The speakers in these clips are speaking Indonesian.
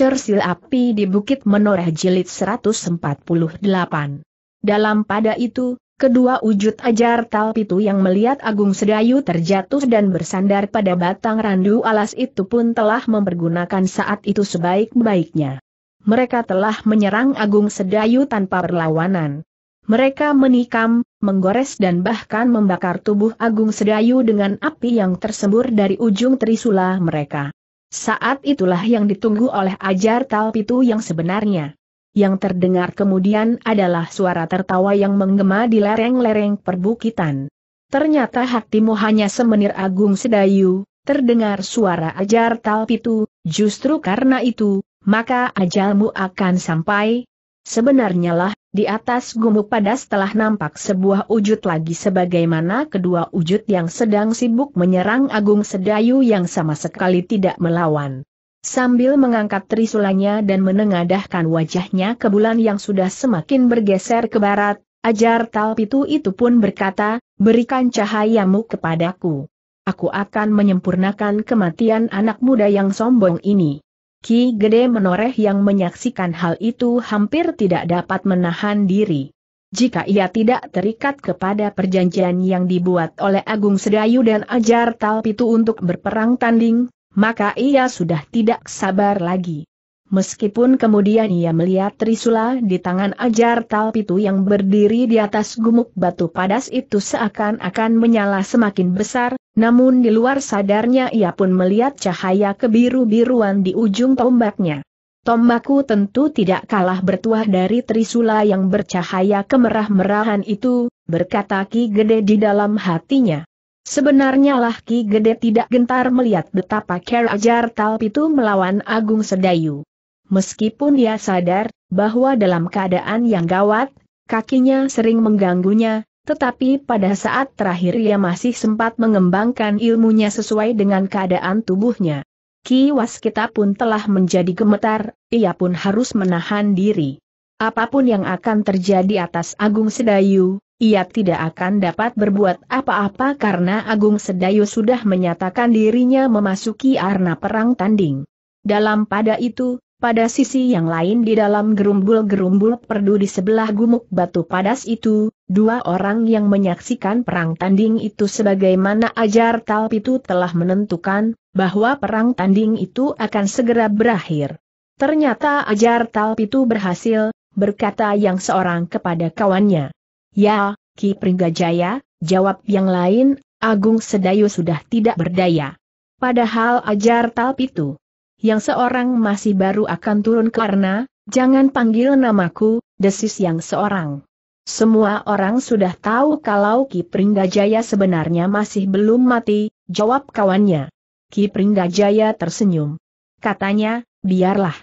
Cersil Api di Bukit Menoreh Jilid 148. Dalam pada itu, kedua wujud ajar Talpitu yang melihat Agung Sedayu terjatuh dan bersandar pada batang randu alas itu pun telah mempergunakan saat itu sebaik-baiknya. Mereka telah menyerang Agung Sedayu tanpa perlawanan. Mereka menikam, menggores dan bahkan membakar tubuh Agung Sedayu dengan api yang tersembur dari ujung trisula mereka. Saat itulah yang ditunggu oleh ajar Talpitu yang sebenarnya. Yang terdengar kemudian adalah suara tertawa yang menggema di lereng-lereng perbukitan. Ternyata hatimu hanya semenir agung sedayu, terdengar suara ajar Talpitu, justru karena itu, maka ajalmu akan sampai. Sebenarnya lah, di atas gumuk padas telah nampak sebuah wujud lagi sebagaimana kedua wujud yang sedang sibuk menyerang Agung Sedayu yang sama sekali tidak melawan. Sambil mengangkat trisulanya dan menengadahkan wajahnya ke bulan yang sudah semakin bergeser ke barat, ajar Talpitu itu pun berkata, berikan cahayamu kepadaku. Aku akan menyempurnakan kematian anak muda yang sombong ini. Ki Gede Menoreh yang menyaksikan hal itu hampir tidak dapat menahan diri. Jika ia tidak terikat kepada perjanjian yang dibuat oleh Agung Sedayu dan Ajar Talpitu untuk berperang tanding, maka ia sudah tidak sabar lagi. Meskipun kemudian ia melihat Trisula di tangan ajar Talpitu yang berdiri di atas gumuk batu padas itu seakan-akan menyala semakin besar, namun di luar sadarnya ia pun melihat cahaya kebiru-biruan di ujung tombaknya. Tombakku tentu tidak kalah bertuah dari Trisula yang bercahaya kemerah-merahan itu, berkata Ki Gede di dalam hatinya. Sebenarnya lah Ki Gede tidak gentar melihat betapa Ker Ajar melawan Agung Sedayu. Meskipun dia sadar bahwa dalam keadaan yang gawat, kakinya sering mengganggunya, tetapi pada saat terakhir ia masih sempat mengembangkan ilmunya sesuai dengan keadaan tubuhnya. Ki Waskita pun telah menjadi gemetar, ia pun harus menahan diri. Apapun yang akan terjadi atas Agung Sedayu, ia tidak akan dapat berbuat apa-apa karena Agung Sedayu sudah menyatakan dirinya memasuki arena perang tanding. Dalam pada itu, pada sisi yang lain di dalam gerumbul-gerumbul perdu di sebelah gumuk batu padas itu, dua orang yang menyaksikan perang tanding itu sebagaimana ajar itu telah menentukan, bahwa perang tanding itu akan segera berakhir. Ternyata ajar itu berhasil, berkata yang seorang kepada kawannya. Ya, Ki Pringgajaya, jawab yang lain, Agung Sedayu sudah tidak berdaya. Padahal ajar itu yang seorang masih baru akan turun karena, jangan panggil namaku, desis yang seorang. Semua orang sudah tahu kalau Ki Pringgajaya sebenarnya masih belum mati, jawab kawannya. Ki Pringgajaya tersenyum. Katanya, biarlah.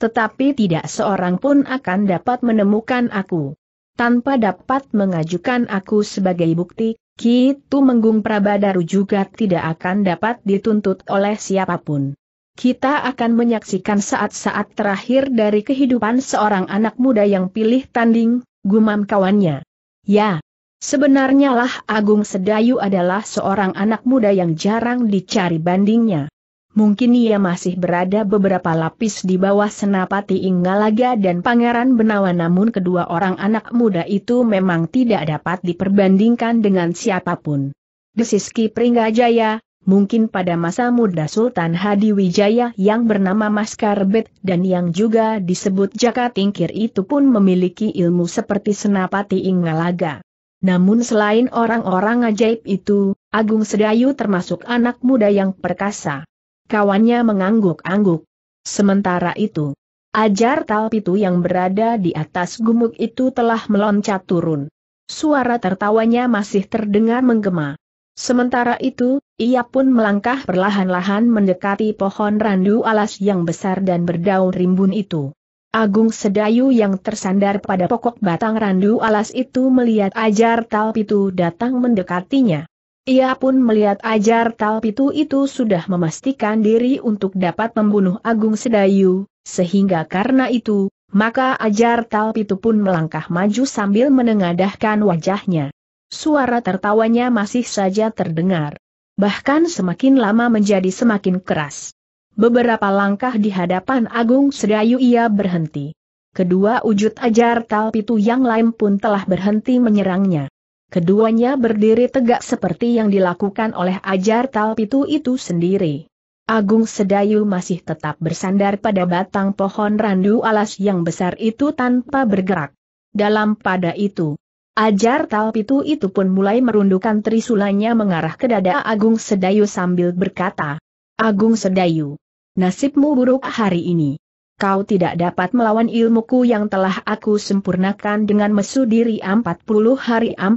Tetapi tidak seorang pun akan dapat menemukan aku. Tanpa dapat mengajukan aku sebagai bukti, Ki Tumenggung Prabadaru juga tidak akan dapat dituntut oleh siapapun kita akan menyaksikan saat-saat terakhir dari kehidupan seorang anak muda yang pilih tanding, gumam kawannya. Ya, sebenarnya lah Agung Sedayu adalah seorang anak muda yang jarang dicari bandingnya. Mungkin ia masih berada beberapa lapis di bawah Senapati Inggalaga dan Pangeran Benawa namun kedua orang anak muda itu memang tidak dapat diperbandingkan dengan siapapun. Desiski Pringgajaya, mungkin pada masa muda Sultan Hadi Wijaya yang bernama Mas Karbet dan yang juga disebut Jaka Tingkir itu pun memiliki ilmu seperti Senapati Ingalaga. Namun selain orang-orang ajaib itu, Agung Sedayu termasuk anak muda yang perkasa. Kawannya mengangguk-angguk. Sementara itu, ajar Talpitu yang berada di atas gumuk itu telah meloncat turun. Suara tertawanya masih terdengar menggema. Sementara itu, ia pun melangkah perlahan-lahan mendekati pohon randu alas yang besar dan berdaun rimbun itu. Agung Sedayu yang tersandar pada pokok batang randu alas itu melihat ajar Talpitu datang mendekatinya. Ia pun melihat ajar Talpitu itu sudah memastikan diri untuk dapat membunuh Agung Sedayu, sehingga karena itu, maka ajar Talpitu pun melangkah maju sambil menengadahkan wajahnya. Suara tertawanya masih saja terdengar. Bahkan semakin lama menjadi semakin keras. Beberapa langkah di hadapan Agung Sedayu ia berhenti. Kedua wujud ajar talpitu yang lain pun telah berhenti menyerangnya. Keduanya berdiri tegak seperti yang dilakukan oleh ajar talpitu itu sendiri. Agung Sedayu masih tetap bersandar pada batang pohon randu alas yang besar itu tanpa bergerak. Dalam pada itu, Ajar Talpitu itu pun mulai merundukkan trisulanya mengarah ke dada Agung Sedayu sambil berkata, Agung Sedayu, nasibmu buruk hari ini. Kau tidak dapat melawan ilmuku yang telah aku sempurnakan dengan mesu diri 40 hari 40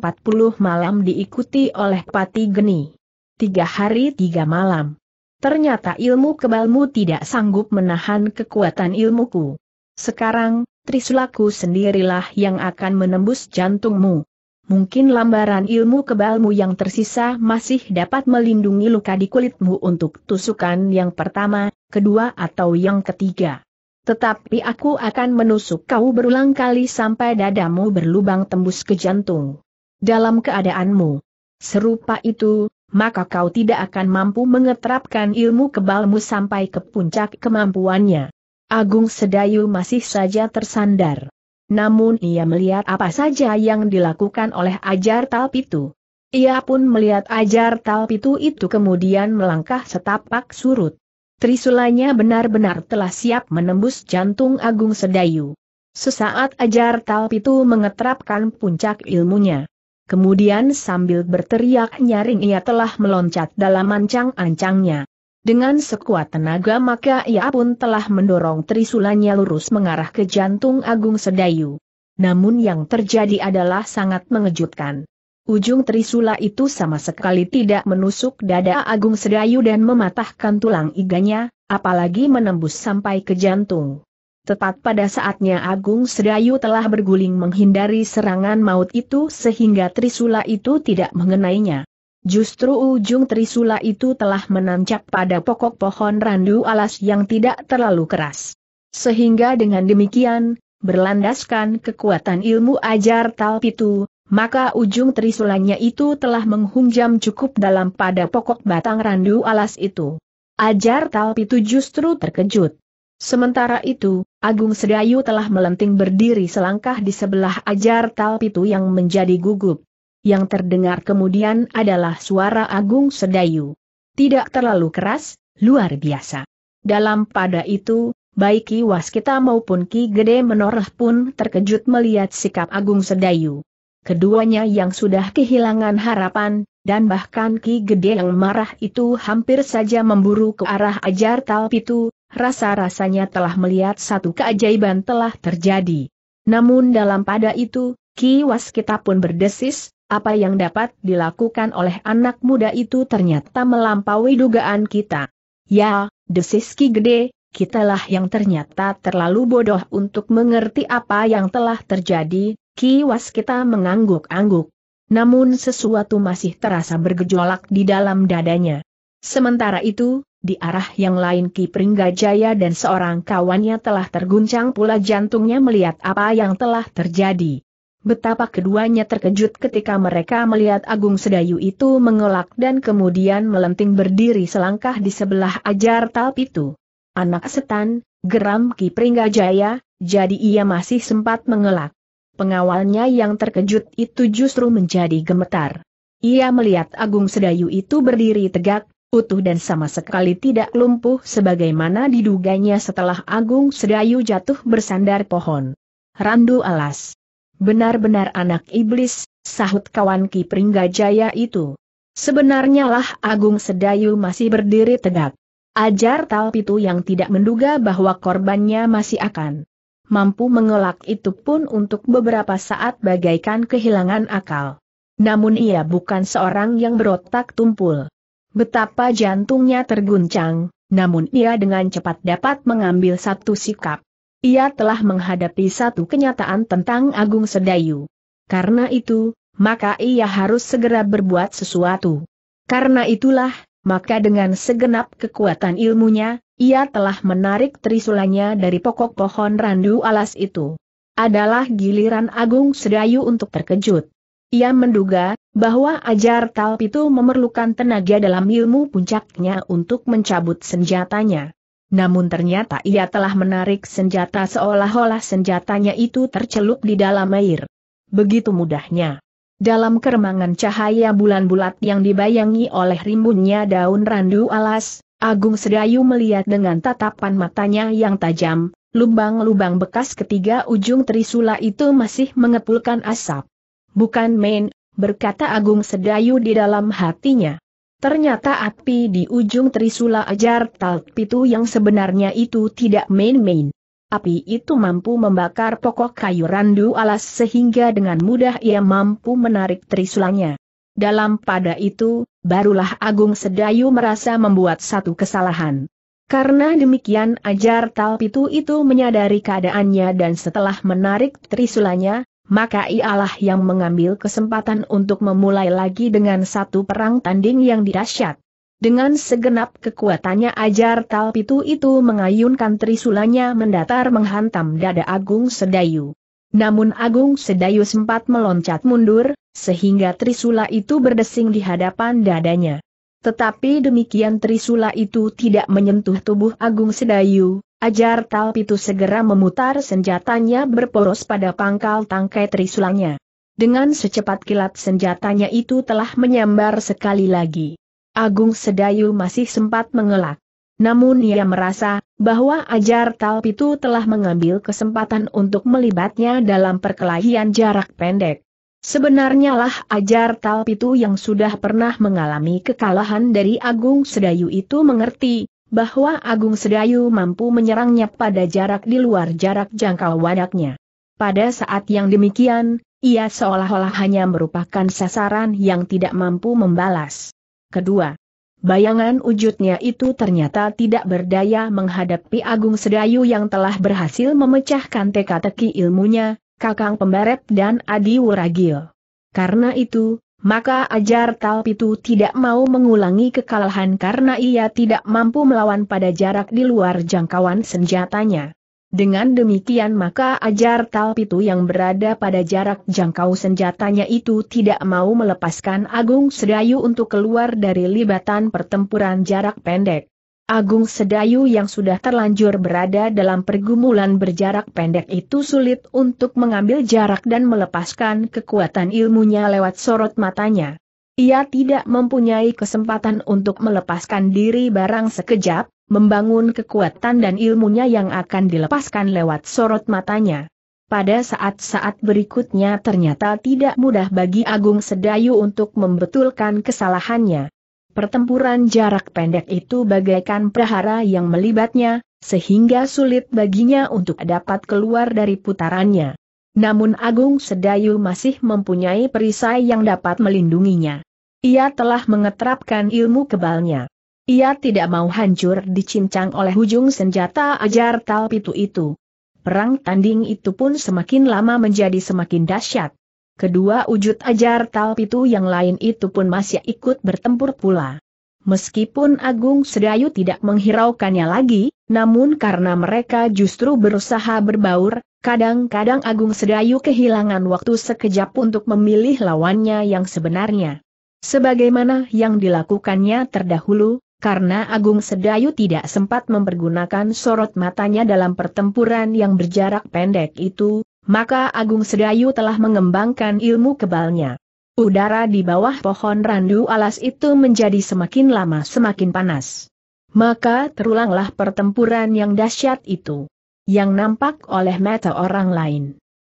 malam diikuti oleh Pati Geni. Tiga hari tiga malam. Ternyata ilmu kebalmu tidak sanggup menahan kekuatan ilmuku. Sekarang, Trisulaku sendirilah yang akan menembus jantungmu. Mungkin lambaran ilmu kebalmu yang tersisa masih dapat melindungi luka di kulitmu untuk tusukan yang pertama, kedua atau yang ketiga. Tetapi aku akan menusuk kau berulang kali sampai dadamu berlubang tembus ke jantung. Dalam keadaanmu serupa itu, maka kau tidak akan mampu mengeterapkan ilmu kebalmu sampai ke puncak kemampuannya. Agung Sedayu masih saja tersandar. Namun ia melihat apa saja yang dilakukan oleh Ajar Talpitu. Ia pun melihat Ajar Talpitu itu kemudian melangkah setapak surut. Trisulanya benar-benar telah siap menembus jantung Agung Sedayu. Sesaat Ajar Talpitu mengetrapkan puncak ilmunya. Kemudian sambil berteriak nyaring ia telah meloncat dalam ancang-ancangnya. Dengan sekuat tenaga maka ia pun telah mendorong trisulanya lurus mengarah ke jantung Agung Sedayu. Namun yang terjadi adalah sangat mengejutkan. Ujung trisula itu sama sekali tidak menusuk dada Agung Sedayu dan mematahkan tulang iganya, apalagi menembus sampai ke jantung. Tepat pada saatnya Agung Sedayu telah berguling menghindari serangan maut itu sehingga trisula itu tidak mengenainya. Justru ujung trisula itu telah menancap pada pokok pohon randu alas yang tidak terlalu keras. Sehingga dengan demikian, berlandaskan kekuatan ilmu ajar Talpitu, maka ujung trisulanya itu telah menghunjam cukup dalam pada pokok batang randu alas itu. Ajar Talpitu justru terkejut. Sementara itu, Agung Sedayu telah melenting berdiri selangkah di sebelah ajar Talpitu yang menjadi gugup yang terdengar kemudian adalah suara Agung Sedayu. Tidak terlalu keras, luar biasa. Dalam pada itu, baik Ki Waskita maupun Ki Gede Menoreh pun terkejut melihat sikap Agung Sedayu. Keduanya yang sudah kehilangan harapan, dan bahkan Ki Gede yang marah itu hampir saja memburu ke arah ajar Talpitu, rasa-rasanya telah melihat satu keajaiban telah terjadi. Namun dalam pada itu, Ki Waskita pun berdesis, apa yang dapat dilakukan oleh anak muda itu ternyata melampaui dugaan kita. Ya, desis Ki Gede, kitalah yang ternyata terlalu bodoh untuk mengerti apa yang telah terjadi, kiwas kita mengangguk-angguk. Namun sesuatu masih terasa bergejolak di dalam dadanya. Sementara itu, di arah yang lain Ki Pringgajaya dan seorang kawannya telah terguncang pula jantungnya melihat apa yang telah terjadi. Betapa keduanya terkejut ketika mereka melihat Agung Sedayu itu mengelak dan kemudian melenting berdiri selangkah di sebelah ajar talp itu. Anak setan, geram Ki Pringgajaya, jadi ia masih sempat mengelak. Pengawalnya yang terkejut itu justru menjadi gemetar. Ia melihat Agung Sedayu itu berdiri tegak, utuh dan sama sekali tidak lumpuh sebagaimana diduganya setelah Agung Sedayu jatuh bersandar pohon. Randu alas. Benar-benar anak iblis, sahut kawan Ki Pringgajaya itu. Sebenarnya lah Agung Sedayu masih berdiri tegak. Ajar Talpitu yang tidak menduga bahwa korbannya masih akan mampu mengelak itu pun untuk beberapa saat bagaikan kehilangan akal. Namun ia bukan seorang yang berotak tumpul. Betapa jantungnya terguncang, namun ia dengan cepat dapat mengambil satu sikap. Ia telah menghadapi satu kenyataan tentang Agung Sedayu. Karena itu, maka ia harus segera berbuat sesuatu. Karena itulah, maka dengan segenap kekuatan ilmunya, ia telah menarik trisulanya dari pokok pohon randu alas itu. Adalah giliran Agung Sedayu untuk terkejut. Ia menduga, bahwa ajar talp itu memerlukan tenaga dalam ilmu puncaknya untuk mencabut senjatanya namun ternyata ia telah menarik senjata seolah-olah senjatanya itu tercelup di dalam air. Begitu mudahnya. Dalam keremangan cahaya bulan bulat yang dibayangi oleh rimbunnya daun randu alas, Agung Sedayu melihat dengan tatapan matanya yang tajam, lubang-lubang bekas ketiga ujung trisula itu masih mengepulkan asap. Bukan main, berkata Agung Sedayu di dalam hatinya. Ternyata api di ujung Trisula Ajar Talpitu yang sebenarnya itu tidak main-main. Api itu mampu membakar pokok kayu randu alas sehingga dengan mudah ia mampu menarik trisulanya. Dalam pada itu, barulah Agung Sedayu merasa membuat satu kesalahan. Karena demikian Ajar Talpitu itu menyadari keadaannya dan setelah menarik trisulanya, maka ialah yang mengambil kesempatan untuk memulai lagi dengan satu perang tanding yang dirasyat. Dengan segenap kekuatannya ajar Talpitu itu mengayunkan trisulanya mendatar menghantam dada Agung Sedayu. Namun Agung Sedayu sempat meloncat mundur, sehingga trisula itu berdesing di hadapan dadanya. Tetapi demikian trisula itu tidak menyentuh tubuh Agung Sedayu, Ajar Talpitu segera memutar senjatanya berporos pada pangkal tangkai trisulanya. Dengan secepat kilat senjatanya itu telah menyambar sekali lagi. Agung Sedayu masih sempat mengelak. Namun ia merasa bahwa Ajar Talpitu telah mengambil kesempatan untuk melibatnya dalam perkelahian jarak pendek. Sebenarnya lah Ajar Talpitu yang sudah pernah mengalami kekalahan dari Agung Sedayu itu mengerti bahwa Agung Sedayu mampu menyerangnya pada jarak di luar jarak jangkau wadaknya. Pada saat yang demikian, ia seolah-olah hanya merupakan sasaran yang tidak mampu membalas. Kedua, bayangan wujudnya itu ternyata tidak berdaya menghadapi Agung Sedayu yang telah berhasil memecahkan teka-teki ilmunya, Kakang Pembarep dan Adi Wuragil. Karena itu, maka ajar itu tidak mau mengulangi kekalahan karena ia tidak mampu melawan pada jarak di luar jangkauan senjatanya. Dengan demikian maka ajar itu yang berada pada jarak jangkau senjatanya itu tidak mau melepaskan Agung Sedayu untuk keluar dari libatan pertempuran jarak pendek. Agung Sedayu yang sudah terlanjur berada dalam pergumulan berjarak pendek itu sulit untuk mengambil jarak dan melepaskan kekuatan ilmunya lewat sorot matanya. Ia tidak mempunyai kesempatan untuk melepaskan diri barang sekejap, membangun kekuatan dan ilmunya yang akan dilepaskan lewat sorot matanya. Pada saat-saat berikutnya ternyata tidak mudah bagi Agung Sedayu untuk membetulkan kesalahannya. Pertempuran jarak pendek itu bagaikan perhara yang melibatnya, sehingga sulit baginya untuk dapat keluar dari putarannya. Namun Agung Sedayu masih mempunyai perisai yang dapat melindunginya. Ia telah mengetrapkan ilmu kebalnya. Ia tidak mau hancur dicincang oleh ujung senjata ajar talpitu itu. Perang tanding itu pun semakin lama menjadi semakin dahsyat. Kedua wujud ajar talpitu yang lain itu pun masih ikut bertempur pula. Meskipun Agung Sedayu tidak menghiraukannya lagi, namun karena mereka justru berusaha berbaur, kadang-kadang Agung Sedayu kehilangan waktu sekejap untuk memilih lawannya yang sebenarnya. Sebagaimana yang dilakukannya terdahulu, karena Agung Sedayu tidak sempat mempergunakan sorot matanya dalam pertempuran yang berjarak pendek itu, maka Agung Sedayu telah mengembangkan ilmu kebalnya. Udara di bawah pohon randu alas itu menjadi semakin lama semakin panas. Maka terulanglah pertempuran yang dahsyat itu. Yang nampak oleh mata orang lain.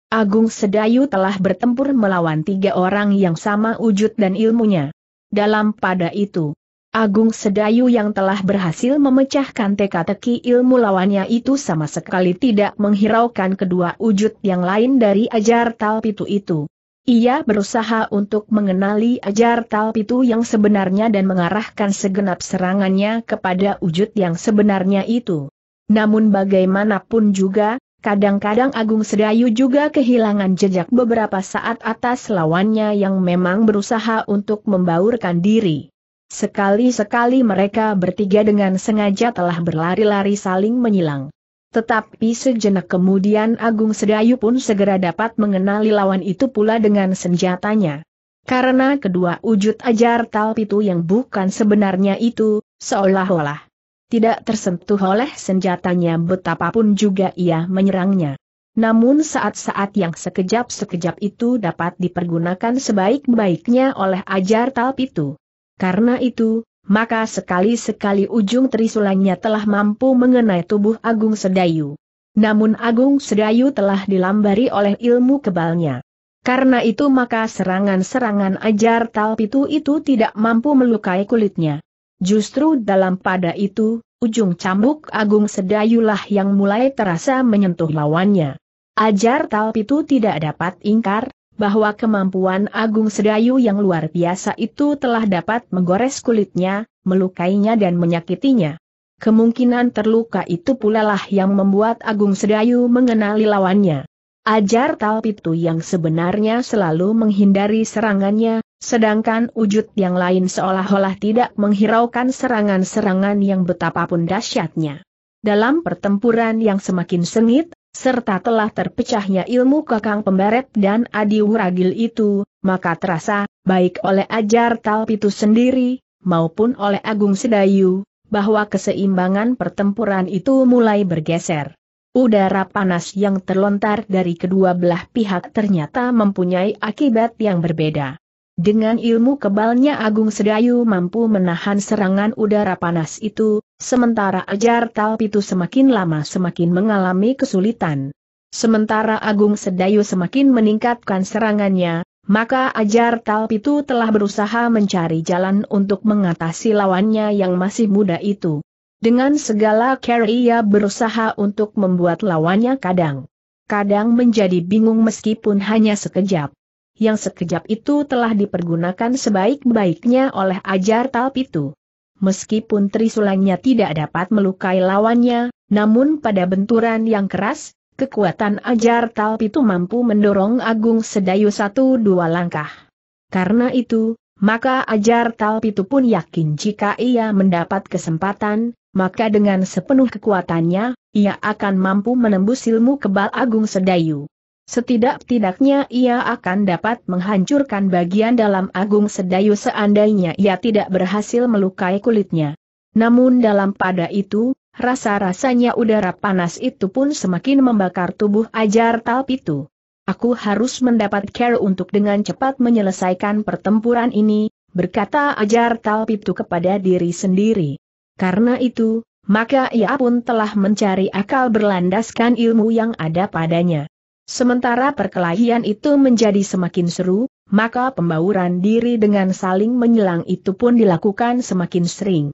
Agung Sedayu telah bertempur melawan tiga orang yang sama wujud dan ilmunya. Dalam pada itu, Agung Sedayu yang telah berhasil memecahkan teka-teki ilmu lawannya itu sama sekali tidak menghiraukan kedua wujud yang lain dari ajar talpitu itu. Ia berusaha untuk mengenali ajar talpitu yang sebenarnya dan mengarahkan segenap serangannya kepada wujud yang sebenarnya itu. Namun bagaimanapun juga, kadang-kadang Agung Sedayu juga kehilangan jejak beberapa saat atas lawannya yang memang berusaha untuk membaurkan diri. Sekali-sekali mereka bertiga dengan sengaja telah berlari-lari saling menyilang. Tetapi sejenak kemudian Agung Sedayu pun segera dapat mengenali lawan itu pula dengan senjatanya. Karena kedua wujud ajar talpitu yang bukan sebenarnya itu, seolah-olah tidak tersentuh oleh senjatanya betapapun juga ia menyerangnya. Namun saat-saat yang sekejap-sekejap itu dapat dipergunakan sebaik-baiknya oleh ajar talpitu. Karena itu, maka sekali-sekali ujung trisulannya telah mampu mengenai tubuh Agung Sedayu. Namun Agung Sedayu telah dilambari oleh ilmu kebalnya. Karena itu maka serangan-serangan ajar talpitu itu tidak mampu melukai kulitnya. Justru dalam pada itu, ujung cambuk Agung Sedayulah yang mulai terasa menyentuh lawannya. Ajar talpitu tidak dapat ingkar, bahwa kemampuan Agung Sedayu yang luar biasa itu telah dapat menggores kulitnya, melukainya dan menyakitinya. Kemungkinan terluka itu pula lah yang membuat Agung Sedayu mengenali lawannya. Ajar Talpitu yang sebenarnya selalu menghindari serangannya, sedangkan wujud yang lain seolah-olah tidak menghiraukan serangan-serangan yang betapapun dahsyatnya. Dalam pertempuran yang semakin sengit, serta telah terpecahnya ilmu kakang pembaret dan adi wuragil itu, maka terasa, baik oleh ajar Talpitu sendiri, maupun oleh Agung Sedayu, bahwa keseimbangan pertempuran itu mulai bergeser. Udara panas yang terlontar dari kedua belah pihak ternyata mempunyai akibat yang berbeda. Dengan ilmu kebalnya Agung Sedayu mampu menahan serangan udara panas itu, sementara Ajar Talpitu semakin lama semakin mengalami kesulitan. Sementara Agung Sedayu semakin meningkatkan serangannya, maka Ajar Talpitu telah berusaha mencari jalan untuk mengatasi lawannya yang masih muda itu. Dengan segala cara ia berusaha untuk membuat lawannya kadang. Kadang menjadi bingung meskipun hanya sekejap yang sekejap itu telah dipergunakan sebaik-baiknya oleh ajar itu. Meskipun trisulannya tidak dapat melukai lawannya, namun pada benturan yang keras, kekuatan ajar itu mampu mendorong Agung Sedayu satu dua langkah. Karena itu, maka ajar itu pun yakin jika ia mendapat kesempatan, maka dengan sepenuh kekuatannya, ia akan mampu menembus ilmu kebal Agung Sedayu. Setidak-tidaknya ia akan dapat menghancurkan bagian dalam Agung Sedayu seandainya ia tidak berhasil melukai kulitnya. Namun dalam pada itu, rasa-rasanya udara panas itu pun semakin membakar tubuh ajar itu. Aku harus mendapat care untuk dengan cepat menyelesaikan pertempuran ini, berkata ajar itu kepada diri sendiri. Karena itu, maka ia pun telah mencari akal berlandaskan ilmu yang ada padanya. Sementara perkelahian itu menjadi semakin seru, maka pembauran diri dengan saling menyelang itu pun dilakukan semakin sering.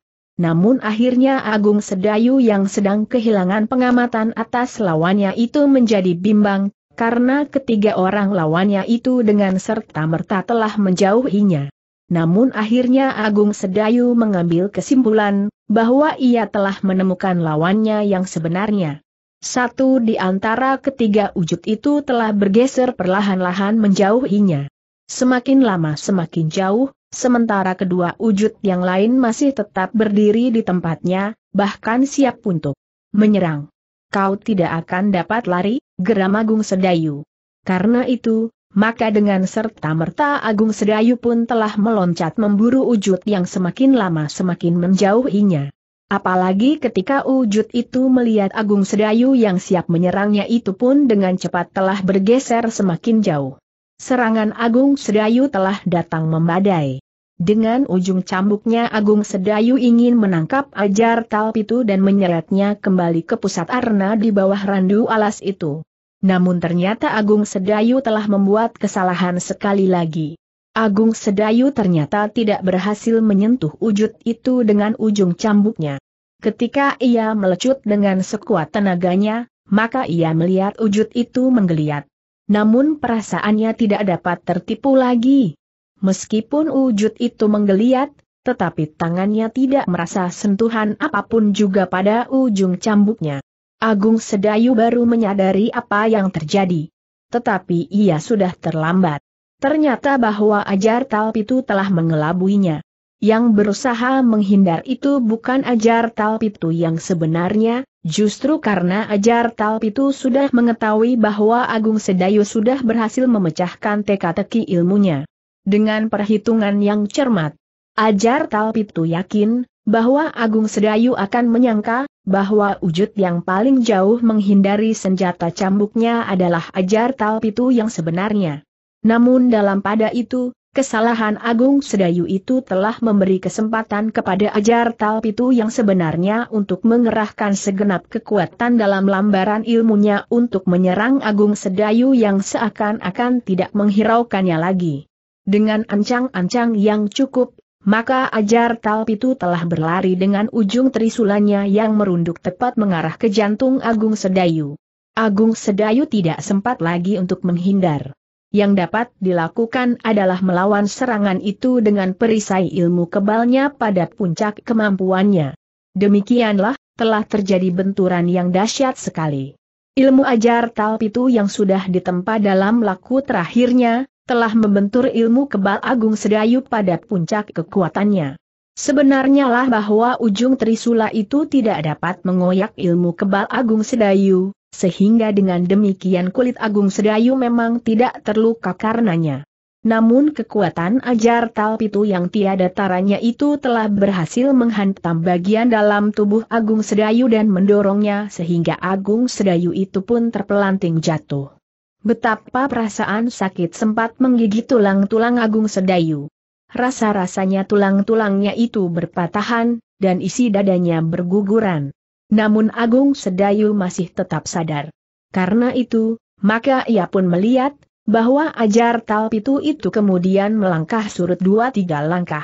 Namun akhirnya Agung Sedayu yang sedang kehilangan pengamatan atas lawannya itu menjadi bimbang, karena ketiga orang lawannya itu dengan serta-merta telah menjauhinya. Namun akhirnya Agung Sedayu mengambil kesimpulan, bahwa ia telah menemukan lawannya yang sebenarnya. Satu di antara ketiga wujud itu telah bergeser perlahan-lahan menjauhinya. Semakin lama semakin jauh, sementara kedua wujud yang lain masih tetap berdiri di tempatnya, bahkan siap untuk menyerang. Kau tidak akan dapat lari, geram Agung Sedayu. Karena itu, maka dengan serta-merta Agung Sedayu pun telah meloncat memburu wujud yang semakin lama semakin menjauhinya. Apalagi ketika wujud itu melihat Agung Sedayu yang siap menyerangnya itu pun dengan cepat telah bergeser semakin jauh. Serangan Agung Sedayu telah datang membadai. Dengan ujung cambuknya Agung Sedayu ingin menangkap ajar Talpitu dan menyeretnya kembali ke pusat arna di bawah randu alas itu. Namun ternyata Agung Sedayu telah membuat kesalahan sekali lagi. Agung Sedayu ternyata tidak berhasil menyentuh wujud itu dengan ujung cambuknya. Ketika ia melecut dengan sekuat tenaganya, maka ia melihat wujud itu menggeliat. Namun perasaannya tidak dapat tertipu lagi. Meskipun wujud itu menggeliat, tetapi tangannya tidak merasa sentuhan apapun juga pada ujung cambuknya. Agung Sedayu baru menyadari apa yang terjadi. Tetapi ia sudah terlambat. Ternyata bahwa ajar itu telah mengelabuinya. Yang berusaha menghindar itu bukan ajar itu yang sebenarnya, justru karena ajar itu sudah mengetahui bahwa Agung Sedayu sudah berhasil memecahkan teka-teki ilmunya. Dengan perhitungan yang cermat, ajar itu yakin bahwa Agung Sedayu akan menyangka bahwa wujud yang paling jauh menghindari senjata cambuknya adalah ajar itu yang sebenarnya. Namun dalam pada itu, kesalahan Agung Sedayu itu telah memberi kesempatan kepada Ajar Talpitu yang sebenarnya untuk mengerahkan segenap kekuatan dalam lambaran ilmunya untuk menyerang Agung Sedayu yang seakan-akan tidak menghiraukannya lagi. Dengan ancang-ancang yang cukup maka ajar Talpitu telah berlari dengan ujung trisulanya yang merunduk tepat mengarah ke jantung Agung Sedayu. Agung Sedayu tidak sempat lagi untuk menghindar yang dapat dilakukan adalah melawan serangan itu dengan perisai ilmu kebalnya pada puncak kemampuannya. Demikianlah, telah terjadi benturan yang dahsyat sekali. Ilmu ajar itu yang sudah ditempa dalam laku terakhirnya, telah membentur ilmu kebal agung sedayu pada puncak kekuatannya. Sebenarnya lah bahwa ujung trisula itu tidak dapat mengoyak ilmu kebal agung sedayu, sehingga dengan demikian kulit Agung Sedayu memang tidak terluka karenanya. Namun kekuatan ajar Talpitu yang tiada taranya itu telah berhasil menghantam bagian dalam tubuh Agung Sedayu dan mendorongnya sehingga Agung Sedayu itu pun terpelanting jatuh. Betapa perasaan sakit sempat menggigit tulang-tulang Agung Sedayu. Rasa-rasanya tulang-tulangnya itu berpatahan, dan isi dadanya berguguran. Namun Agung Sedayu masih tetap sadar. Karena itu, maka ia pun melihat, bahwa ajar Talpitu itu kemudian melangkah surut dua tiga langkah.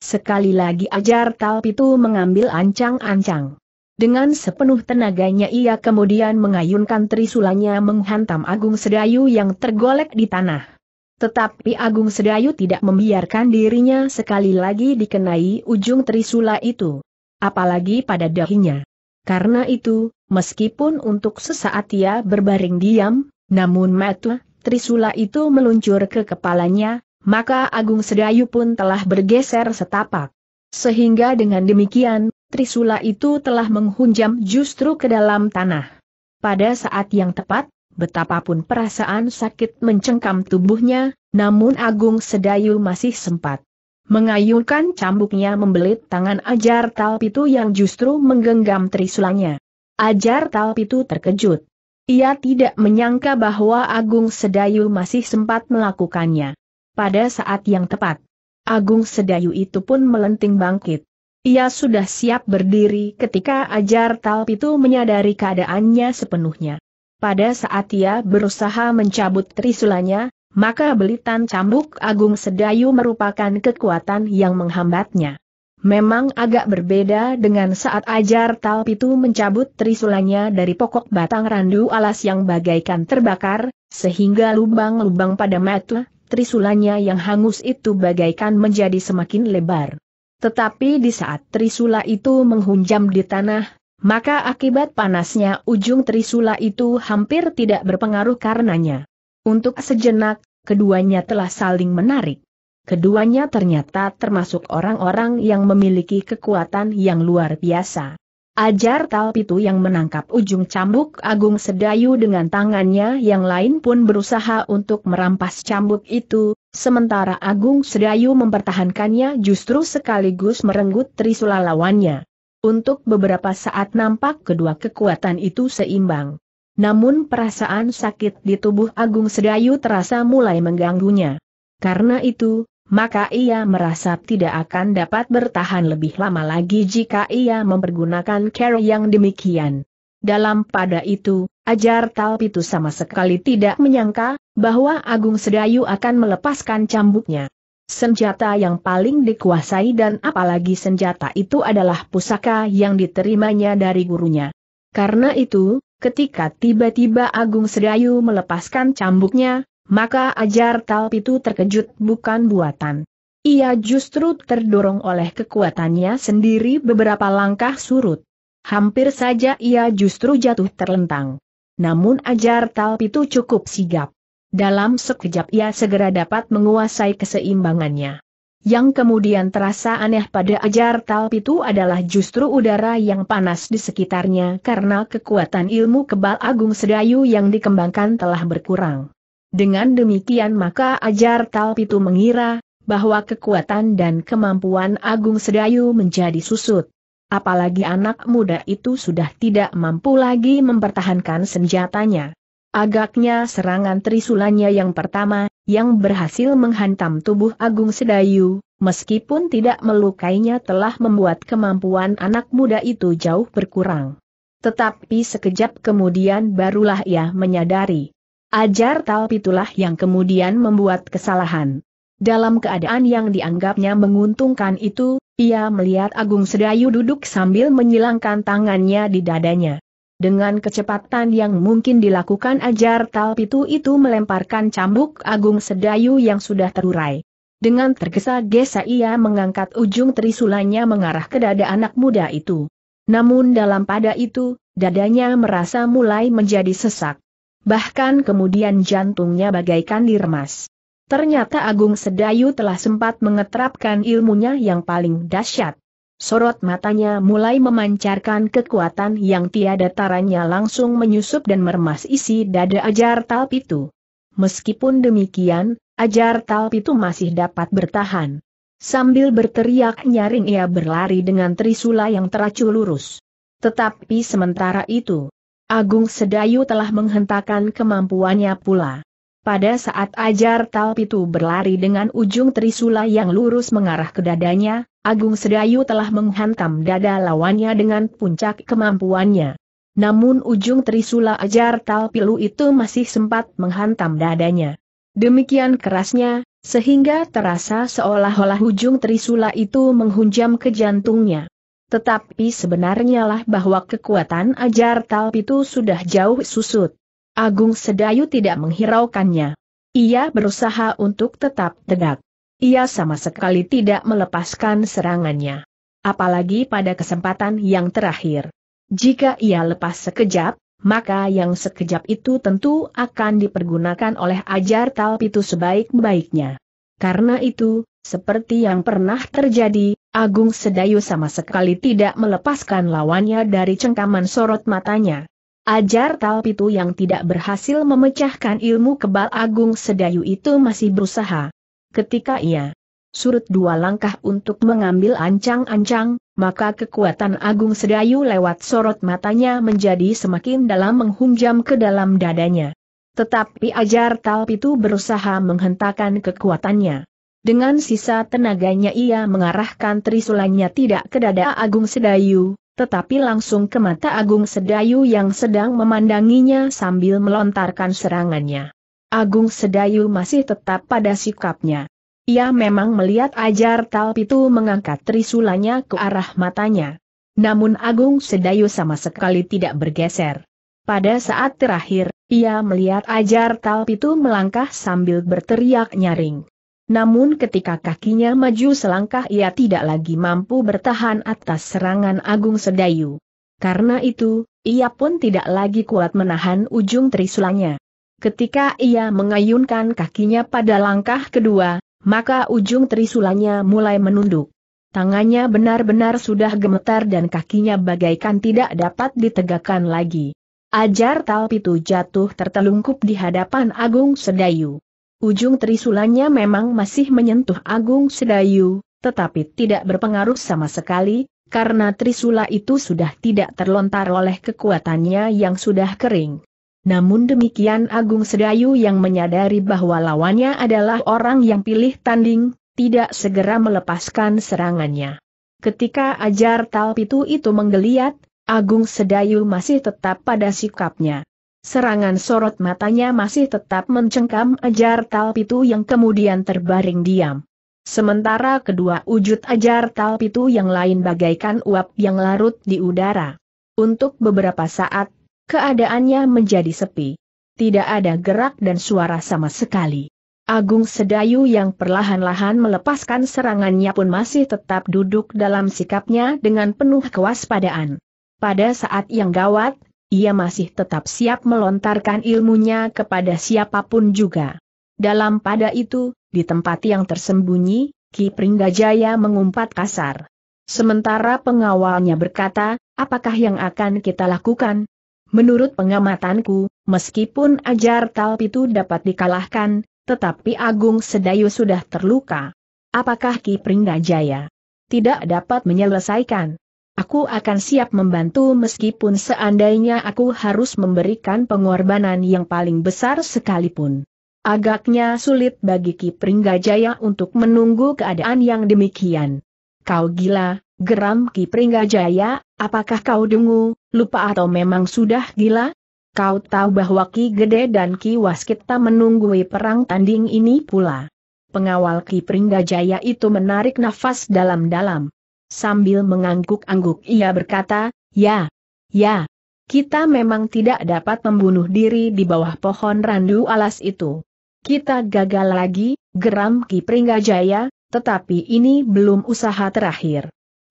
Sekali lagi ajar Talpitu mengambil ancang-ancang. Dengan sepenuh tenaganya ia kemudian mengayunkan trisulanya menghantam Agung Sedayu yang tergolek di tanah. Tetapi Agung Sedayu tidak membiarkan dirinya sekali lagi dikenai ujung trisula itu. Apalagi pada dahinya. Karena itu, meskipun untuk sesaat ia berbaring diam, namun mata Trisula itu meluncur ke kepalanya, maka Agung Sedayu pun telah bergeser setapak. Sehingga dengan demikian, Trisula itu telah menghunjam justru ke dalam tanah. Pada saat yang tepat, betapapun perasaan sakit mencengkam tubuhnya, namun Agung Sedayu masih sempat Mengayunkan cambuknya membelit tangan Ajar Talpitu yang justru menggenggam trisulanya. Ajar Talpitu terkejut. Ia tidak menyangka bahwa Agung Sedayu masih sempat melakukannya. Pada saat yang tepat, Agung Sedayu itu pun melenting bangkit. Ia sudah siap berdiri ketika Ajar Talpitu menyadari keadaannya sepenuhnya. Pada saat ia berusaha mencabut trisulanya, maka belitan cambuk agung sedayu merupakan kekuatan yang menghambatnya. Memang agak berbeda dengan saat ajar Tal itu mencabut trisulanya dari pokok batang randu alas yang bagaikan terbakar, sehingga lubang-lubang pada mata trisulanya yang hangus itu bagaikan menjadi semakin lebar. Tetapi di saat trisula itu menghunjam di tanah, maka akibat panasnya ujung trisula itu hampir tidak berpengaruh karenanya. Untuk sejenak, keduanya telah saling menarik. Keduanya ternyata termasuk orang-orang yang memiliki kekuatan yang luar biasa. Ajar Talpitu yang menangkap ujung cambuk Agung Sedayu dengan tangannya yang lain pun berusaha untuk merampas cambuk itu, sementara Agung Sedayu mempertahankannya justru sekaligus merenggut trisula lawannya. Untuk beberapa saat nampak kedua kekuatan itu seimbang namun perasaan sakit di tubuh Agung Sedayu terasa mulai mengganggunya. Karena itu, maka ia merasa tidak akan dapat bertahan lebih lama lagi jika ia mempergunakan cara yang demikian. Dalam pada itu, ajar Talp itu sama sekali tidak menyangka bahwa Agung Sedayu akan melepaskan cambuknya. Senjata yang paling dikuasai dan apalagi senjata itu adalah pusaka yang diterimanya dari gurunya. Karena itu, ketika tiba-tiba Agung Sedayu melepaskan cambuknya, maka ajar talp itu terkejut bukan buatan. Ia justru terdorong oleh kekuatannya sendiri beberapa langkah surut. Hampir saja ia justru jatuh terlentang. Namun ajar talp itu cukup sigap. Dalam sekejap ia segera dapat menguasai keseimbangannya. Yang kemudian terasa aneh pada ajar talp itu adalah justru udara yang panas di sekitarnya karena kekuatan ilmu kebal agung sedayu yang dikembangkan telah berkurang. Dengan demikian maka ajar talp itu mengira, bahwa kekuatan dan kemampuan agung sedayu menjadi susut. Apalagi anak muda itu sudah tidak mampu lagi mempertahankan senjatanya. Agaknya serangan trisulanya yang pertama, yang berhasil menghantam tubuh Agung Sedayu, meskipun tidak melukainya telah membuat kemampuan anak muda itu jauh berkurang. Tetapi sekejap kemudian barulah ia menyadari. Ajar Talp itulah yang kemudian membuat kesalahan. Dalam keadaan yang dianggapnya menguntungkan itu, ia melihat Agung Sedayu duduk sambil menyilangkan tangannya di dadanya. Dengan kecepatan yang mungkin dilakukan ajar Talpitu itu melemparkan cambuk agung sedayu yang sudah terurai. Dengan tergesa-gesa ia mengangkat ujung trisulanya mengarah ke dada anak muda itu. Namun dalam pada itu, dadanya merasa mulai menjadi sesak. Bahkan kemudian jantungnya bagaikan diremas. Ternyata Agung Sedayu telah sempat mengetrapkan ilmunya yang paling dahsyat. Sorot matanya mulai memancarkan kekuatan yang tiada taranya langsung menyusup dan meremas isi dada ajar itu. Meskipun demikian, ajar itu masih dapat bertahan. Sambil berteriak nyaring ia berlari dengan trisula yang teracu lurus. Tetapi sementara itu, Agung Sedayu telah menghentakkan kemampuannya pula. Pada saat ajar itu berlari dengan ujung trisula yang lurus mengarah ke dadanya, Agung Sedayu telah menghantam dada lawannya dengan puncak kemampuannya. Namun ujung trisula ajar talpilu itu masih sempat menghantam dadanya. Demikian kerasnya, sehingga terasa seolah-olah ujung trisula itu menghunjam ke jantungnya. Tetapi sebenarnya lah bahwa kekuatan ajar talp itu sudah jauh susut. Agung Sedayu tidak menghiraukannya. Ia berusaha untuk tetap tegak. Ia sama sekali tidak melepaskan serangannya. Apalagi pada kesempatan yang terakhir. Jika ia lepas sekejap, maka yang sekejap itu tentu akan dipergunakan oleh ajar Talpitu sebaik-baiknya. Karena itu, seperti yang pernah terjadi, Agung Sedayu sama sekali tidak melepaskan lawannya dari cengkaman sorot matanya. Ajar Talpitu yang tidak berhasil memecahkan ilmu kebal Agung Sedayu itu masih berusaha. Ketika ia surut dua langkah untuk mengambil ancang-ancang, maka kekuatan Agung Sedayu lewat sorot matanya menjadi semakin dalam menghunjam ke dalam dadanya. Tetapi ajar Talp itu berusaha menghentakkan kekuatannya. Dengan sisa tenaganya ia mengarahkan trisulannya tidak ke dada Agung Sedayu, tetapi langsung ke mata Agung Sedayu yang sedang memandanginya sambil melontarkan serangannya. Agung Sedayu masih tetap pada sikapnya. Ia memang melihat ajar Talpitu mengangkat trisulanya ke arah matanya. Namun Agung Sedayu sama sekali tidak bergeser. Pada saat terakhir, ia melihat ajar Talpitu melangkah sambil berteriak nyaring. Namun ketika kakinya maju selangkah ia tidak lagi mampu bertahan atas serangan Agung Sedayu. Karena itu, ia pun tidak lagi kuat menahan ujung trisulanya. Ketika ia mengayunkan kakinya pada langkah kedua, maka ujung trisulanya mulai menunduk. Tangannya benar-benar sudah gemetar dan kakinya bagaikan tidak dapat ditegakkan lagi. Ajar Talpitu jatuh tertelungkup di hadapan Agung Sedayu. Ujung trisulanya memang masih menyentuh Agung Sedayu, tetapi tidak berpengaruh sama sekali, karena trisula itu sudah tidak terlontar oleh kekuatannya yang sudah kering. Namun demikian Agung Sedayu yang menyadari bahwa lawannya adalah orang yang pilih tanding, tidak segera melepaskan serangannya. Ketika ajar Talpitu itu menggeliat, Agung Sedayu masih tetap pada sikapnya. Serangan sorot matanya masih tetap mencengkam ajar Talpitu yang kemudian terbaring diam. Sementara kedua wujud ajar Talpitu yang lain bagaikan uap yang larut di udara. Untuk beberapa saat Keadaannya menjadi sepi. Tidak ada gerak dan suara sama sekali. Agung Sedayu yang perlahan-lahan melepaskan serangannya pun masih tetap duduk dalam sikapnya dengan penuh kewaspadaan. Pada saat yang gawat, ia masih tetap siap melontarkan ilmunya kepada siapapun juga. Dalam pada itu, di tempat yang tersembunyi, Ki Pringgajaya mengumpat kasar. Sementara pengawalnya berkata, apakah yang akan kita lakukan? Menurut pengamatanku, meskipun ajar itu dapat dikalahkan, tetapi Agung Sedayu sudah terluka. Apakah Ki Pringgajaya tidak dapat menyelesaikan? Aku akan siap membantu meskipun seandainya aku harus memberikan pengorbanan yang paling besar sekalipun. Agaknya sulit bagi Ki Pringgajaya untuk menunggu keadaan yang demikian. Kau gila, geram Ki Pringgajaya, Apakah kau dungu, lupa atau memang sudah gila? Kau tahu bahwa Ki Gede dan Ki Waskita menunggui perang tanding ini pula. Pengawal Ki Pringgajaya itu menarik nafas dalam-dalam. Sambil mengangguk-angguk ia berkata, ya, ya, kita memang tidak dapat membunuh diri di bawah pohon randu alas itu. Kita gagal lagi, geram Ki Pringgajaya, tetapi ini belum usaha terakhir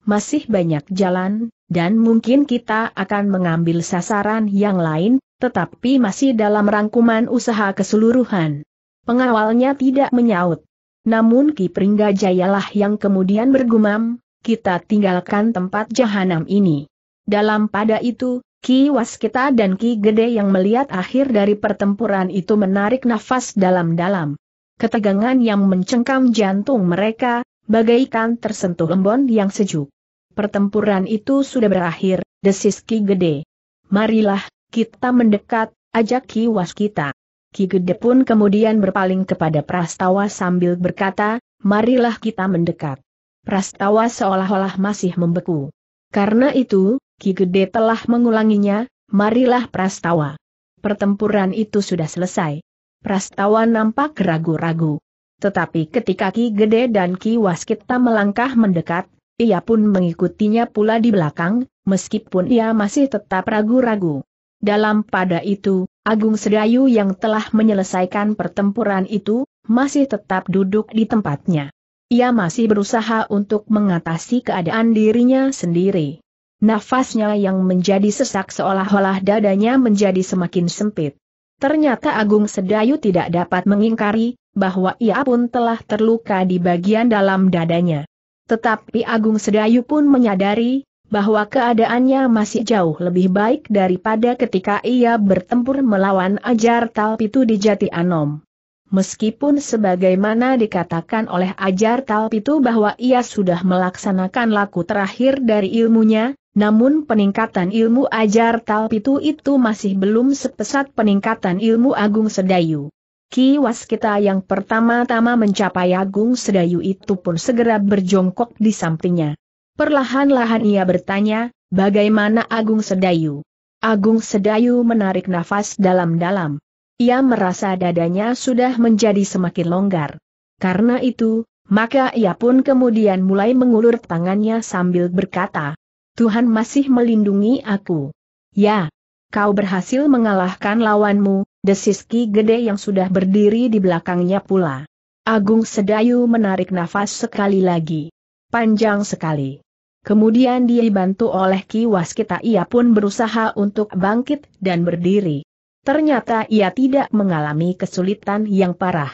masih banyak jalan, dan mungkin kita akan mengambil sasaran yang lain, tetapi masih dalam rangkuman usaha keseluruhan. Pengawalnya tidak menyaut. Namun Ki Pringgajayalah yang kemudian bergumam, kita tinggalkan tempat jahanam ini. Dalam pada itu, Ki Waskita dan Ki Gede yang melihat akhir dari pertempuran itu menarik nafas dalam-dalam. Ketegangan yang mencengkam jantung mereka, bagaikan tersentuh embon yang sejuk pertempuran itu sudah berakhir, desis Ki Gede. Marilah, kita mendekat, ajak kiwas kita. Ki Gede pun kemudian berpaling kepada Prastawa sambil berkata, marilah kita mendekat. Prastawa seolah-olah masih membeku. Karena itu, Ki Gede telah mengulanginya, marilah Prastawa. Pertempuran itu sudah selesai. Prastawa nampak ragu-ragu. Tetapi ketika Ki Gede dan Ki Waskita melangkah mendekat, ia pun mengikutinya pula di belakang, meskipun ia masih tetap ragu-ragu. Dalam pada itu, Agung Sedayu yang telah menyelesaikan pertempuran itu, masih tetap duduk di tempatnya. Ia masih berusaha untuk mengatasi keadaan dirinya sendiri. Nafasnya yang menjadi sesak seolah-olah dadanya menjadi semakin sempit. Ternyata Agung Sedayu tidak dapat mengingkari, bahwa ia pun telah terluka di bagian dalam dadanya. Tetapi Agung Sedayu pun menyadari, bahwa keadaannya masih jauh lebih baik daripada ketika ia bertempur melawan Ajar Talpitu di Jati Anom. Meskipun sebagaimana dikatakan oleh Ajar Talpitu bahwa ia sudah melaksanakan laku terakhir dari ilmunya, namun peningkatan ilmu Ajar Talpitu itu masih belum sepesat peningkatan ilmu Agung Sedayu. Kiwas kita yang pertama-tama mencapai Agung Sedayu itu pun segera berjongkok di sampingnya. Perlahan-lahan ia bertanya, bagaimana Agung Sedayu? Agung Sedayu menarik nafas dalam-dalam. Ia merasa dadanya sudah menjadi semakin longgar. Karena itu, maka ia pun kemudian mulai mengulur tangannya sambil berkata, Tuhan masih melindungi aku. Ya, kau berhasil mengalahkan lawanmu, desis Ki Gede yang sudah berdiri di belakangnya pula. Agung Sedayu menarik nafas sekali lagi. Panjang sekali. Kemudian dia dibantu oleh Ki Waskita ia pun berusaha untuk bangkit dan berdiri. Ternyata ia tidak mengalami kesulitan yang parah.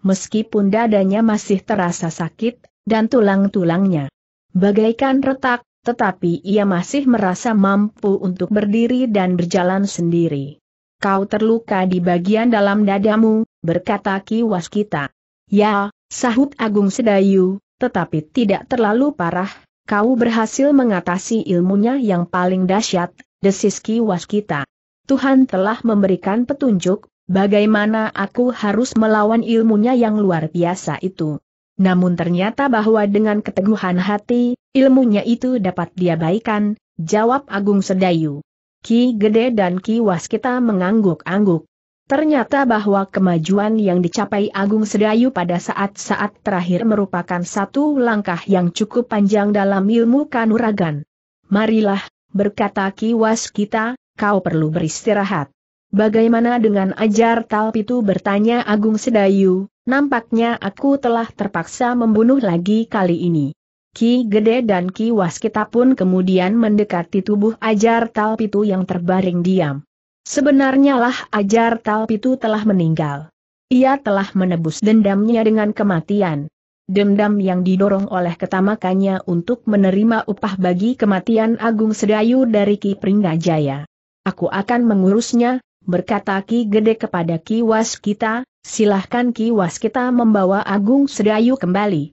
Meskipun dadanya masih terasa sakit, dan tulang-tulangnya bagaikan retak, tetapi ia masih merasa mampu untuk berdiri dan berjalan sendiri. Kau terluka di bagian dalam dadamu, berkata Ki Waskita. Ya, sahut Agung Sedayu, tetapi tidak terlalu parah, kau berhasil mengatasi ilmunya yang paling dahsyat, desis Ki Waskita. Tuhan telah memberikan petunjuk, bagaimana aku harus melawan ilmunya yang luar biasa itu. Namun ternyata bahwa dengan keteguhan hati, Ilmunya itu dapat diabaikan, jawab Agung Sedayu. Ki Gede dan Ki Waskita mengangguk-angguk. Ternyata bahwa kemajuan yang dicapai Agung Sedayu pada saat-saat terakhir merupakan satu langkah yang cukup panjang dalam ilmu kanuragan. Marilah, berkata Was kita, kau perlu beristirahat. Bagaimana dengan ajar talp itu bertanya Agung Sedayu, nampaknya aku telah terpaksa membunuh lagi kali ini. Ki Gede dan Ki Waskita pun kemudian mendekati tubuh Ajar Talpitu yang terbaring diam. Sebenarnya lah Ajar Talpitu telah meninggal. Ia telah menebus dendamnya dengan kematian. Dendam yang didorong oleh ketamakannya untuk menerima upah bagi kematian Agung Sedayu dari Ki Pringgajaya. Aku akan mengurusnya, berkata Ki Gede kepada Ki Waskita, silahkan Ki Waskita membawa Agung Sedayu kembali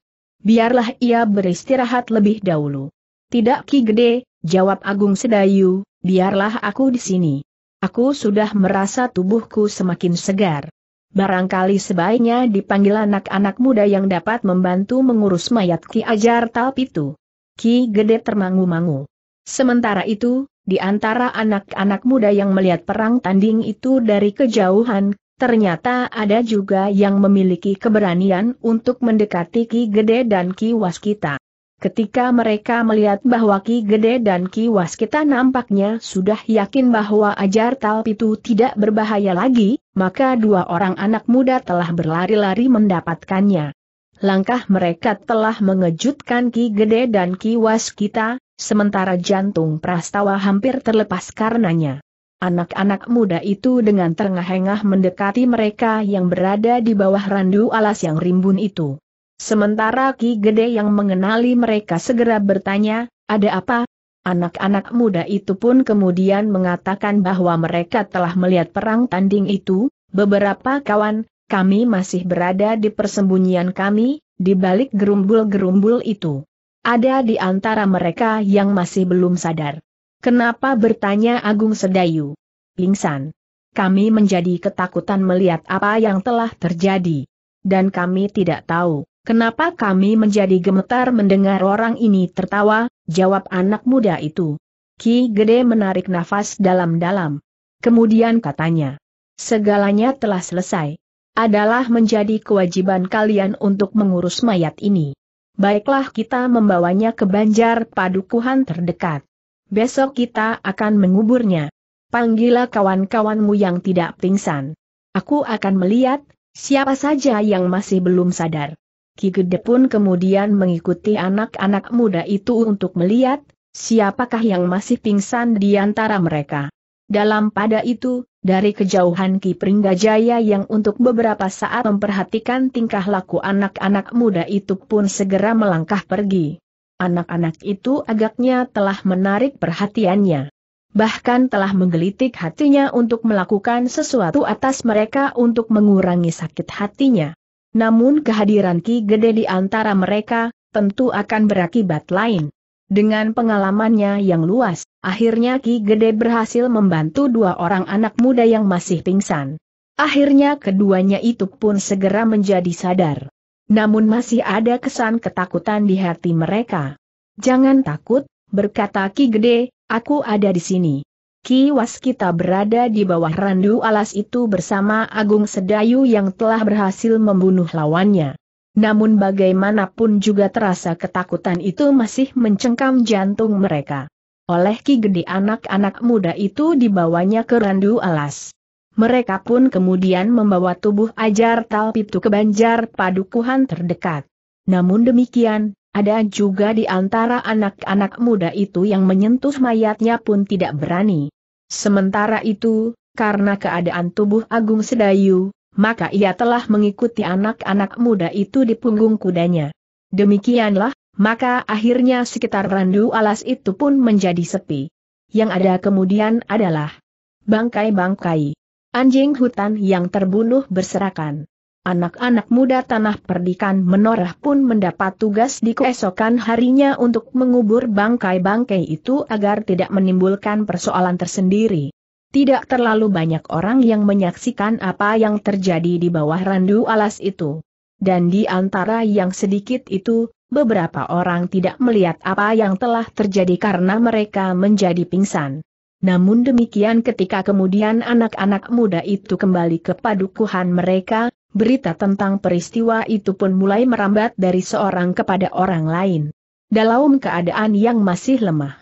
biarlah ia beristirahat lebih dahulu. Tidak Ki Gede, jawab Agung Sedayu, biarlah aku di sini. Aku sudah merasa tubuhku semakin segar. Barangkali sebaiknya dipanggil anak-anak muda yang dapat membantu mengurus mayat Ki Ajar Talp itu. Ki Gede termangu-mangu. Sementara itu, di antara anak-anak muda yang melihat perang tanding itu dari kejauhan, Ternyata ada juga yang memiliki keberanian untuk mendekati Ki Gede dan Ki Waskita. Ketika mereka melihat bahwa Ki Gede dan Ki Waskita nampaknya sudah yakin bahwa ajar talp itu tidak berbahaya lagi, maka dua orang anak muda telah berlari-lari mendapatkannya. Langkah mereka telah mengejutkan Ki Gede dan Ki Waskita, sementara jantung Prastawa hampir terlepas karenanya. Anak-anak muda itu dengan terengah-engah mendekati mereka yang berada di bawah randu alas yang rimbun itu. Sementara Ki Gede yang mengenali mereka segera bertanya, ada apa? Anak-anak muda itu pun kemudian mengatakan bahwa mereka telah melihat perang tanding itu, beberapa kawan, kami masih berada di persembunyian kami, di balik gerumbul-gerumbul itu. Ada di antara mereka yang masih belum sadar. Kenapa bertanya Agung Sedayu? Pingsan. Kami menjadi ketakutan melihat apa yang telah terjadi. Dan kami tidak tahu, kenapa kami menjadi gemetar mendengar orang ini tertawa, jawab anak muda itu. Ki Gede menarik nafas dalam-dalam. Kemudian katanya, segalanya telah selesai. Adalah menjadi kewajiban kalian untuk mengurus mayat ini. Baiklah kita membawanya ke banjar padukuhan terdekat. Besok kita akan menguburnya. Panggillah kawan-kawanmu yang tidak pingsan. Aku akan melihat, siapa saja yang masih belum sadar. Ki Gede pun kemudian mengikuti anak-anak muda itu untuk melihat, siapakah yang masih pingsan di antara mereka. Dalam pada itu, dari kejauhan Ki Pringgajaya yang untuk beberapa saat memperhatikan tingkah laku anak-anak muda itu pun segera melangkah pergi anak-anak itu agaknya telah menarik perhatiannya. Bahkan telah menggelitik hatinya untuk melakukan sesuatu atas mereka untuk mengurangi sakit hatinya. Namun kehadiran Ki Gede di antara mereka, tentu akan berakibat lain. Dengan pengalamannya yang luas, akhirnya Ki Gede berhasil membantu dua orang anak muda yang masih pingsan. Akhirnya keduanya itu pun segera menjadi sadar. Namun masih ada kesan ketakutan di hati mereka. Jangan takut, berkata Ki Gede, aku ada di sini. Ki Waskita berada di bawah randu alas itu bersama Agung Sedayu yang telah berhasil membunuh lawannya. Namun bagaimanapun juga terasa ketakutan itu masih mencengkam jantung mereka. Oleh Ki Gede anak-anak muda itu dibawanya ke randu alas. Mereka pun kemudian membawa tubuh Ajar Talpitu ke banjar padukuhan terdekat. Namun demikian, ada juga di antara anak-anak muda itu yang menyentuh mayatnya pun tidak berani. Sementara itu, karena keadaan tubuh Agung Sedayu, maka ia telah mengikuti anak-anak muda itu di punggung kudanya. Demikianlah, maka akhirnya sekitar randu alas itu pun menjadi sepi. Yang ada kemudian adalah bangkai-bangkai Anjing hutan yang terbunuh berserakan. Anak-anak muda tanah perdikan menorah pun mendapat tugas di keesokan harinya untuk mengubur bangkai-bangkai itu agar tidak menimbulkan persoalan tersendiri. Tidak terlalu banyak orang yang menyaksikan apa yang terjadi di bawah randu alas itu. Dan di antara yang sedikit itu, beberapa orang tidak melihat apa yang telah terjadi karena mereka menjadi pingsan. Namun demikian ketika kemudian anak-anak muda itu kembali ke padukuhan mereka, berita tentang peristiwa itu pun mulai merambat dari seorang kepada orang lain. Dalam keadaan yang masih lemah.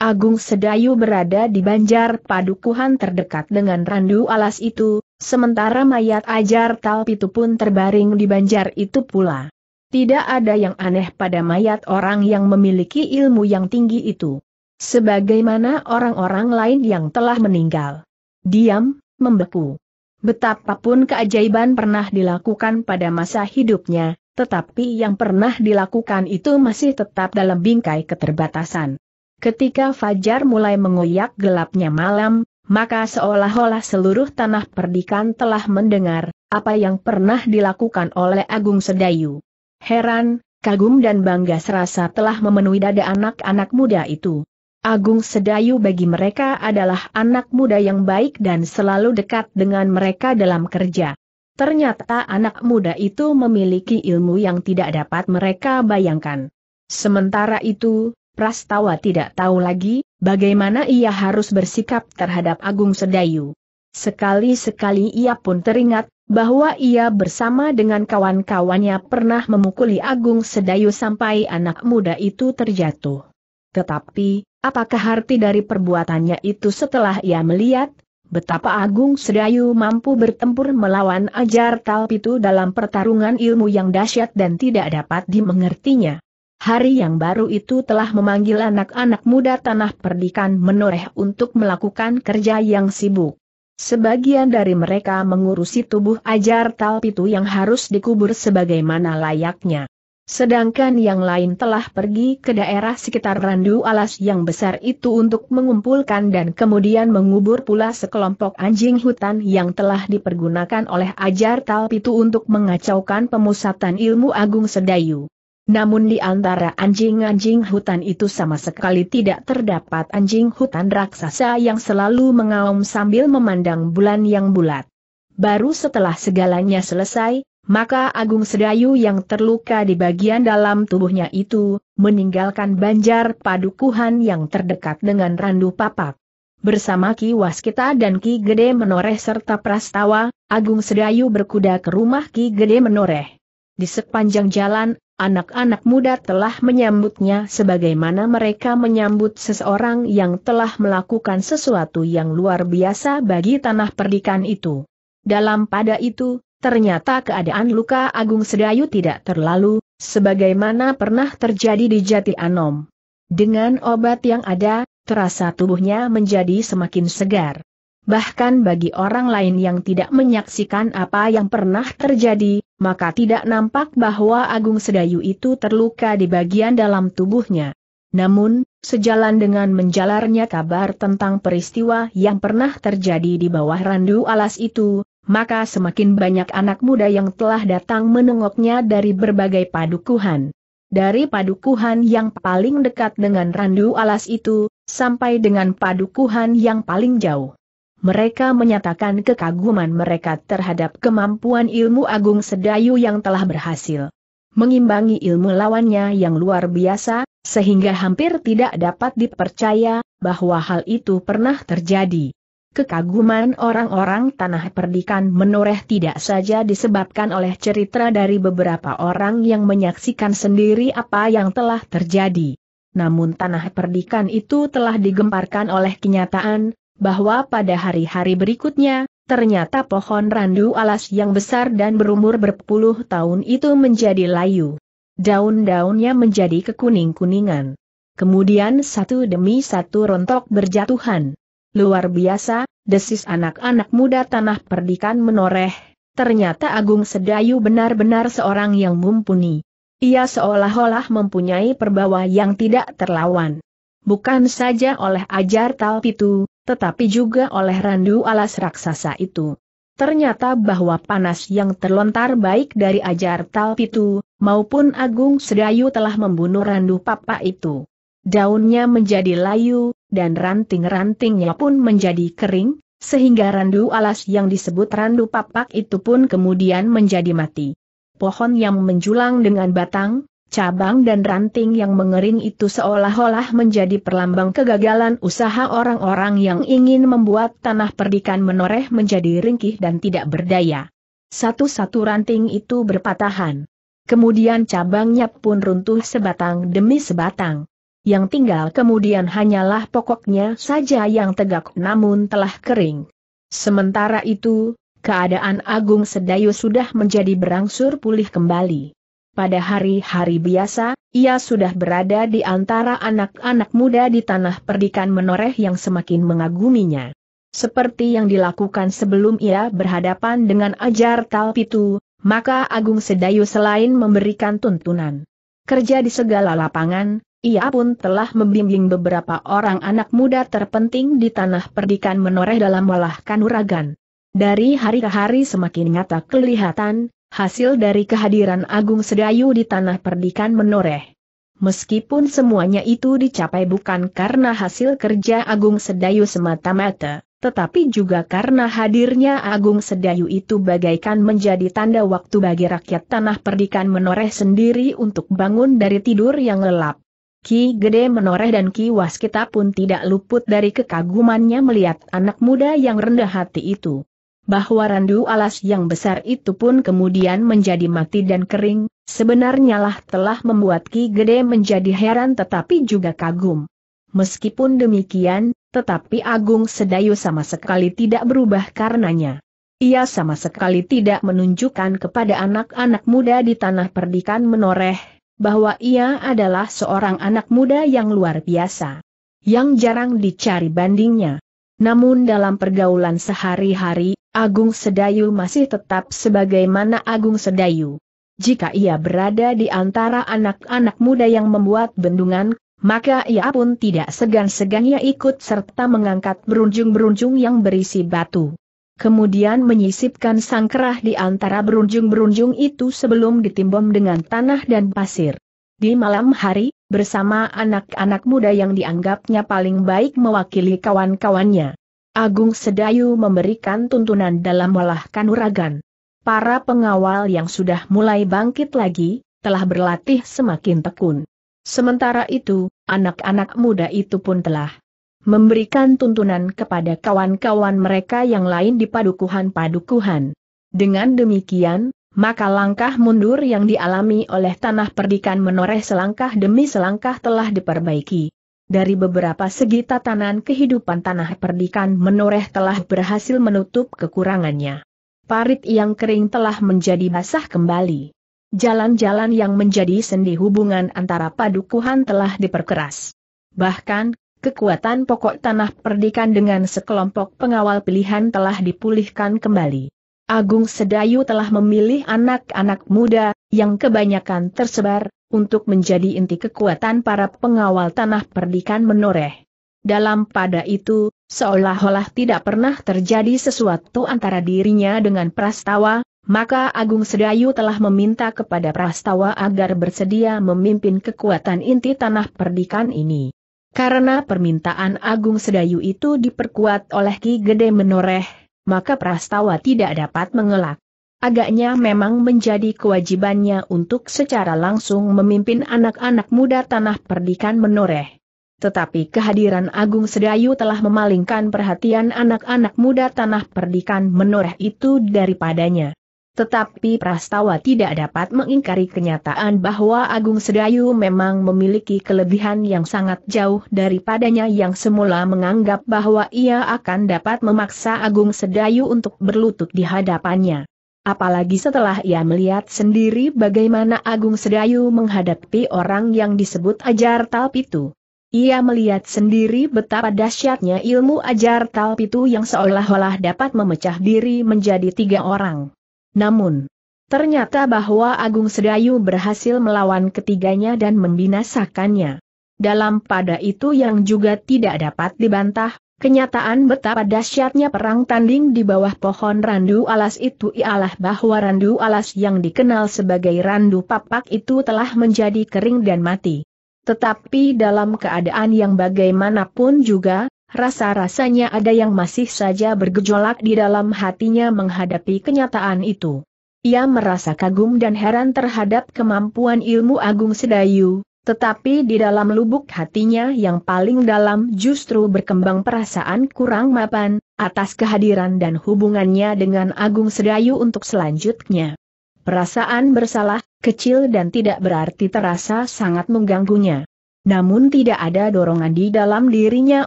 Agung Sedayu berada di banjar padukuhan terdekat dengan randu alas itu, sementara mayat ajar itu pun terbaring di banjar itu pula. Tidak ada yang aneh pada mayat orang yang memiliki ilmu yang tinggi itu. Sebagaimana orang-orang lain yang telah meninggal. Diam, membeku. Betapapun keajaiban pernah dilakukan pada masa hidupnya, tetapi yang pernah dilakukan itu masih tetap dalam bingkai keterbatasan. Ketika Fajar mulai mengoyak gelapnya malam, maka seolah-olah seluruh tanah perdikan telah mendengar apa yang pernah dilakukan oleh Agung Sedayu. Heran, kagum dan bangga serasa telah memenuhi dada anak-anak muda itu. Agung Sedayu bagi mereka adalah anak muda yang baik dan selalu dekat dengan mereka dalam kerja. Ternyata anak muda itu memiliki ilmu yang tidak dapat mereka bayangkan. Sementara itu, Prastawa tidak tahu lagi bagaimana ia harus bersikap terhadap Agung Sedayu. Sekali-sekali ia pun teringat bahwa ia bersama dengan kawan-kawannya pernah memukuli Agung Sedayu sampai anak muda itu terjatuh. Tetapi, Apakah arti dari perbuatannya itu setelah ia melihat betapa Agung Sedayu mampu bertempur melawan ajar Talpitu dalam pertarungan ilmu yang dahsyat dan tidak dapat dimengertinya. Hari yang baru itu telah memanggil anak-anak muda tanah perdikan menoreh untuk melakukan kerja yang sibuk. Sebagian dari mereka mengurusi tubuh ajar Talpitu yang harus dikubur sebagaimana layaknya. Sedangkan yang lain telah pergi ke daerah sekitar randu alas yang besar itu untuk mengumpulkan dan kemudian mengubur pula sekelompok anjing hutan yang telah dipergunakan oleh ajar Talpitu untuk mengacaukan pemusatan ilmu agung sedayu. Namun di antara anjing-anjing hutan itu sama sekali tidak terdapat anjing hutan raksasa yang selalu mengaum sambil memandang bulan yang bulat. Baru setelah segalanya selesai, maka Agung Sedayu yang terluka di bagian dalam tubuhnya itu, meninggalkan banjar padukuhan yang terdekat dengan Randu Papak. Bersama Ki Waskita dan Ki Gede Menoreh serta Prastawa, Agung Sedayu berkuda ke rumah Ki Gede Menoreh. Di sepanjang jalan, anak-anak muda telah menyambutnya sebagaimana mereka menyambut seseorang yang telah melakukan sesuatu yang luar biasa bagi tanah perdikan itu. Dalam pada itu, Ternyata keadaan luka Agung Sedayu tidak terlalu, sebagaimana pernah terjadi di Jati Anom. Dengan obat yang ada, terasa tubuhnya menjadi semakin segar. Bahkan bagi orang lain yang tidak menyaksikan apa yang pernah terjadi, maka tidak nampak bahwa Agung Sedayu itu terluka di bagian dalam tubuhnya. Namun, sejalan dengan menjalarnya kabar tentang peristiwa yang pernah terjadi di bawah randu alas itu, maka semakin banyak anak muda yang telah datang menengoknya dari berbagai padukuhan. Dari padukuhan yang paling dekat dengan randu alas itu, sampai dengan padukuhan yang paling jauh. Mereka menyatakan kekaguman mereka terhadap kemampuan ilmu agung sedayu yang telah berhasil mengimbangi ilmu lawannya yang luar biasa, sehingga hampir tidak dapat dipercaya bahwa hal itu pernah terjadi. Kekaguman orang-orang tanah perdikan menoreh tidak saja disebabkan oleh cerita dari beberapa orang yang menyaksikan sendiri apa yang telah terjadi. Namun tanah perdikan itu telah digemparkan oleh kenyataan, bahwa pada hari-hari berikutnya, ternyata pohon randu alas yang besar dan berumur berpuluh tahun itu menjadi layu. Daun-daunnya menjadi kekuning-kuningan. Kemudian satu demi satu rontok berjatuhan. Luar biasa, desis anak-anak muda tanah perdikan menoreh, ternyata Agung Sedayu benar-benar seorang yang mumpuni. Ia seolah-olah mempunyai perbawa yang tidak terlawan. Bukan saja oleh ajar talpitu, tetapi juga oleh randu alas raksasa itu. Ternyata bahwa panas yang terlontar baik dari ajar talpitu, maupun Agung Sedayu telah membunuh randu papa itu. Daunnya menjadi layu, dan ranting-rantingnya pun menjadi kering, sehingga randu alas yang disebut randu papak itu pun kemudian menjadi mati. Pohon yang menjulang dengan batang, cabang dan ranting yang mengering itu seolah-olah menjadi perlambang kegagalan usaha orang-orang yang ingin membuat tanah perdikan menoreh menjadi ringkih dan tidak berdaya. Satu-satu ranting itu berpatahan. Kemudian cabangnya pun runtuh sebatang demi sebatang yang tinggal kemudian hanyalah pokoknya saja yang tegak namun telah kering. Sementara itu, keadaan Agung Sedayu sudah menjadi berangsur pulih kembali. Pada hari-hari biasa, ia sudah berada di antara anak-anak muda di tanah perdikan menoreh yang semakin mengaguminya. Seperti yang dilakukan sebelum ia berhadapan dengan ajar Talpitu, maka Agung Sedayu selain memberikan tuntunan kerja di segala lapangan, ia pun telah membimbing beberapa orang anak muda terpenting di tanah perdikan menoreh dalam malah kanuragan. Dari hari ke hari semakin nyata kelihatan, hasil dari kehadiran Agung Sedayu di tanah perdikan menoreh. Meskipun semuanya itu dicapai bukan karena hasil kerja Agung Sedayu semata-mata, tetapi juga karena hadirnya Agung Sedayu itu bagaikan menjadi tanda waktu bagi rakyat tanah perdikan menoreh sendiri untuk bangun dari tidur yang lelap. Ki Gede menoreh dan Ki Waskita pun tidak luput dari kekagumannya melihat anak muda yang rendah hati itu. Bahwa randu alas yang besar itu pun kemudian menjadi mati dan kering, sebenarnya lah telah membuat Ki Gede menjadi heran tetapi juga kagum. Meskipun demikian, tetapi Agung Sedayu sama sekali tidak berubah karenanya. Ia sama sekali tidak menunjukkan kepada anak-anak muda di tanah perdikan menoreh, bahwa ia adalah seorang anak muda yang luar biasa, yang jarang dicari bandingnya. Namun dalam pergaulan sehari-hari, Agung Sedayu masih tetap sebagaimana Agung Sedayu. Jika ia berada di antara anak-anak muda yang membuat bendungan, maka ia pun tidak segan-segannya ikut serta mengangkat berunjung-berunjung yang berisi batu kemudian menyisipkan kerah di antara berunjung-berunjung itu sebelum ditimbom dengan tanah dan pasir. Di malam hari, bersama anak-anak muda yang dianggapnya paling baik mewakili kawan-kawannya. Agung Sedayu memberikan tuntunan dalam olah kanuragan. Para pengawal yang sudah mulai bangkit lagi, telah berlatih semakin tekun. Sementara itu, anak-anak muda itu pun telah memberikan tuntunan kepada kawan-kawan mereka yang lain di padukuhan-padukuhan. Dengan demikian, maka langkah mundur yang dialami oleh tanah perdikan menoreh selangkah demi selangkah telah diperbaiki. Dari beberapa segi tatanan kehidupan tanah perdikan menoreh telah berhasil menutup kekurangannya. Parit yang kering telah menjadi basah kembali. Jalan-jalan yang menjadi sendi hubungan antara padukuhan telah diperkeras. Bahkan, kekuatan pokok tanah perdikan dengan sekelompok pengawal pilihan telah dipulihkan kembali. Agung Sedayu telah memilih anak-anak muda, yang kebanyakan tersebar, untuk menjadi inti kekuatan para pengawal tanah perdikan menoreh. Dalam pada itu, seolah-olah tidak pernah terjadi sesuatu antara dirinya dengan Prastawa, maka Agung Sedayu telah meminta kepada Prastawa agar bersedia memimpin kekuatan inti tanah perdikan ini. Karena permintaan Agung Sedayu itu diperkuat oleh Ki Gede Menoreh, maka Prastawa tidak dapat mengelak. Agaknya memang menjadi kewajibannya untuk secara langsung memimpin anak-anak muda tanah perdikan menoreh. Tetapi kehadiran Agung Sedayu telah memalingkan perhatian anak-anak muda tanah perdikan menoreh itu daripadanya. Tetapi Prastawa tidak dapat mengingkari kenyataan bahwa Agung Sedayu memang memiliki kelebihan yang sangat jauh daripadanya yang semula menganggap bahwa ia akan dapat memaksa Agung Sedayu untuk berlutut di hadapannya. Apalagi setelah ia melihat sendiri bagaimana Agung Sedayu menghadapi orang yang disebut Ajar Talpitu. Ia melihat sendiri betapa dahsyatnya ilmu ajar talpitu yang seolah-olah dapat memecah diri menjadi tiga orang. Namun, ternyata bahwa Agung Sedayu berhasil melawan ketiganya dan membinasakannya. Dalam pada itu yang juga tidak dapat dibantah, kenyataan betapa dahsyatnya perang tanding di bawah pohon Randu Alas itu ialah bahwa Randu Alas yang dikenal sebagai Randu Papak itu telah menjadi kering dan mati. Tetapi dalam keadaan yang bagaimanapun juga, Rasa-rasanya ada yang masih saja bergejolak di dalam hatinya menghadapi kenyataan itu. Ia merasa kagum dan heran terhadap kemampuan ilmu agung sedayu, tetapi di dalam lubuk hatinya yang paling dalam justru berkembang perasaan kurang mapan, atas kehadiran dan hubungannya dengan Agung Sedayu untuk selanjutnya. Perasaan bersalah, kecil dan tidak berarti terasa sangat mengganggunya namun tidak ada dorongan di dalam dirinya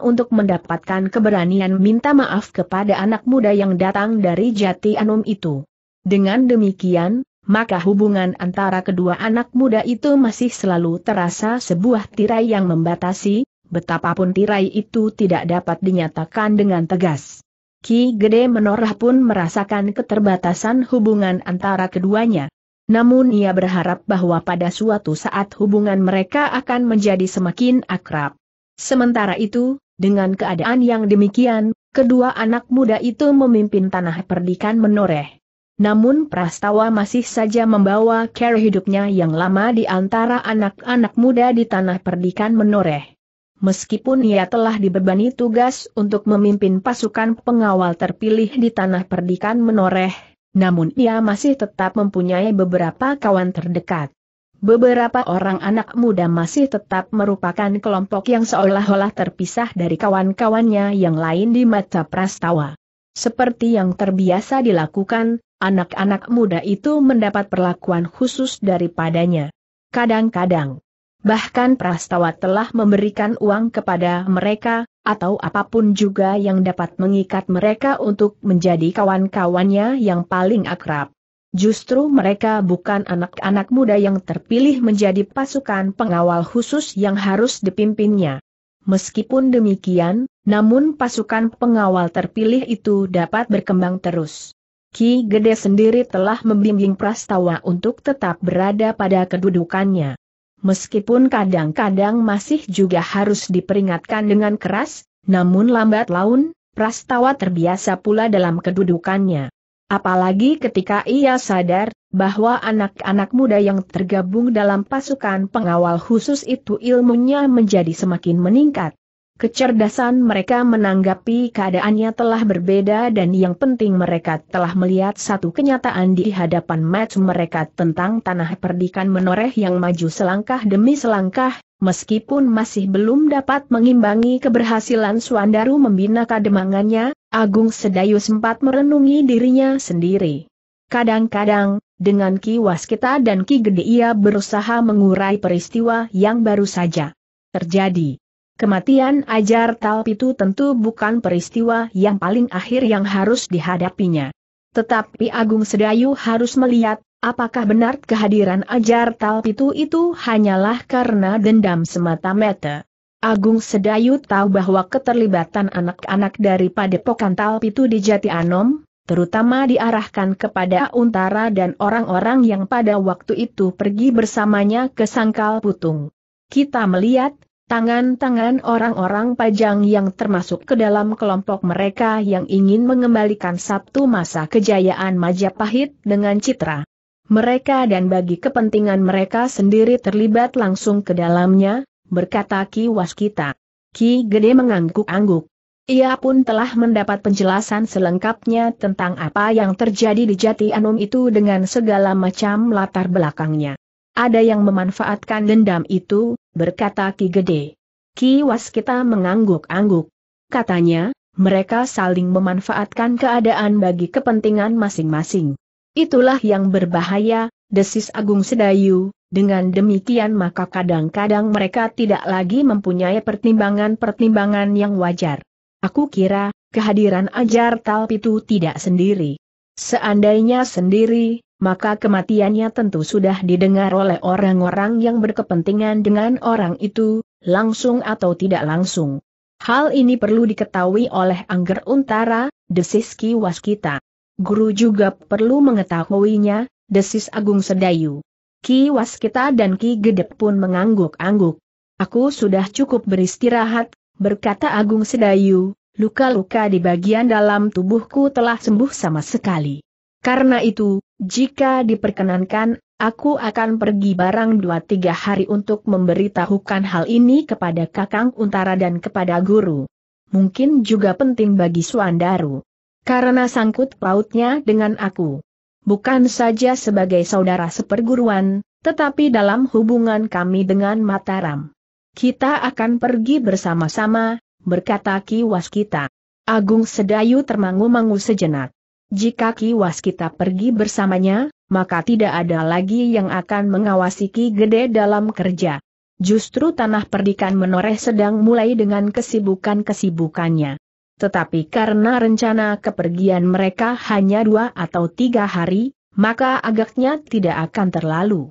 untuk mendapatkan keberanian minta maaf kepada anak muda yang datang dari jati anum itu. Dengan demikian, maka hubungan antara kedua anak muda itu masih selalu terasa sebuah tirai yang membatasi, betapapun tirai itu tidak dapat dinyatakan dengan tegas. Ki Gede Menorah pun merasakan keterbatasan hubungan antara keduanya. Namun ia berharap bahwa pada suatu saat hubungan mereka akan menjadi semakin akrab. Sementara itu, dengan keadaan yang demikian, kedua anak muda itu memimpin tanah perdikan menoreh. Namun Prastawa masih saja membawa cara hidupnya yang lama di antara anak-anak muda di tanah perdikan menoreh. Meskipun ia telah dibebani tugas untuk memimpin pasukan pengawal terpilih di tanah perdikan menoreh, namun ia masih tetap mempunyai beberapa kawan terdekat. Beberapa orang anak muda masih tetap merupakan kelompok yang seolah-olah terpisah dari kawan-kawannya yang lain di mata prastawa. Seperti yang terbiasa dilakukan, anak-anak muda itu mendapat perlakuan khusus daripadanya. Kadang-kadang, bahkan Prastawa telah memberikan uang kepada mereka, atau apapun juga yang dapat mengikat mereka untuk menjadi kawan-kawannya yang paling akrab. Justru mereka bukan anak-anak muda yang terpilih menjadi pasukan pengawal khusus yang harus dipimpinnya. Meskipun demikian, namun pasukan pengawal terpilih itu dapat berkembang terus. Ki Gede sendiri telah membimbing Prastawa untuk tetap berada pada kedudukannya meskipun kadang-kadang masih juga harus diperingatkan dengan keras, namun lambat laun, Prastawa terbiasa pula dalam kedudukannya. Apalagi ketika ia sadar bahwa anak-anak muda yang tergabung dalam pasukan pengawal khusus itu ilmunya menjadi semakin meningkat. Kecerdasan mereka menanggapi keadaannya telah berbeda dan yang penting mereka telah melihat satu kenyataan di hadapan match mereka tentang tanah perdikan menoreh yang maju selangkah demi selangkah, meskipun masih belum dapat mengimbangi keberhasilan Suandaru membina kademangannya, Agung Sedayu sempat merenungi dirinya sendiri. Kadang-kadang, dengan Ki Waskita dan Ki Gede ia berusaha mengurai peristiwa yang baru saja terjadi. Kematian Ajar Talp itu tentu bukan peristiwa yang paling akhir yang harus dihadapinya. Tetapi Agung Sedayu harus melihat, apakah benar kehadiran Ajar Talp itu itu hanyalah karena dendam semata-mata. Agung Sedayu tahu bahwa keterlibatan anak-anak dari Padepokan Talp itu di Jati Anom, terutama diarahkan kepada Untara dan orang-orang yang pada waktu itu pergi bersamanya ke Sangkal Putung. Kita melihat, Tangan-tangan orang-orang pajang yang termasuk ke dalam kelompok mereka yang ingin mengembalikan Sabtu masa kejayaan Majapahit dengan citra. Mereka dan bagi kepentingan mereka sendiri terlibat langsung ke dalamnya, berkata Ki Waskita. Ki Gede mengangguk-angguk. Ia pun telah mendapat penjelasan selengkapnya tentang apa yang terjadi di Jati Anum itu dengan segala macam latar belakangnya. Ada yang memanfaatkan dendam itu, berkata Ki Gede. Ki was kita mengangguk-angguk. Katanya, mereka saling memanfaatkan keadaan bagi kepentingan masing-masing. Itulah yang berbahaya, desis Agung Sedayu, dengan demikian maka kadang-kadang mereka tidak lagi mempunyai pertimbangan-pertimbangan yang wajar. Aku kira, kehadiran ajar itu tidak sendiri. Seandainya sendiri, maka kematiannya tentu sudah didengar oleh orang-orang yang berkepentingan dengan orang itu, langsung atau tidak langsung. Hal ini perlu diketahui oleh Angger Untara, desis Ki Waskita. Guru juga perlu mengetahuinya, desis Agung Sedayu. Ki Waskita dan Ki Gedep pun mengangguk-angguk. Aku sudah cukup beristirahat, berkata Agung Sedayu, luka-luka di bagian dalam tubuhku telah sembuh sama sekali. Karena itu, jika diperkenankan, aku akan pergi barang dua tiga hari untuk memberitahukan hal ini kepada Kakang Untara dan kepada guru. Mungkin juga penting bagi Suandaru. Karena sangkut pautnya dengan aku. Bukan saja sebagai saudara seperguruan, tetapi dalam hubungan kami dengan Mataram. Kita akan pergi bersama-sama, berkata Ki Waskita. Agung Sedayu termangu-mangu sejenak. Jika kiwas kita pergi bersamanya, maka tidak ada lagi yang akan mengawasi Ki Gede dalam kerja. Justru tanah perdikan menoreh sedang mulai dengan kesibukan-kesibukannya. Tetapi karena rencana kepergian mereka hanya dua atau tiga hari, maka agaknya tidak akan terlalu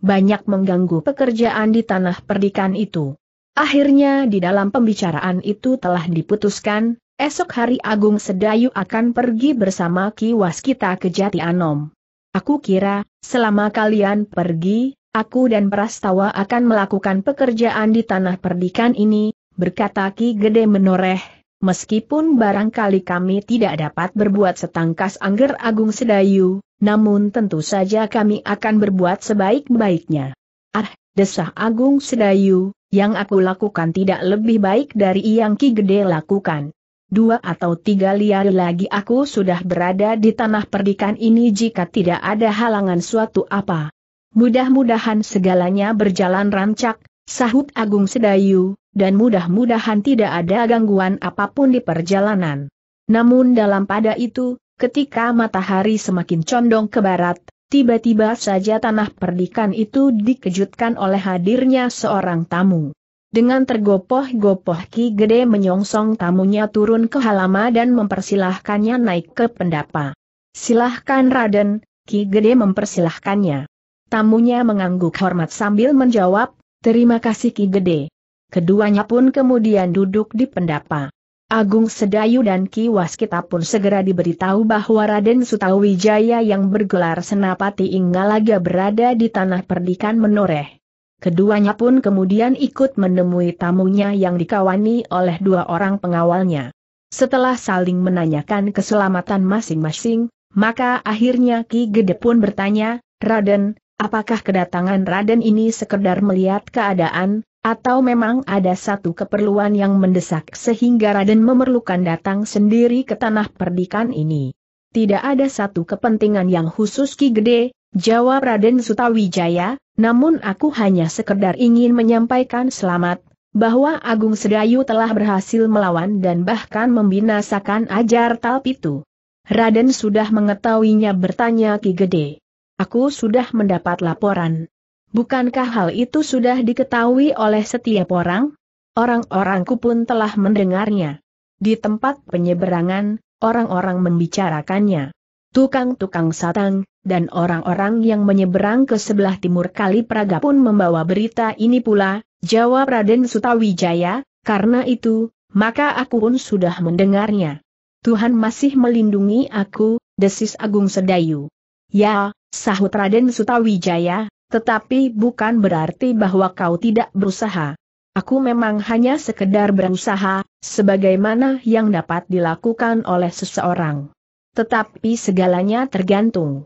banyak mengganggu pekerjaan di tanah perdikan itu. Akhirnya di dalam pembicaraan itu telah diputuskan, Esok hari Agung Sedayu akan pergi bersama Ki Waskita ke Jati Anom. Aku kira, selama kalian pergi, aku dan Prastawa akan melakukan pekerjaan di tanah perdikan ini, berkata Ki Gede menoreh. Meskipun barangkali kami tidak dapat berbuat setangkas angger Agung Sedayu, namun tentu saja kami akan berbuat sebaik-baiknya. Ah, desah Agung Sedayu, yang aku lakukan tidak lebih baik dari yang Ki Gede lakukan dua atau tiga liar lagi aku sudah berada di tanah perdikan ini jika tidak ada halangan suatu apa. Mudah-mudahan segalanya berjalan rancak, sahut Agung Sedayu, dan mudah-mudahan tidak ada gangguan apapun di perjalanan. Namun dalam pada itu, ketika matahari semakin condong ke barat, tiba-tiba saja tanah perdikan itu dikejutkan oleh hadirnya seorang tamu. Dengan tergopoh-gopoh Ki Gede menyongsong tamunya turun ke halama dan mempersilahkannya naik ke pendapa. Silahkan Raden, Ki Gede mempersilahkannya. Tamunya mengangguk hormat sambil menjawab, terima kasih Ki Gede. Keduanya pun kemudian duduk di pendapa. Agung Sedayu dan Ki Waskita pun segera diberitahu bahwa Raden Sutawijaya yang bergelar Senapati Inggalaga berada di tanah perdikan menoreh. Keduanya pun kemudian ikut menemui tamunya yang dikawani oleh dua orang pengawalnya. Setelah saling menanyakan keselamatan masing-masing, maka akhirnya Ki Gede pun bertanya, Raden, apakah kedatangan Raden ini sekedar melihat keadaan, atau memang ada satu keperluan yang mendesak sehingga Raden memerlukan datang sendiri ke tanah perdikan ini? Tidak ada satu kepentingan yang khusus Ki Gede, jawab Raden Sutawijaya, namun aku hanya sekedar ingin menyampaikan selamat, bahwa Agung Sedayu telah berhasil melawan dan bahkan membinasakan ajar Talpitu. Raden sudah mengetahuinya bertanya Ki Gede. Aku sudah mendapat laporan. Bukankah hal itu sudah diketahui oleh setiap orang? Orang-orangku pun telah mendengarnya. Di tempat penyeberangan, orang-orang membicarakannya. Tukang-tukang satang, dan orang-orang yang menyeberang ke sebelah timur Kali Praga pun membawa berita ini pula, jawab Raden Sutawijaya, karena itu, maka aku pun sudah mendengarnya. Tuhan masih melindungi aku, desis Agung Sedayu. Ya, sahut Raden Sutawijaya, tetapi bukan berarti bahwa kau tidak berusaha. Aku memang hanya sekedar berusaha, sebagaimana yang dapat dilakukan oleh seseorang. Tetapi segalanya tergantung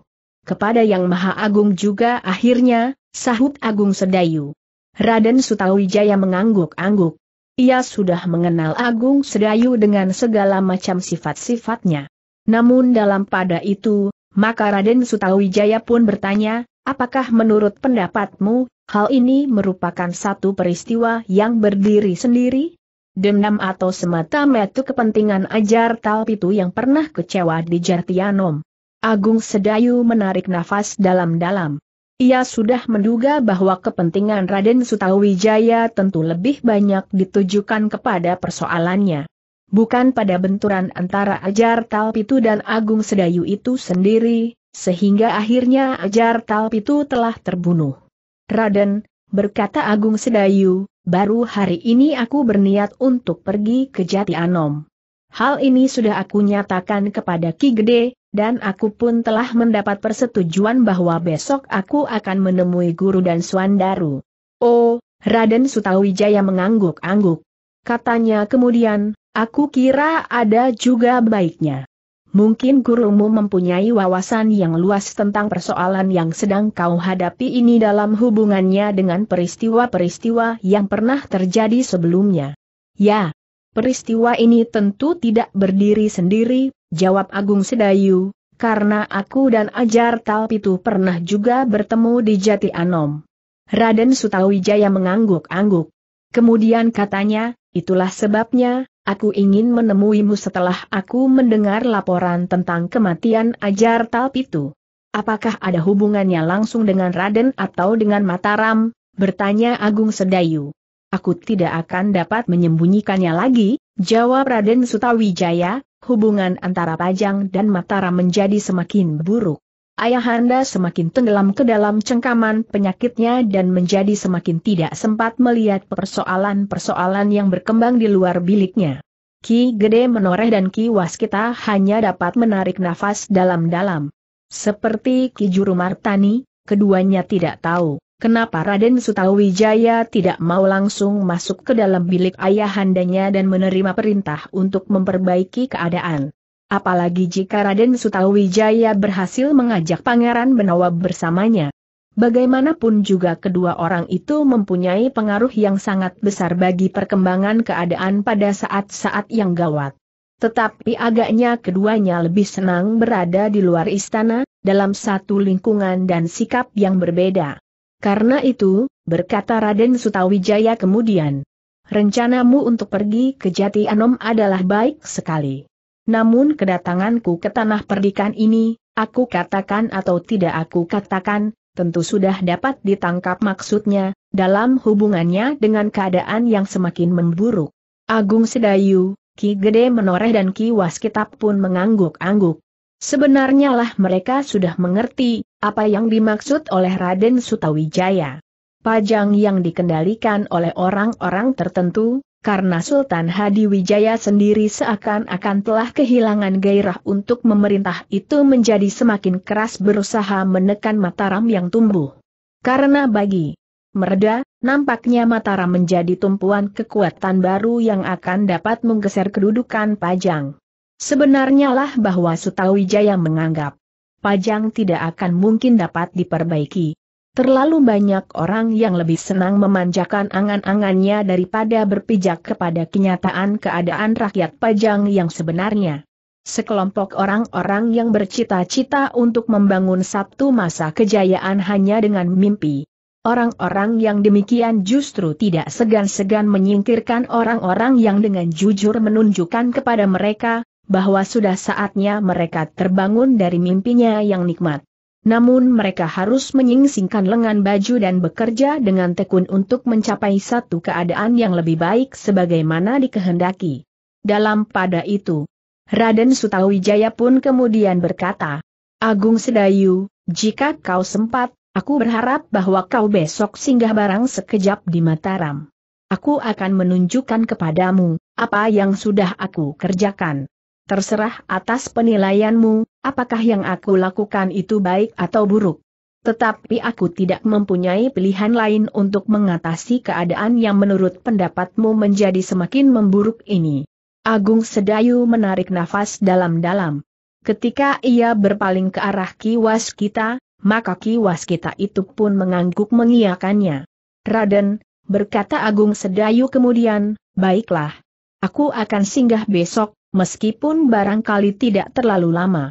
kepada Yang Maha Agung juga akhirnya, sahut Agung Sedayu. Raden Sutawijaya mengangguk-angguk. Ia sudah mengenal Agung Sedayu dengan segala macam sifat-sifatnya. Namun dalam pada itu, maka Raden Sutawijaya pun bertanya, apakah menurut pendapatmu, hal ini merupakan satu peristiwa yang berdiri sendiri? Dendam atau semata metu kepentingan ajar Talpitu yang pernah kecewa di Jartianom. Agung Sedayu menarik nafas dalam-dalam. Ia sudah menduga bahwa kepentingan Raden Sutawijaya tentu lebih banyak ditujukan kepada persoalannya. Bukan pada benturan antara Ajar Talpitu dan Agung Sedayu itu sendiri, sehingga akhirnya Ajar Talpitu telah terbunuh. Raden, berkata Agung Sedayu, baru hari ini aku berniat untuk pergi ke Jati Anom. Hal ini sudah aku nyatakan kepada Ki Gede, dan aku pun telah mendapat persetujuan bahwa besok aku akan menemui guru dan Suandaru. Oh, Raden Sutawijaya mengangguk-angguk. Katanya kemudian, aku kira ada juga baiknya. Mungkin gurumu mempunyai wawasan yang luas tentang persoalan yang sedang kau hadapi ini dalam hubungannya dengan peristiwa-peristiwa yang pernah terjadi sebelumnya. Ya, peristiwa ini tentu tidak berdiri sendiri, Jawab Agung Sedayu, karena aku dan Ajar Talpitu pernah juga bertemu di Jati Anom. Raden Sutawijaya mengangguk-angguk. Kemudian katanya, itulah sebabnya, aku ingin menemuimu setelah aku mendengar laporan tentang kematian Ajar Talpitu. Apakah ada hubungannya langsung dengan Raden atau dengan Mataram? Bertanya Agung Sedayu. Aku tidak akan dapat menyembunyikannya lagi, jawab Raden Sutawijaya, hubungan antara Pajang dan Mataram menjadi semakin buruk. Ayahanda semakin tenggelam ke dalam cengkaman penyakitnya dan menjadi semakin tidak sempat melihat persoalan-persoalan yang berkembang di luar biliknya. Ki Gede Menoreh dan Ki Waskita hanya dapat menarik nafas dalam-dalam. Seperti Ki Juru Martani, keduanya tidak tahu Kenapa Raden Sutawijaya tidak mau langsung masuk ke dalam bilik ayahandanya dan menerima perintah untuk memperbaiki keadaan? Apalagi jika Raden Sutawijaya berhasil mengajak Pangeran Benawa bersamanya. Bagaimanapun juga kedua orang itu mempunyai pengaruh yang sangat besar bagi perkembangan keadaan pada saat-saat yang gawat. Tetapi agaknya keduanya lebih senang berada di luar istana, dalam satu lingkungan dan sikap yang berbeda. Karena itu, berkata Raden Sutawijaya kemudian, rencanamu untuk pergi ke Jati Anom adalah baik sekali. Namun kedatanganku ke tanah perdikan ini, aku katakan atau tidak aku katakan, tentu sudah dapat ditangkap maksudnya, dalam hubungannya dengan keadaan yang semakin memburuk. Agung Sedayu, Ki Gede Menoreh dan Ki Waskitab pun mengangguk-angguk. Sebenarnya lah mereka sudah mengerti, apa yang dimaksud oleh Raden Sutawijaya. Pajang yang dikendalikan oleh orang-orang tertentu, karena Sultan Hadi Wijaya sendiri seakan-akan telah kehilangan gairah untuk memerintah itu menjadi semakin keras berusaha menekan Mataram yang tumbuh. Karena bagi mereda, nampaknya Mataram menjadi tumpuan kekuatan baru yang akan dapat menggeser kedudukan Pajang. Sebenarnya lah bahwa Sutawijaya menganggap pajang tidak akan mungkin dapat diperbaiki. Terlalu banyak orang yang lebih senang memanjakan angan-angannya daripada berpijak kepada kenyataan keadaan rakyat pajang yang sebenarnya. Sekelompok orang-orang yang bercita-cita untuk membangun satu masa kejayaan hanya dengan mimpi. Orang-orang yang demikian justru tidak segan-segan menyingkirkan orang-orang yang dengan jujur menunjukkan kepada mereka bahwa sudah saatnya mereka terbangun dari mimpinya yang nikmat. Namun mereka harus menyingsingkan lengan baju dan bekerja dengan tekun untuk mencapai satu keadaan yang lebih baik sebagaimana dikehendaki. Dalam pada itu, Raden Sutawijaya pun kemudian berkata, Agung Sedayu, jika kau sempat, aku berharap bahwa kau besok singgah barang sekejap di Mataram. Aku akan menunjukkan kepadamu, apa yang sudah aku kerjakan. Terserah atas penilaianmu, apakah yang aku lakukan itu baik atau buruk. Tetapi aku tidak mempunyai pilihan lain untuk mengatasi keadaan yang menurut pendapatmu menjadi semakin memburuk ini. Agung Sedayu menarik nafas dalam-dalam. Ketika ia berpaling ke arah kiwas kita, maka kiwas kita itu pun mengangguk mengiakannya. Raden, berkata Agung Sedayu kemudian, baiklah. Aku akan singgah besok, meskipun barangkali tidak terlalu lama.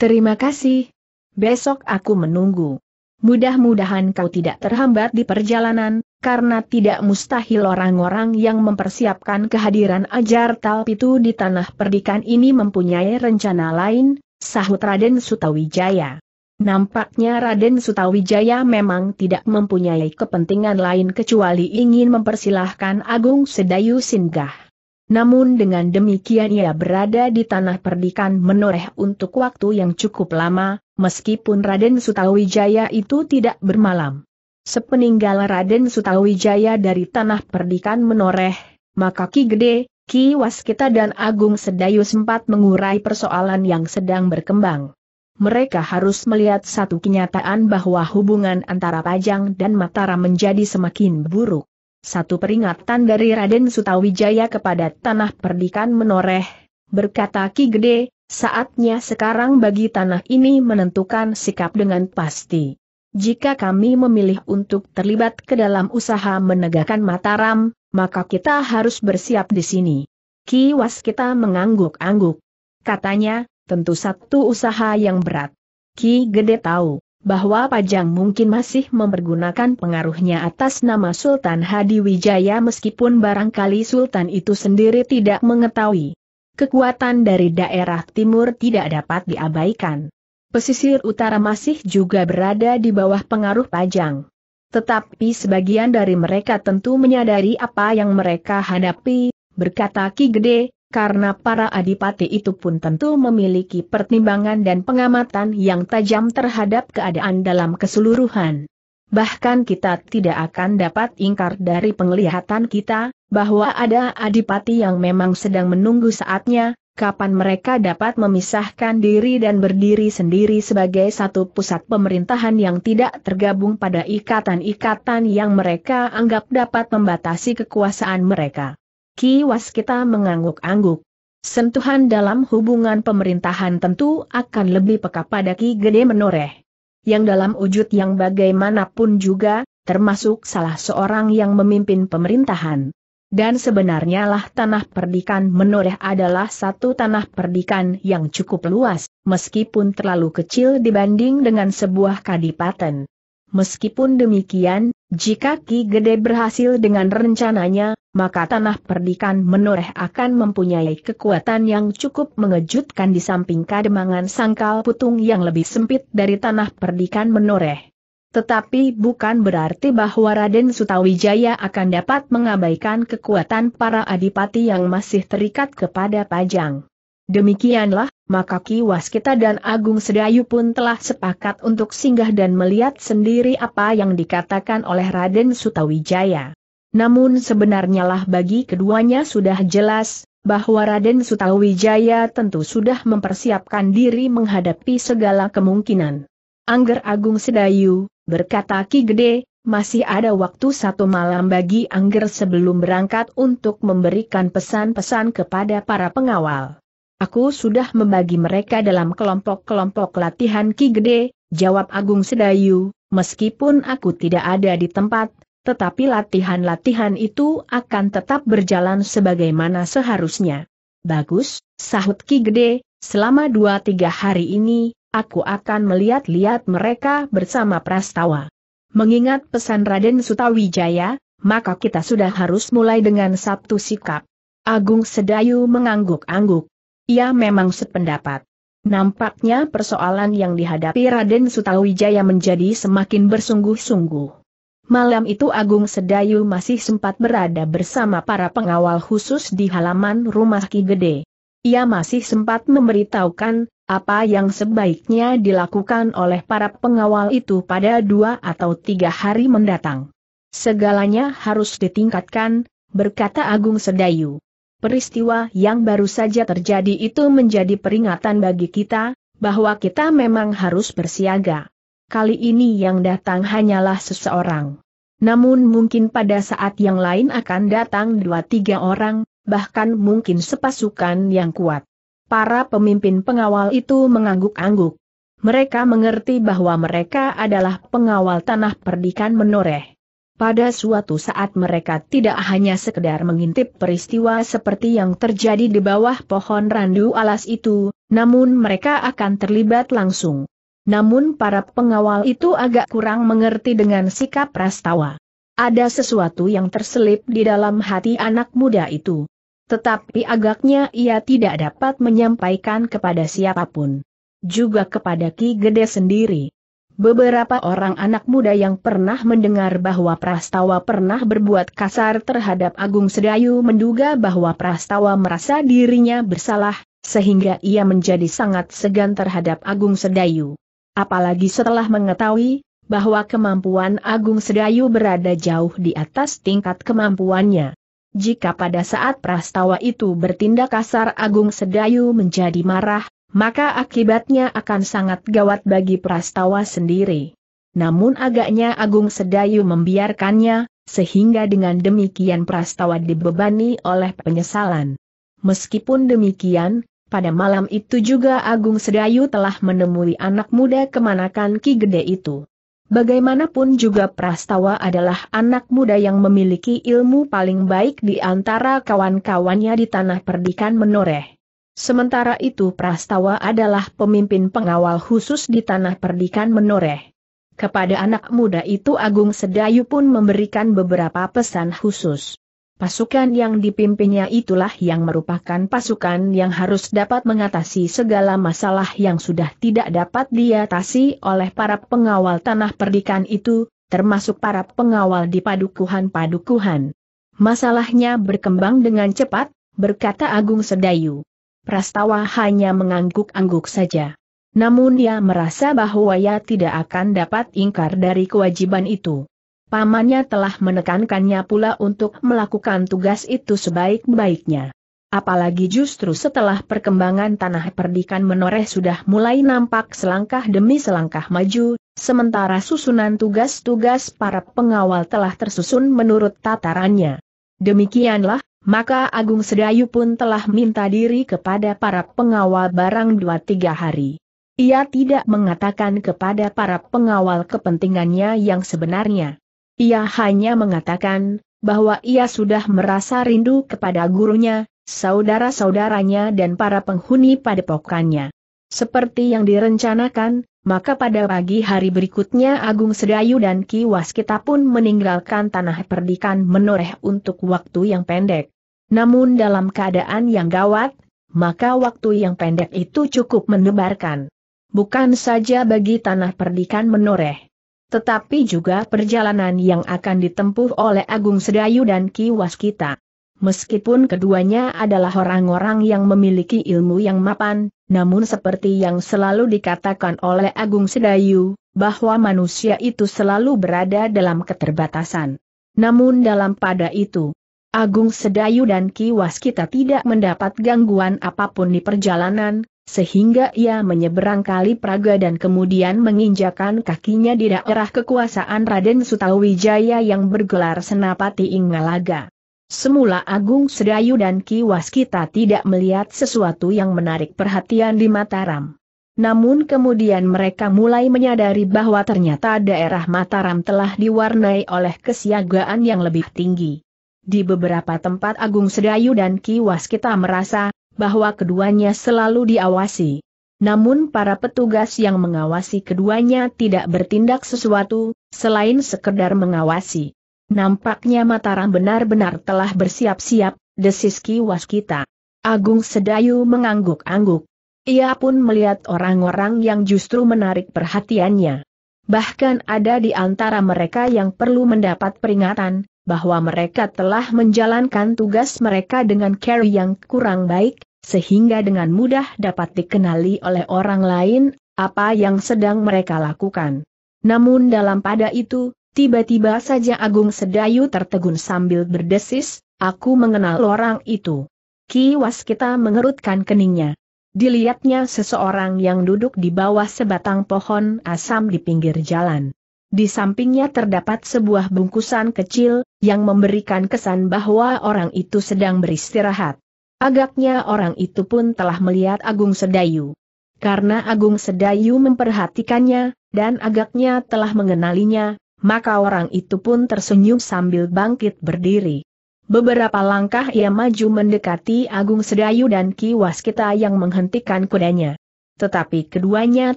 Terima kasih. Besok aku menunggu. Mudah-mudahan kau tidak terhambat di perjalanan, karena tidak mustahil orang-orang yang mempersiapkan kehadiran ajar talp itu di tanah perdikan ini mempunyai rencana lain, sahut Raden Sutawijaya. Nampaknya Raden Sutawijaya memang tidak mempunyai kepentingan lain kecuali ingin mempersilahkan Agung Sedayu Singgah. Namun dengan demikian ia berada di tanah perdikan menoreh untuk waktu yang cukup lama, meskipun Raden Sutawijaya itu tidak bermalam. Sepeninggal Raden Sutawijaya dari tanah perdikan menoreh, maka Ki Gede, Ki Waskita dan Agung Sedayu sempat mengurai persoalan yang sedang berkembang. Mereka harus melihat satu kenyataan bahwa hubungan antara Pajang dan Mataram menjadi semakin buruk. Satu peringatan dari Raden Sutawijaya kepada tanah perdikan menoreh, berkata Ki Gede, saatnya sekarang bagi tanah ini menentukan sikap dengan pasti. Jika kami memilih untuk terlibat ke dalam usaha menegakkan Mataram, maka kita harus bersiap di sini. Ki Was kita mengangguk-angguk. Katanya, tentu satu usaha yang berat. Ki Gede tahu, bahwa Pajang mungkin masih mempergunakan pengaruhnya atas nama Sultan Hadi Wijaya meskipun barangkali Sultan itu sendiri tidak mengetahui. Kekuatan dari daerah timur tidak dapat diabaikan. Pesisir utara masih juga berada di bawah pengaruh Pajang. Tetapi sebagian dari mereka tentu menyadari apa yang mereka hadapi, berkata Ki Gede, karena para adipati itu pun tentu memiliki pertimbangan dan pengamatan yang tajam terhadap keadaan dalam keseluruhan. Bahkan kita tidak akan dapat ingkar dari penglihatan kita, bahwa ada adipati yang memang sedang menunggu saatnya, kapan mereka dapat memisahkan diri dan berdiri sendiri sebagai satu pusat pemerintahan yang tidak tergabung pada ikatan-ikatan yang mereka anggap dapat membatasi kekuasaan mereka. Ki Waskita mengangguk-angguk. Sentuhan dalam hubungan pemerintahan tentu akan lebih peka pada Ki Gede Menoreh. Yang dalam wujud yang bagaimanapun juga, termasuk salah seorang yang memimpin pemerintahan. Dan sebenarnya lah tanah perdikan menoreh adalah satu tanah perdikan yang cukup luas, meskipun terlalu kecil dibanding dengan sebuah kadipaten. Meskipun demikian, jika Ki Gede berhasil dengan rencananya, maka tanah perdikan menoreh akan mempunyai kekuatan yang cukup mengejutkan di samping kademangan sangkal putung yang lebih sempit dari tanah perdikan menoreh. Tetapi bukan berarti bahwa Raden Sutawijaya akan dapat mengabaikan kekuatan para adipati yang masih terikat kepada Pajang. Demikianlah, maka Ki Waskita dan Agung Sedayu pun telah sepakat untuk singgah dan melihat sendiri apa yang dikatakan oleh Raden Sutawijaya. Namun sebenarnya lah bagi keduanya sudah jelas, bahwa Raden Sutawijaya tentu sudah mempersiapkan diri menghadapi segala kemungkinan. Angger Agung Sedayu, berkata Ki Gede, masih ada waktu satu malam bagi Angger sebelum berangkat untuk memberikan pesan-pesan kepada para pengawal. Aku sudah membagi mereka dalam kelompok-kelompok latihan Ki Gede, jawab Agung Sedayu, meskipun aku tidak ada di tempat, tetapi latihan-latihan itu akan tetap berjalan sebagaimana seharusnya. Bagus, sahut Ki Gede, selama dua tiga hari ini, aku akan melihat-lihat mereka bersama Prastawa. Mengingat pesan Raden Sutawijaya, maka kita sudah harus mulai dengan Sabtu sikap. Agung Sedayu mengangguk-angguk. Ia memang sependapat. Nampaknya persoalan yang dihadapi Raden Sutawijaya menjadi semakin bersungguh-sungguh. Malam itu Agung Sedayu masih sempat berada bersama para pengawal khusus di halaman rumah Ki Gede. Ia masih sempat memberitahukan apa yang sebaiknya dilakukan oleh para pengawal itu pada dua atau tiga hari mendatang. Segalanya harus ditingkatkan, berkata Agung Sedayu. Peristiwa yang baru saja terjadi itu menjadi peringatan bagi kita, bahwa kita memang harus bersiaga kali ini yang datang hanyalah seseorang. Namun mungkin pada saat yang lain akan datang dua tiga orang, bahkan mungkin sepasukan yang kuat. Para pemimpin pengawal itu mengangguk-angguk. Mereka mengerti bahwa mereka adalah pengawal tanah perdikan menoreh. Pada suatu saat mereka tidak hanya sekedar mengintip peristiwa seperti yang terjadi di bawah pohon randu alas itu, namun mereka akan terlibat langsung. Namun para pengawal itu agak kurang mengerti dengan sikap Prastawa. Ada sesuatu yang terselip di dalam hati anak muda itu. Tetapi agaknya ia tidak dapat menyampaikan kepada siapapun. Juga kepada Ki Gede sendiri. Beberapa orang anak muda yang pernah mendengar bahwa Prastawa pernah berbuat kasar terhadap Agung Sedayu menduga bahwa Prastawa merasa dirinya bersalah, sehingga ia menjadi sangat segan terhadap Agung Sedayu. Apalagi setelah mengetahui bahwa kemampuan Agung Sedayu berada jauh di atas tingkat kemampuannya. Jika pada saat prastawa itu bertindak kasar Agung Sedayu menjadi marah, maka akibatnya akan sangat gawat bagi prastawa sendiri. Namun agaknya Agung Sedayu membiarkannya, sehingga dengan demikian prastawa dibebani oleh penyesalan. Meskipun demikian, pada malam itu juga Agung Sedayu telah menemui anak muda kemanakan Ki Gede itu. Bagaimanapun juga Prastawa adalah anak muda yang memiliki ilmu paling baik di antara kawan-kawannya di tanah perdikan menoreh. Sementara itu Prastawa adalah pemimpin pengawal khusus di tanah perdikan menoreh. Kepada anak muda itu Agung Sedayu pun memberikan beberapa pesan khusus. Pasukan yang dipimpinnya itulah yang merupakan pasukan yang harus dapat mengatasi segala masalah yang sudah tidak dapat diatasi oleh para pengawal tanah perdikan itu, termasuk para pengawal di padukuhan-padukuhan. Masalahnya berkembang dengan cepat, berkata Agung Sedayu. Prastawa hanya mengangguk-angguk saja. Namun ia merasa bahwa ia tidak akan dapat ingkar dari kewajiban itu pamannya telah menekankannya pula untuk melakukan tugas itu sebaik-baiknya. Apalagi justru setelah perkembangan tanah perdikan menoreh sudah mulai nampak selangkah demi selangkah maju, sementara susunan tugas-tugas para pengawal telah tersusun menurut tatarannya. Demikianlah, maka Agung Sedayu pun telah minta diri kepada para pengawal barang dua tiga hari. Ia tidak mengatakan kepada para pengawal kepentingannya yang sebenarnya. Ia hanya mengatakan, bahwa ia sudah merasa rindu kepada gurunya, saudara-saudaranya dan para penghuni padepokannya. Seperti yang direncanakan, maka pada pagi hari berikutnya Agung Sedayu dan Ki Waskita pun meninggalkan tanah perdikan menoreh untuk waktu yang pendek. Namun dalam keadaan yang gawat, maka waktu yang pendek itu cukup mendebarkan. Bukan saja bagi tanah perdikan menoreh, tetapi juga perjalanan yang akan ditempuh oleh Agung Sedayu dan Ki Waskita. Meskipun keduanya adalah orang-orang yang memiliki ilmu yang mapan, namun seperti yang selalu dikatakan oleh Agung Sedayu, bahwa manusia itu selalu berada dalam keterbatasan. Namun dalam pada itu, Agung Sedayu dan Ki Waskita tidak mendapat gangguan apapun di perjalanan, sehingga ia menyeberang kali Praga dan kemudian menginjakan kakinya di daerah kekuasaan Raden Sutawijaya yang bergelar Senapati Ingalaga. Semula Agung Sedayu dan Ki Waskita tidak melihat sesuatu yang menarik perhatian di Mataram. Namun kemudian mereka mulai menyadari bahwa ternyata daerah Mataram telah diwarnai oleh kesiagaan yang lebih tinggi. Di beberapa tempat Agung Sedayu dan Ki Waskita merasa, bahwa keduanya selalu diawasi. Namun para petugas yang mengawasi keduanya tidak bertindak sesuatu, selain sekedar mengawasi. Nampaknya Mataram benar-benar telah bersiap-siap, desis kiwas kita. Agung Sedayu mengangguk-angguk. Ia pun melihat orang-orang yang justru menarik perhatiannya. Bahkan ada di antara mereka yang perlu mendapat peringatan, bahwa mereka telah menjalankan tugas mereka dengan carry yang kurang baik, sehingga dengan mudah dapat dikenali oleh orang lain apa yang sedang mereka lakukan. Namun dalam pada itu, tiba-tiba saja Agung Sedayu tertegun sambil berdesis, aku mengenal orang itu. Ki Waskita mengerutkan keningnya. Dilihatnya seseorang yang duduk di bawah sebatang pohon asam di pinggir jalan. Di sampingnya terdapat sebuah bungkusan kecil, yang memberikan kesan bahwa orang itu sedang beristirahat. Agaknya orang itu pun telah melihat Agung Sedayu. Karena Agung Sedayu memperhatikannya, dan agaknya telah mengenalinya, maka orang itu pun tersenyum sambil bangkit berdiri. Beberapa langkah ia maju mendekati Agung Sedayu dan Ki Waskita yang menghentikan kudanya. Tetapi keduanya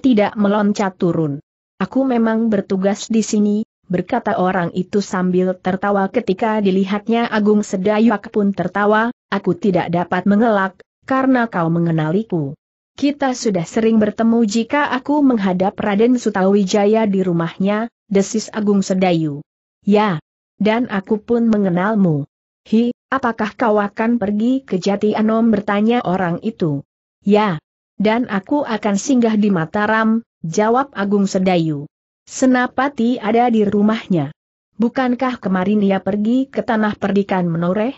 tidak meloncat turun. Aku memang bertugas di sini, berkata orang itu sambil tertawa ketika dilihatnya Agung Sedayuak pun tertawa, aku tidak dapat mengelak, karena kau mengenaliku. Kita sudah sering bertemu jika aku menghadap Raden Sutawijaya di rumahnya, desis Agung Sedayu. Ya, dan aku pun mengenalmu. Hi, apakah kau akan pergi ke Jati Anom bertanya orang itu? Ya, dan aku akan singgah di Mataram, jawab Agung Sedayu. Senapati ada di rumahnya. Bukankah kemarin ia pergi ke tanah perdikan menoreh?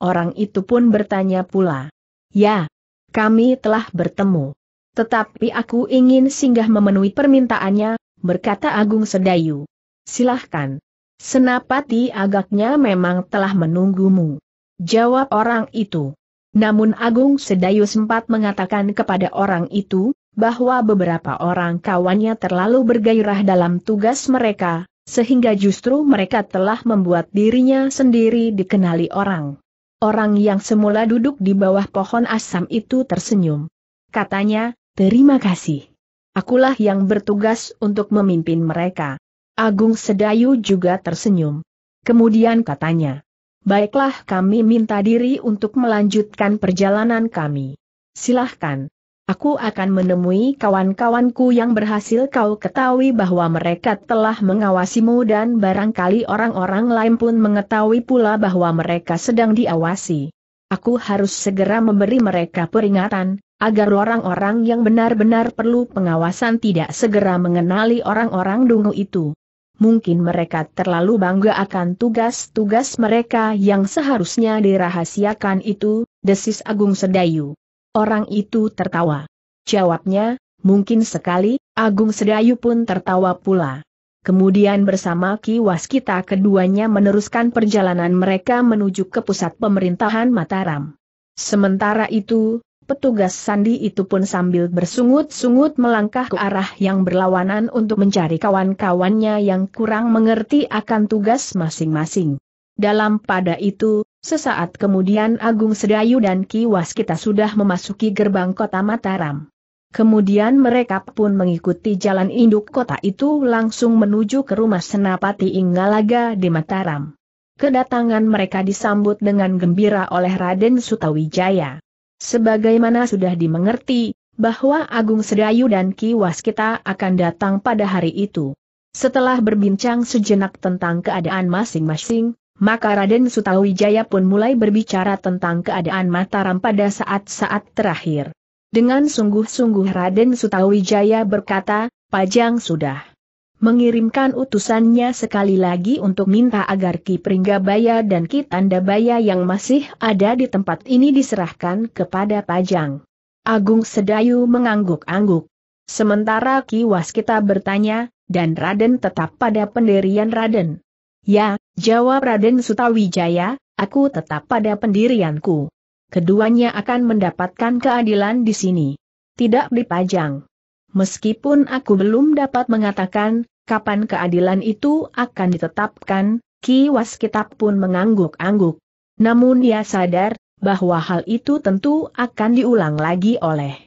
Orang itu pun bertanya pula. Ya, kami telah bertemu. Tetapi aku ingin singgah memenuhi permintaannya, berkata Agung Sedayu. Silahkan. Senapati agaknya memang telah menunggumu. Jawab orang itu. Namun Agung Sedayu sempat mengatakan kepada orang itu, bahwa beberapa orang kawannya terlalu bergairah dalam tugas mereka, sehingga justru mereka telah membuat dirinya sendiri dikenali orang. Orang yang semula duduk di bawah pohon asam itu tersenyum. Katanya, terima kasih. Akulah yang bertugas untuk memimpin mereka. Agung Sedayu juga tersenyum. Kemudian katanya, baiklah kami minta diri untuk melanjutkan perjalanan kami. Silahkan. Aku akan menemui kawan-kawanku yang berhasil kau ketahui bahwa mereka telah mengawasimu dan barangkali orang-orang lain pun mengetahui pula bahwa mereka sedang diawasi. Aku harus segera memberi mereka peringatan, agar orang-orang yang benar-benar perlu pengawasan tidak segera mengenali orang-orang dungu itu. Mungkin mereka terlalu bangga akan tugas-tugas mereka yang seharusnya dirahasiakan itu, desis Agung Sedayu. Orang itu tertawa. Jawabnya, mungkin sekali, Agung Sedayu pun tertawa pula. Kemudian bersama Ki Waskita keduanya meneruskan perjalanan mereka menuju ke pusat pemerintahan Mataram. Sementara itu, petugas sandi itu pun sambil bersungut-sungut melangkah ke arah yang berlawanan untuk mencari kawan-kawannya yang kurang mengerti akan tugas masing-masing. Dalam pada itu, Sesaat kemudian Agung Sedayu dan Ki Waskita sudah memasuki gerbang kota Mataram. Kemudian mereka pun mengikuti jalan induk kota itu langsung menuju ke rumah Senapati Inggalaga di Mataram. Kedatangan mereka disambut dengan gembira oleh Raden Sutawijaya. Sebagaimana sudah dimengerti, bahwa Agung Sedayu dan Ki Waskita akan datang pada hari itu. Setelah berbincang sejenak tentang keadaan masing-masing, maka Raden Sutawijaya pun mulai berbicara tentang keadaan Mataram pada saat-saat terakhir. Dengan sungguh-sungguh Raden Sutawijaya berkata, Pajang sudah mengirimkan utusannya sekali lagi untuk minta agar Ki Pringgabaya dan Ki Tandabaya yang masih ada di tempat ini diserahkan kepada Pajang. Agung Sedayu mengangguk-angguk. Sementara Ki Waskita bertanya, dan Raden tetap pada pendirian Raden. Ya, jawab Raden Sutawijaya, aku tetap pada pendirianku. Keduanya akan mendapatkan keadilan di sini. Tidak dipajang. Meskipun aku belum dapat mengatakan, kapan keadilan itu akan ditetapkan, Ki Waskitab pun mengangguk-angguk. Namun ia sadar, bahwa hal itu tentu akan diulang lagi oleh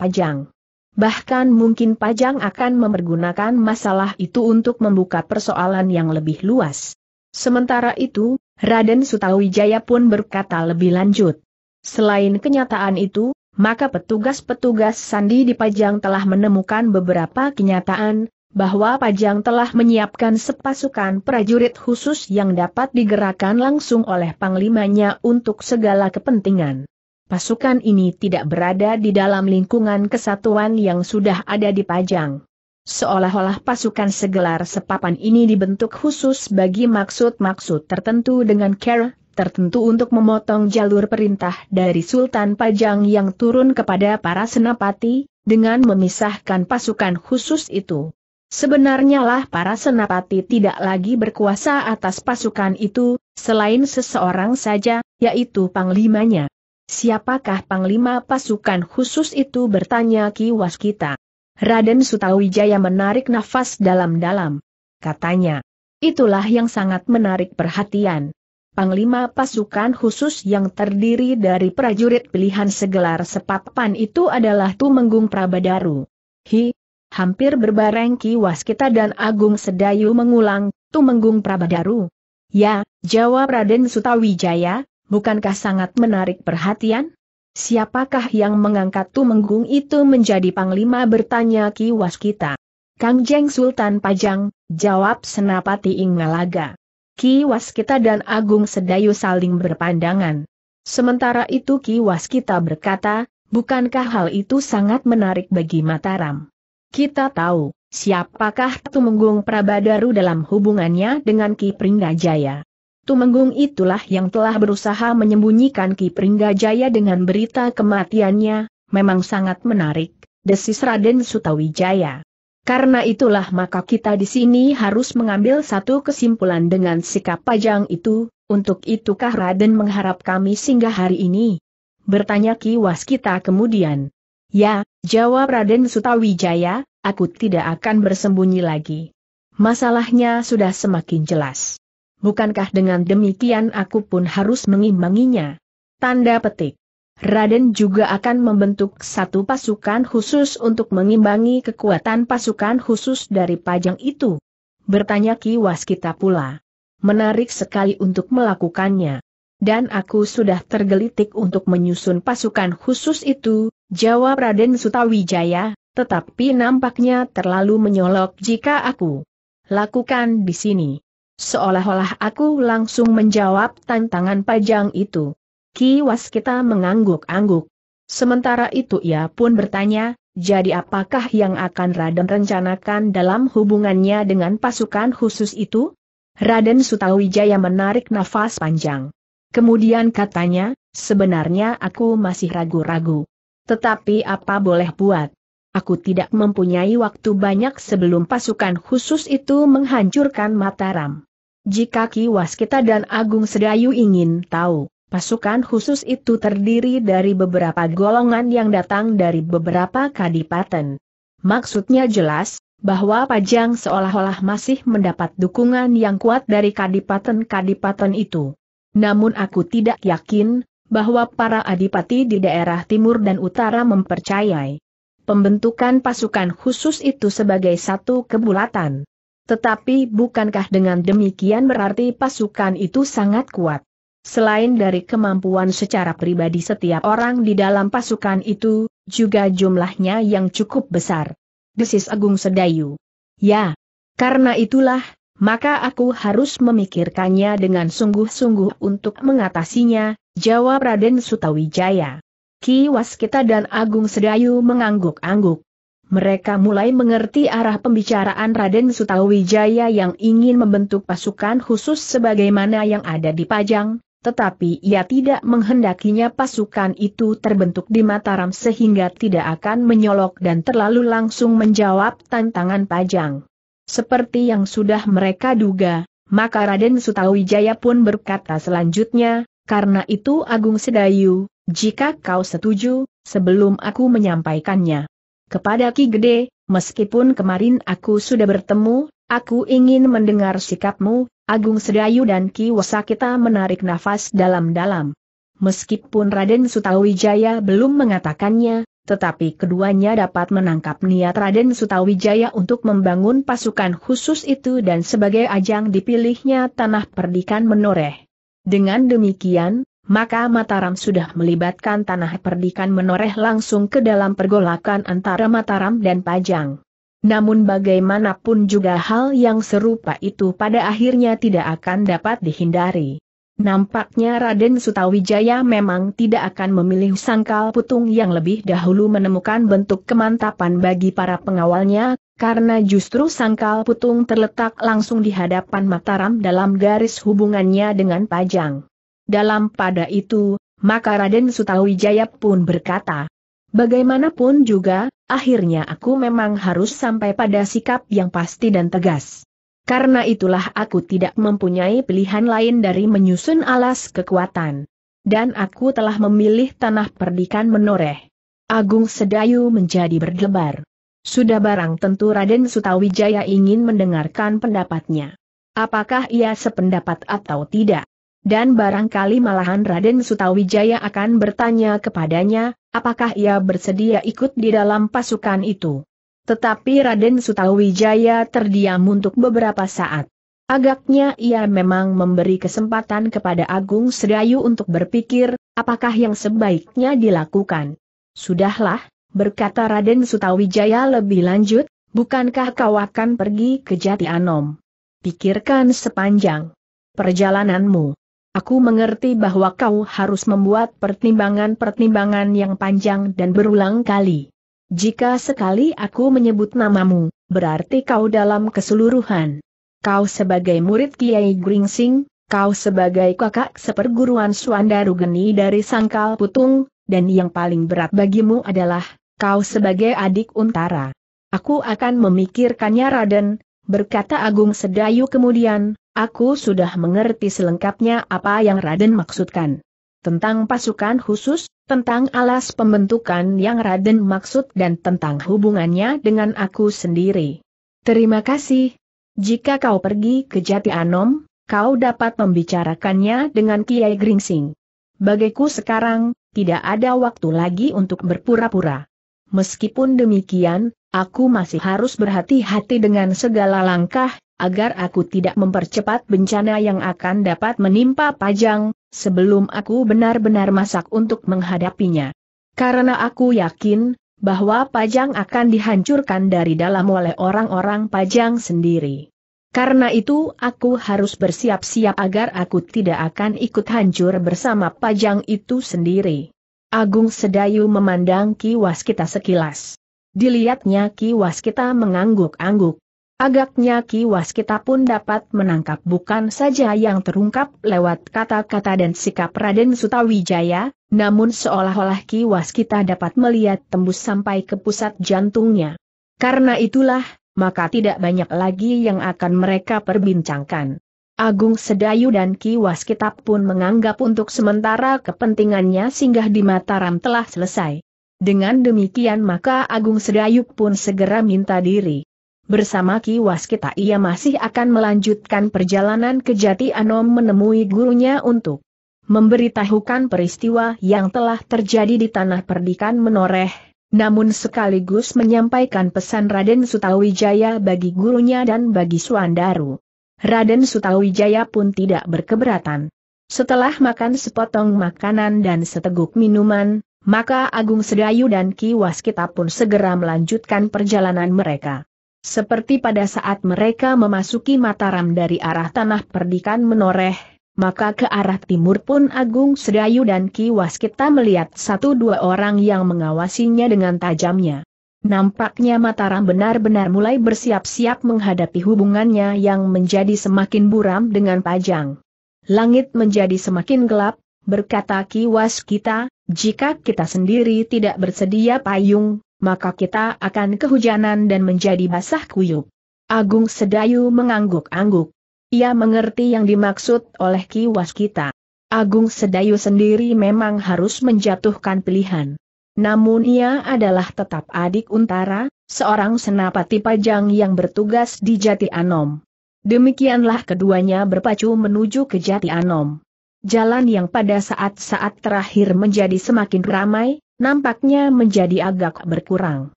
Pajang. Bahkan mungkin Pajang akan mempergunakan masalah itu untuk membuka persoalan yang lebih luas. Sementara itu, Raden Sutawijaya pun berkata lebih lanjut. Selain kenyataan itu, maka petugas-petugas Sandi di Pajang telah menemukan beberapa kenyataan, bahwa Pajang telah menyiapkan sepasukan prajurit khusus yang dapat digerakkan langsung oleh panglimanya untuk segala kepentingan pasukan ini tidak berada di dalam lingkungan kesatuan yang sudah ada di Pajang. Seolah-olah pasukan segelar sepapan ini dibentuk khusus bagi maksud-maksud tertentu dengan care tertentu untuk memotong jalur perintah dari Sultan Pajang yang turun kepada para senapati, dengan memisahkan pasukan khusus itu. Sebenarnya lah para senapati tidak lagi berkuasa atas pasukan itu, selain seseorang saja, yaitu panglimanya. Siapakah Panglima pasukan khusus itu bertanya Ki Waskita. Raden Sutawijaya menarik nafas dalam-dalam. Katanya, itulah yang sangat menarik perhatian. Panglima pasukan khusus yang terdiri dari prajurit pilihan segelar sepapan itu adalah Tumenggung Prabadaru. Hi, hampir berbareng Ki Waskita dan Agung Sedayu mengulang, Tumenggung Prabadaru. Ya, jawab Raden Sutawijaya, bukankah sangat menarik perhatian? Siapakah yang mengangkat Tumenggung itu menjadi panglima bertanya Ki Waskita? Kang Jeng Sultan Pajang, jawab Senapati Ingalaga. Ki Waskita dan Agung Sedayu saling berpandangan. Sementara itu Ki Waskita berkata, bukankah hal itu sangat menarik bagi Mataram? Kita tahu, siapakah Tumenggung Prabadaru dalam hubungannya dengan Ki Pringgajaya. Tumenggung itulah yang telah berusaha menyembunyikan Ki Pringgajaya dengan berita kematiannya, memang sangat menarik, desis Raden Sutawijaya. Karena itulah maka kita di sini harus mengambil satu kesimpulan dengan sikap pajang itu, untuk itukah Raden mengharap kami singgah hari ini? Bertanya Ki Waskita kemudian. Ya, jawab Raden Sutawijaya, aku tidak akan bersembunyi lagi. Masalahnya sudah semakin jelas bukankah dengan demikian aku pun harus mengimbanginya? Tanda petik. Raden juga akan membentuk satu pasukan khusus untuk mengimbangi kekuatan pasukan khusus dari pajang itu. Bertanya Ki Waskita pula. Menarik sekali untuk melakukannya. Dan aku sudah tergelitik untuk menyusun pasukan khusus itu, jawab Raden Sutawijaya, tetapi nampaknya terlalu menyolok jika aku lakukan di sini. Seolah-olah aku langsung menjawab tantangan pajang itu. Kiwas kita mengangguk-angguk. Sementara itu ia pun bertanya, jadi apakah yang akan Raden rencanakan dalam hubungannya dengan pasukan khusus itu? Raden Sutawijaya menarik nafas panjang. Kemudian katanya, sebenarnya aku masih ragu-ragu. Tetapi apa boleh buat? Aku tidak mempunyai waktu banyak sebelum pasukan khusus itu menghancurkan Mataram. Jika Ki Waskita dan Agung Sedayu ingin tahu, pasukan khusus itu terdiri dari beberapa golongan yang datang dari beberapa kadipaten. Maksudnya jelas, bahwa Pajang seolah-olah masih mendapat dukungan yang kuat dari kadipaten-kadipaten itu. Namun aku tidak yakin, bahwa para adipati di daerah timur dan utara mempercayai pembentukan pasukan khusus itu sebagai satu kebulatan. Tetapi bukankah dengan demikian berarti pasukan itu sangat kuat? Selain dari kemampuan secara pribadi setiap orang di dalam pasukan itu, juga jumlahnya yang cukup besar. Desis Agung Sedayu. Ya. Karena itulah, maka aku harus memikirkannya dengan sungguh-sungguh untuk mengatasinya, jawab Raden Sutawijaya. Ki Waskita dan Agung Sedayu mengangguk-angguk mereka mulai mengerti arah pembicaraan Raden Sutawijaya yang ingin membentuk pasukan khusus sebagaimana yang ada di Pajang, tetapi ia tidak menghendakinya pasukan itu terbentuk di Mataram sehingga tidak akan menyolok dan terlalu langsung menjawab tantangan Pajang. Seperti yang sudah mereka duga, maka Raden Sutawijaya pun berkata selanjutnya, karena itu Agung Sedayu, jika kau setuju, sebelum aku menyampaikannya kepada Ki Gede, meskipun kemarin aku sudah bertemu, aku ingin mendengar sikapmu, Agung Sedayu dan Ki Wasakita menarik nafas dalam-dalam. Meskipun Raden Sutawijaya belum mengatakannya, tetapi keduanya dapat menangkap niat Raden Sutawijaya untuk membangun pasukan khusus itu dan sebagai ajang dipilihnya tanah perdikan menoreh. Dengan demikian, maka Mataram sudah melibatkan tanah perdikan menoreh langsung ke dalam pergolakan antara Mataram dan Pajang. Namun bagaimanapun juga hal yang serupa itu pada akhirnya tidak akan dapat dihindari. Nampaknya Raden Sutawijaya memang tidak akan memilih sangkal putung yang lebih dahulu menemukan bentuk kemantapan bagi para pengawalnya, karena justru sangkal putung terletak langsung di hadapan Mataram dalam garis hubungannya dengan Pajang. Dalam pada itu, maka Raden Sutawijaya pun berkata, Bagaimanapun juga, akhirnya aku memang harus sampai pada sikap yang pasti dan tegas. Karena itulah aku tidak mempunyai pilihan lain dari menyusun alas kekuatan. Dan aku telah memilih tanah perdikan menoreh. Agung Sedayu menjadi berdebar. Sudah barang tentu Raden Sutawijaya ingin mendengarkan pendapatnya. Apakah ia sependapat atau tidak? dan barangkali malahan Raden Sutawijaya akan bertanya kepadanya, apakah ia bersedia ikut di dalam pasukan itu. Tetapi Raden Sutawijaya terdiam untuk beberapa saat. Agaknya ia memang memberi kesempatan kepada Agung Sedayu untuk berpikir, apakah yang sebaiknya dilakukan. Sudahlah, berkata Raden Sutawijaya lebih lanjut, bukankah kau akan pergi ke Jati Anom? Pikirkan sepanjang perjalananmu. Aku mengerti bahwa kau harus membuat pertimbangan-pertimbangan yang panjang dan berulang kali. Jika sekali aku menyebut namamu, berarti kau dalam keseluruhan. Kau sebagai murid Kiai Gringsing, kau sebagai kakak seperguruan Suandaru Geni dari Sangkal Putung, dan yang paling berat bagimu adalah, kau sebagai adik Untara. Aku akan memikirkannya Raden, berkata Agung Sedayu kemudian, Aku sudah mengerti selengkapnya apa yang Raden maksudkan. Tentang pasukan khusus, tentang alas pembentukan yang Raden maksud dan tentang hubungannya dengan aku sendiri. Terima kasih. Jika kau pergi ke Jati Anom, kau dapat membicarakannya dengan Kiai Gringsing. Bagiku sekarang, tidak ada waktu lagi untuk berpura-pura. Meskipun demikian, aku masih harus berhati-hati dengan segala langkah agar aku tidak mempercepat bencana yang akan dapat menimpa Pajang, sebelum aku benar-benar masak untuk menghadapinya. Karena aku yakin, bahwa Pajang akan dihancurkan dari dalam oleh orang-orang Pajang sendiri. Karena itu aku harus bersiap-siap agar aku tidak akan ikut hancur bersama Pajang itu sendiri. Agung Sedayu memandang Ki Waskita sekilas. Dilihatnya Ki Waskita mengangguk-angguk. Agaknya Ki Waskita pun dapat menangkap bukan saja yang terungkap lewat kata-kata dan sikap Raden Sutawijaya, namun seolah-olah Ki Waskita dapat melihat tembus sampai ke pusat jantungnya. Karena itulah, maka tidak banyak lagi yang akan mereka perbincangkan. Agung Sedayu dan Ki Waskita pun menganggap untuk sementara kepentingannya singgah di Mataram telah selesai. Dengan demikian maka Agung Sedayu pun segera minta diri. Bersama Ki Waskita ia masih akan melanjutkan perjalanan ke Jati Anom menemui gurunya untuk memberitahukan peristiwa yang telah terjadi di tanah perdikan menoreh, namun sekaligus menyampaikan pesan Raden Sutawijaya bagi gurunya dan bagi Suandaru. Raden Sutawijaya pun tidak berkeberatan. Setelah makan sepotong makanan dan seteguk minuman, maka Agung Sedayu dan Ki Waskita pun segera melanjutkan perjalanan mereka. Seperti pada saat mereka memasuki Mataram dari arah tanah perdikan menoreh, maka ke arah timur pun Agung Sedayu dan Ki Waskita melihat satu dua orang yang mengawasinya dengan tajamnya. Nampaknya Mataram benar-benar mulai bersiap-siap menghadapi hubungannya yang menjadi semakin buram dengan Pajang. Langit menjadi semakin gelap, berkata Ki Waskita, jika kita sendiri tidak bersedia payung, maka kita akan kehujanan dan menjadi basah kuyup. Agung Sedayu mengangguk-angguk. Ia mengerti yang dimaksud oleh kiwas kita. Agung Sedayu sendiri memang harus menjatuhkan pilihan. Namun ia adalah tetap adik Untara, seorang senapati pajang yang bertugas di Jati Anom. Demikianlah keduanya berpacu menuju ke Jati Anom. Jalan yang pada saat-saat terakhir menjadi semakin ramai, nampaknya menjadi agak berkurang.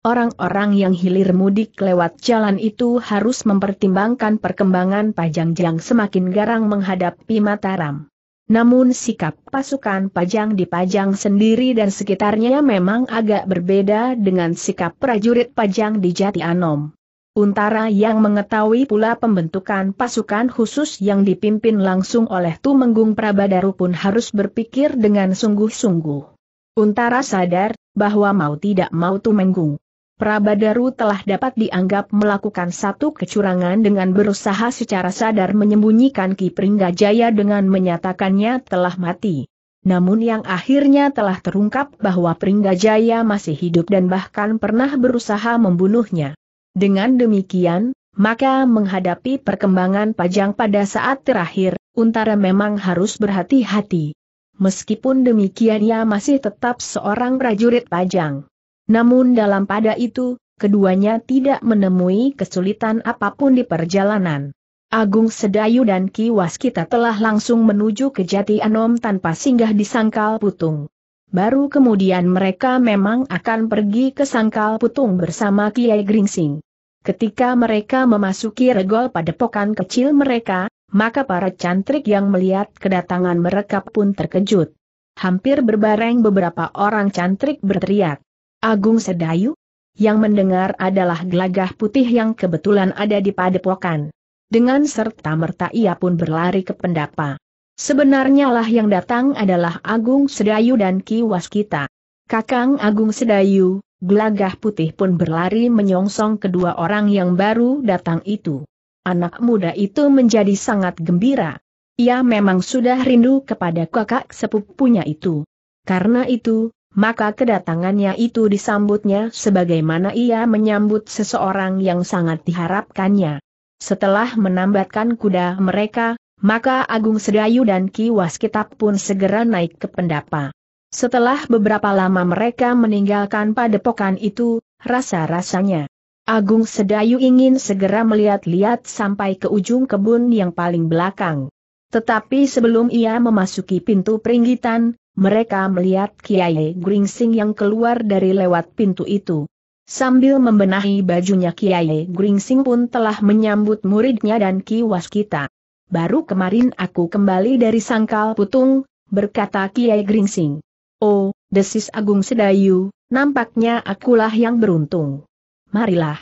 Orang-orang yang hilir mudik lewat jalan itu harus mempertimbangkan perkembangan Pajang yang semakin garang menghadapi Mataram. Namun sikap pasukan Pajang di Pajang sendiri dan sekitarnya memang agak berbeda dengan sikap prajurit Pajang di Jati Anom. Untara yang mengetahui pula pembentukan pasukan khusus yang dipimpin langsung oleh Tumenggung Prabadaru pun harus berpikir dengan sungguh-sungguh. Untara sadar, bahwa mau tidak mau Tumenggung. Prabadaru telah dapat dianggap melakukan satu kecurangan dengan berusaha secara sadar menyembunyikan Ki Pringgajaya dengan menyatakannya telah mati. Namun yang akhirnya telah terungkap bahwa Pringgajaya masih hidup dan bahkan pernah berusaha membunuhnya. Dengan demikian, maka menghadapi perkembangan pajang pada saat terakhir, Untara memang harus berhati-hati. Meskipun demikian ia masih tetap seorang prajurit pajang. Namun dalam pada itu, keduanya tidak menemui kesulitan apapun di perjalanan. Agung Sedayu dan Ki Waskita telah langsung menuju ke Jati Anom tanpa singgah di Sangkal Putung. Baru kemudian mereka memang akan pergi ke Sangkal Putung bersama Kiai Gringsing. Ketika mereka memasuki regol padepokan kecil mereka, maka para cantrik yang melihat kedatangan mereka pun terkejut. Hampir berbareng beberapa orang cantrik berteriak. Agung Sedayu? Yang mendengar adalah gelagah putih yang kebetulan ada di padepokan. Dengan serta-merta ia pun berlari ke pendapa. Sebenarnya lah yang datang adalah Agung Sedayu dan Ki Waskita. Kakang Agung Sedayu, Gelagah putih pun berlari menyongsong kedua orang yang baru datang itu anak muda itu menjadi sangat gembira. Ia memang sudah rindu kepada kakak sepupunya itu. Karena itu, maka kedatangannya itu disambutnya sebagaimana ia menyambut seseorang yang sangat diharapkannya. Setelah menambatkan kuda mereka, maka Agung Sedayu dan Ki Waskitab pun segera naik ke pendapa. Setelah beberapa lama mereka meninggalkan padepokan itu, rasa-rasanya Agung Sedayu ingin segera melihat-lihat sampai ke ujung kebun yang paling belakang. Tetapi sebelum ia memasuki pintu peringgitan, mereka melihat Kiai Gringsing yang keluar dari lewat pintu itu. Sambil membenahi bajunya Kiai Gringsing pun telah menyambut muridnya dan kiwas kita. Baru kemarin aku kembali dari sangkal putung, berkata Kiai Gringsing. Oh, desis Agung Sedayu, nampaknya akulah yang beruntung marilah.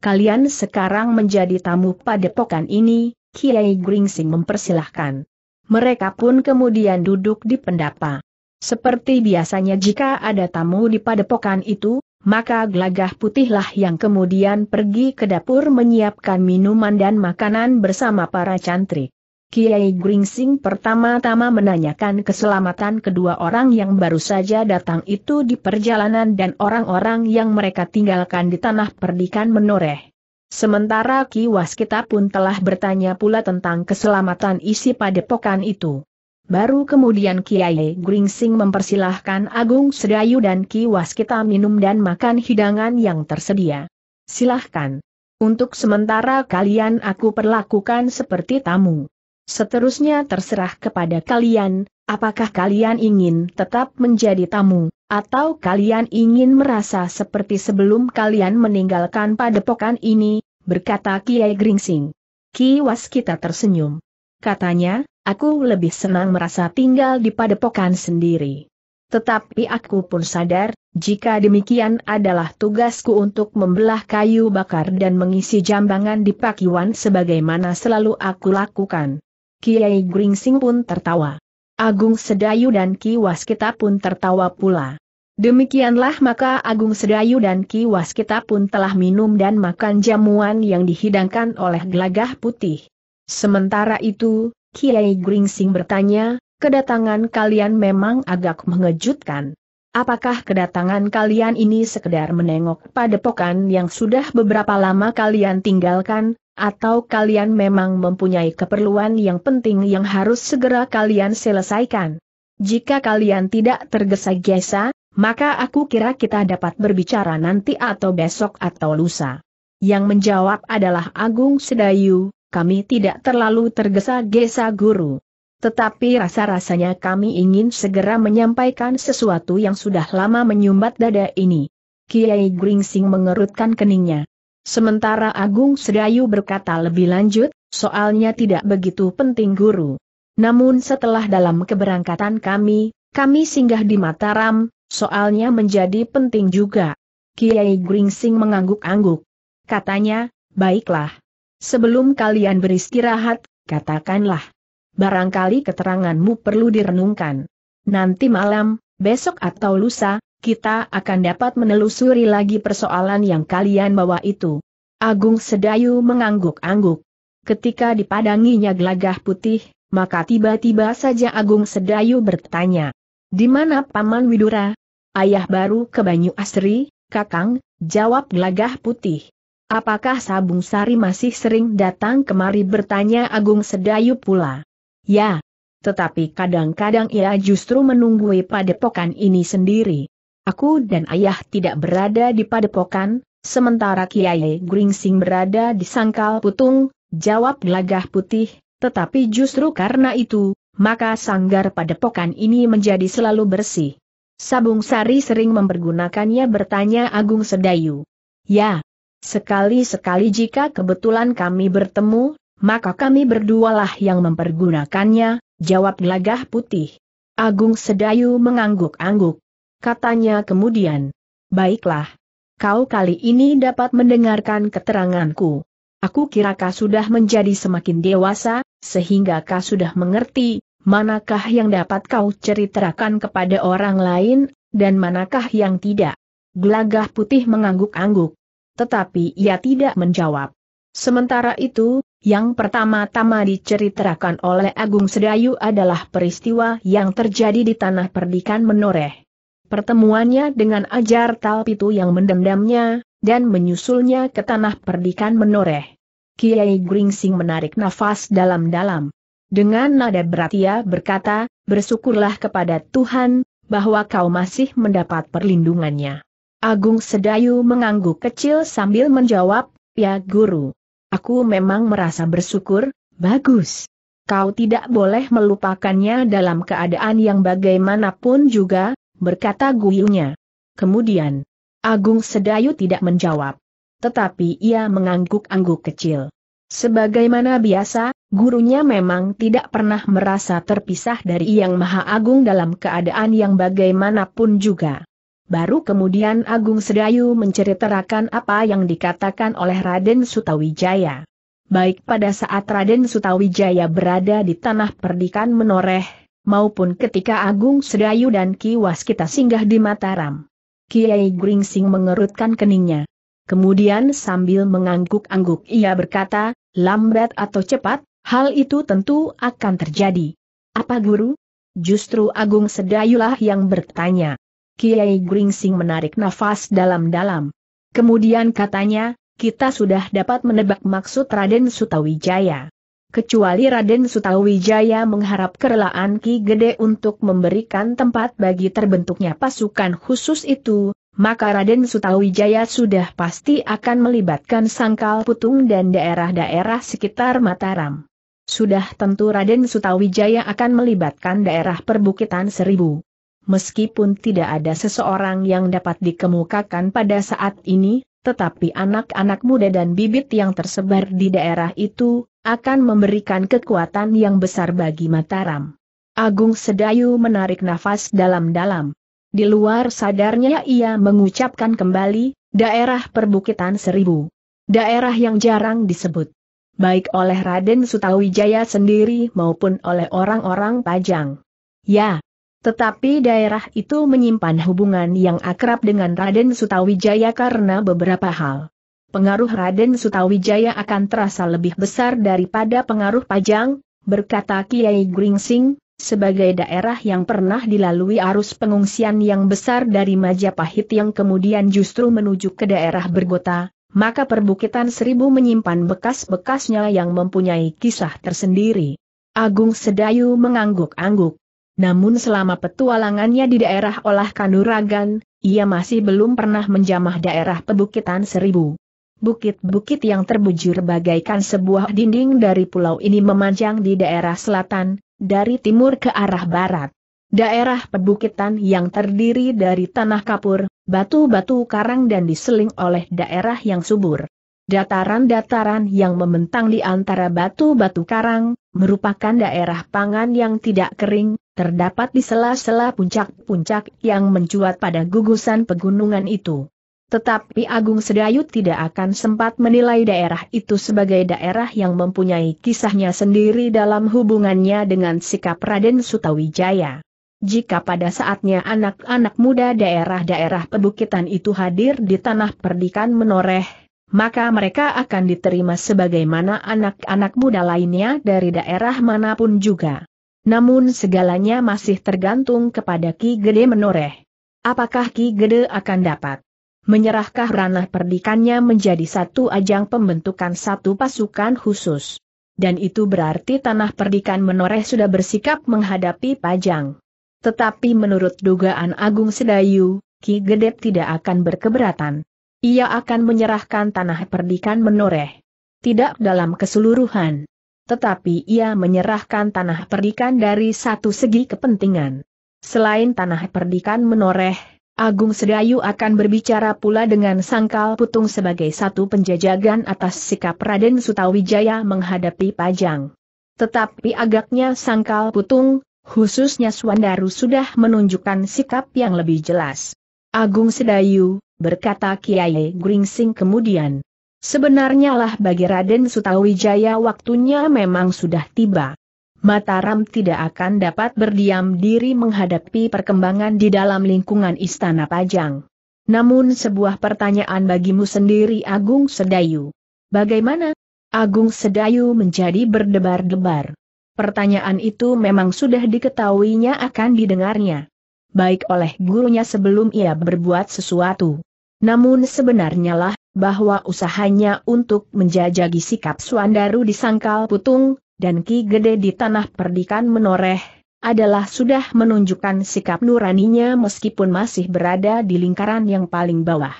Kalian sekarang menjadi tamu padepokan ini, Kiai Gringsing mempersilahkan. Mereka pun kemudian duduk di pendapa. Seperti biasanya jika ada tamu di padepokan itu, maka gelagah putihlah yang kemudian pergi ke dapur menyiapkan minuman dan makanan bersama para cantrik. Kiai Gringsing pertama-tama menanyakan keselamatan kedua orang yang baru saja datang itu di perjalanan dan orang-orang yang mereka tinggalkan di tanah perdikan menoreh. Sementara Ki Waskita pun telah bertanya pula tentang keselamatan isi padepokan itu. Baru kemudian Kiai Gringsing mempersilahkan Agung Sedayu dan Ki Waskita minum dan makan hidangan yang tersedia. Silahkan. Untuk sementara kalian aku perlakukan seperti tamu. Seterusnya terserah kepada kalian, apakah kalian ingin tetap menjadi tamu, atau kalian ingin merasa seperti sebelum kalian meninggalkan padepokan ini, berkata Kiai Gringsing. Ki Waskita tersenyum. Katanya, aku lebih senang merasa tinggal di padepokan sendiri. Tetapi aku pun sadar, jika demikian adalah tugasku untuk membelah kayu bakar dan mengisi jambangan di pakiwan sebagaimana selalu aku lakukan. Kiai Gringsing pun tertawa. Agung Sedayu dan Ki Waskita pun tertawa pula. Demikianlah maka Agung Sedayu dan Ki Waskita pun telah minum dan makan jamuan yang dihidangkan oleh gelagah putih. Sementara itu, Kiai Gringsing bertanya, kedatangan kalian memang agak mengejutkan. Apakah kedatangan kalian ini sekedar menengok pada pokan yang sudah beberapa lama kalian tinggalkan, atau kalian memang mempunyai keperluan yang penting yang harus segera kalian selesaikan. Jika kalian tidak tergesa-gesa, maka aku kira kita dapat berbicara nanti atau besok atau lusa. Yang menjawab adalah Agung Sedayu, kami tidak terlalu tergesa-gesa guru. Tetapi rasa-rasanya kami ingin segera menyampaikan sesuatu yang sudah lama menyumbat dada ini. Kiai Gringsing mengerutkan keningnya. Sementara Agung Sedayu berkata lebih lanjut, soalnya tidak begitu penting guru. Namun setelah dalam keberangkatan kami, kami singgah di Mataram, soalnya menjadi penting juga. Kiai Gringsing mengangguk-angguk. Katanya, baiklah. Sebelum kalian beristirahat, katakanlah. Barangkali keteranganmu perlu direnungkan. Nanti malam, besok atau lusa, kita akan dapat menelusuri lagi persoalan yang kalian bawa itu. Agung Sedayu mengangguk-angguk. Ketika dipadanginya gelagah putih, maka tiba-tiba saja Agung Sedayu bertanya. Di mana Paman Widura? Ayah baru ke Banyu Asri, Kakang, jawab gelagah putih. Apakah Sabung Sari masih sering datang kemari bertanya Agung Sedayu pula? Ya. Tetapi kadang-kadang ia justru menunggui padepokan ini sendiri. Aku dan ayah tidak berada di padepokan, sementara Kiai Gringsing berada di sangkal putung, jawab gelagah putih, tetapi justru karena itu, maka sanggar padepokan ini menjadi selalu bersih. Sabung Sari sering mempergunakannya bertanya Agung Sedayu. Ya, sekali-sekali jika kebetulan kami bertemu, maka kami berdualah yang mempergunakannya, jawab gelagah putih. Agung Sedayu mengangguk-angguk katanya kemudian. Baiklah. Kau kali ini dapat mendengarkan keteranganku. Aku kira kau sudah menjadi semakin dewasa, sehingga kau sudah mengerti, manakah yang dapat kau ceritakan kepada orang lain, dan manakah yang tidak. Gelagah putih mengangguk-angguk. Tetapi ia tidak menjawab. Sementara itu, yang pertama-tama diceritakan oleh Agung Sedayu adalah peristiwa yang terjadi di tanah perdikan menoreh. Pertemuannya dengan ajar Talpitu yang mendendamnya, dan menyusulnya ke tanah perdikan menoreh. Kiai Gringsing menarik nafas dalam-dalam. Dengan nada berat ia berkata, bersyukurlah kepada Tuhan, bahwa kau masih mendapat perlindungannya. Agung Sedayu mengangguk kecil sambil menjawab, ya guru. Aku memang merasa bersyukur, bagus. Kau tidak boleh melupakannya dalam keadaan yang bagaimanapun juga, berkata guyunya. Kemudian, Agung Sedayu tidak menjawab. Tetapi ia mengangguk-angguk kecil. Sebagaimana biasa, gurunya memang tidak pernah merasa terpisah dari Yang Maha Agung dalam keadaan yang bagaimanapun juga. Baru kemudian Agung Sedayu menceritakan apa yang dikatakan oleh Raden Sutawijaya. Baik pada saat Raden Sutawijaya berada di tanah perdikan menoreh, maupun ketika Agung Sedayu dan Kiwas kita singgah di Mataram. Kiai Gringsing mengerutkan keningnya. Kemudian sambil mengangguk-angguk ia berkata, lambat atau cepat, hal itu tentu akan terjadi. Apa guru? Justru Agung Sedayulah yang bertanya. Kiai Gringsing menarik nafas dalam-dalam. Kemudian katanya, kita sudah dapat menebak maksud Raden Sutawijaya kecuali Raden Sutawijaya mengharap kerelaan Ki Gede untuk memberikan tempat bagi terbentuknya pasukan khusus itu, maka Raden Sutawijaya sudah pasti akan melibatkan sangkal putung dan daerah-daerah sekitar Mataram. Sudah tentu Raden Sutawijaya akan melibatkan daerah perbukitan seribu. Meskipun tidak ada seseorang yang dapat dikemukakan pada saat ini, tetapi anak-anak muda dan bibit yang tersebar di daerah itu, akan memberikan kekuatan yang besar bagi Mataram. Agung Sedayu menarik nafas dalam-dalam. Di luar sadarnya ia mengucapkan kembali, daerah perbukitan seribu. Daerah yang jarang disebut. Baik oleh Raden Sutawijaya sendiri maupun oleh orang-orang Pajang. Ya, tetapi daerah itu menyimpan hubungan yang akrab dengan Raden Sutawijaya karena beberapa hal pengaruh Raden Sutawijaya akan terasa lebih besar daripada pengaruh Pajang, berkata Kiai Gringsing, sebagai daerah yang pernah dilalui arus pengungsian yang besar dari Majapahit yang kemudian justru menuju ke daerah bergota, maka perbukitan seribu menyimpan bekas-bekasnya yang mempunyai kisah tersendiri. Agung Sedayu mengangguk-angguk. Namun selama petualangannya di daerah olah kanuragan, ia masih belum pernah menjamah daerah pebukitan seribu. Bukit-bukit yang terbujur bagaikan sebuah dinding dari pulau ini memanjang di daerah selatan, dari timur ke arah barat. Daerah perbukitan yang terdiri dari tanah kapur, batu-batu karang dan diseling oleh daerah yang subur. Dataran-dataran yang membentang di antara batu-batu karang, merupakan daerah pangan yang tidak kering, terdapat di sela-sela puncak-puncak yang mencuat pada gugusan pegunungan itu. Tetapi Agung Sedayu tidak akan sempat menilai daerah itu sebagai daerah yang mempunyai kisahnya sendiri dalam hubungannya dengan sikap Raden Sutawijaya. Jika pada saatnya anak-anak muda daerah-daerah pebukitan itu hadir di tanah perdikan menoreh, maka mereka akan diterima sebagaimana anak-anak muda lainnya dari daerah manapun juga. Namun segalanya masih tergantung kepada Ki Gede menoreh. Apakah Ki Gede akan dapat menyerahkah ranah perdikannya menjadi satu ajang pembentukan satu pasukan khusus. Dan itu berarti tanah perdikan menoreh sudah bersikap menghadapi Pajang. Tetapi menurut dugaan Agung Sedayu, Ki Gede tidak akan berkeberatan. Ia akan menyerahkan tanah perdikan menoreh. Tidak dalam keseluruhan tetapi ia menyerahkan tanah perdikan dari satu segi kepentingan. Selain tanah perdikan menoreh, Agung Sedayu akan berbicara pula dengan Sangkal Putung sebagai satu penjajagan atas sikap Raden Sutawijaya menghadapi Pajang. Tetapi agaknya Sangkal Putung, khususnya Swandaru sudah menunjukkan sikap yang lebih jelas. Agung Sedayu, berkata Kiai Gringsing kemudian. Sebenarnya lah bagi Raden Sutawijaya waktunya memang sudah tiba. Mataram tidak akan dapat berdiam diri menghadapi perkembangan di dalam lingkungan Istana Pajang. Namun sebuah pertanyaan bagimu sendiri Agung Sedayu. Bagaimana? Agung Sedayu menjadi berdebar-debar. Pertanyaan itu memang sudah diketahuinya akan didengarnya. Baik oleh gurunya sebelum ia berbuat sesuatu. Namun sebenarnya lah, bahwa usahanya untuk menjajagi sikap Suandaru disangkal putung, dan Ki Gede di tanah perdikan menoreh, adalah sudah menunjukkan sikap nuraninya meskipun masih berada di lingkaran yang paling bawah.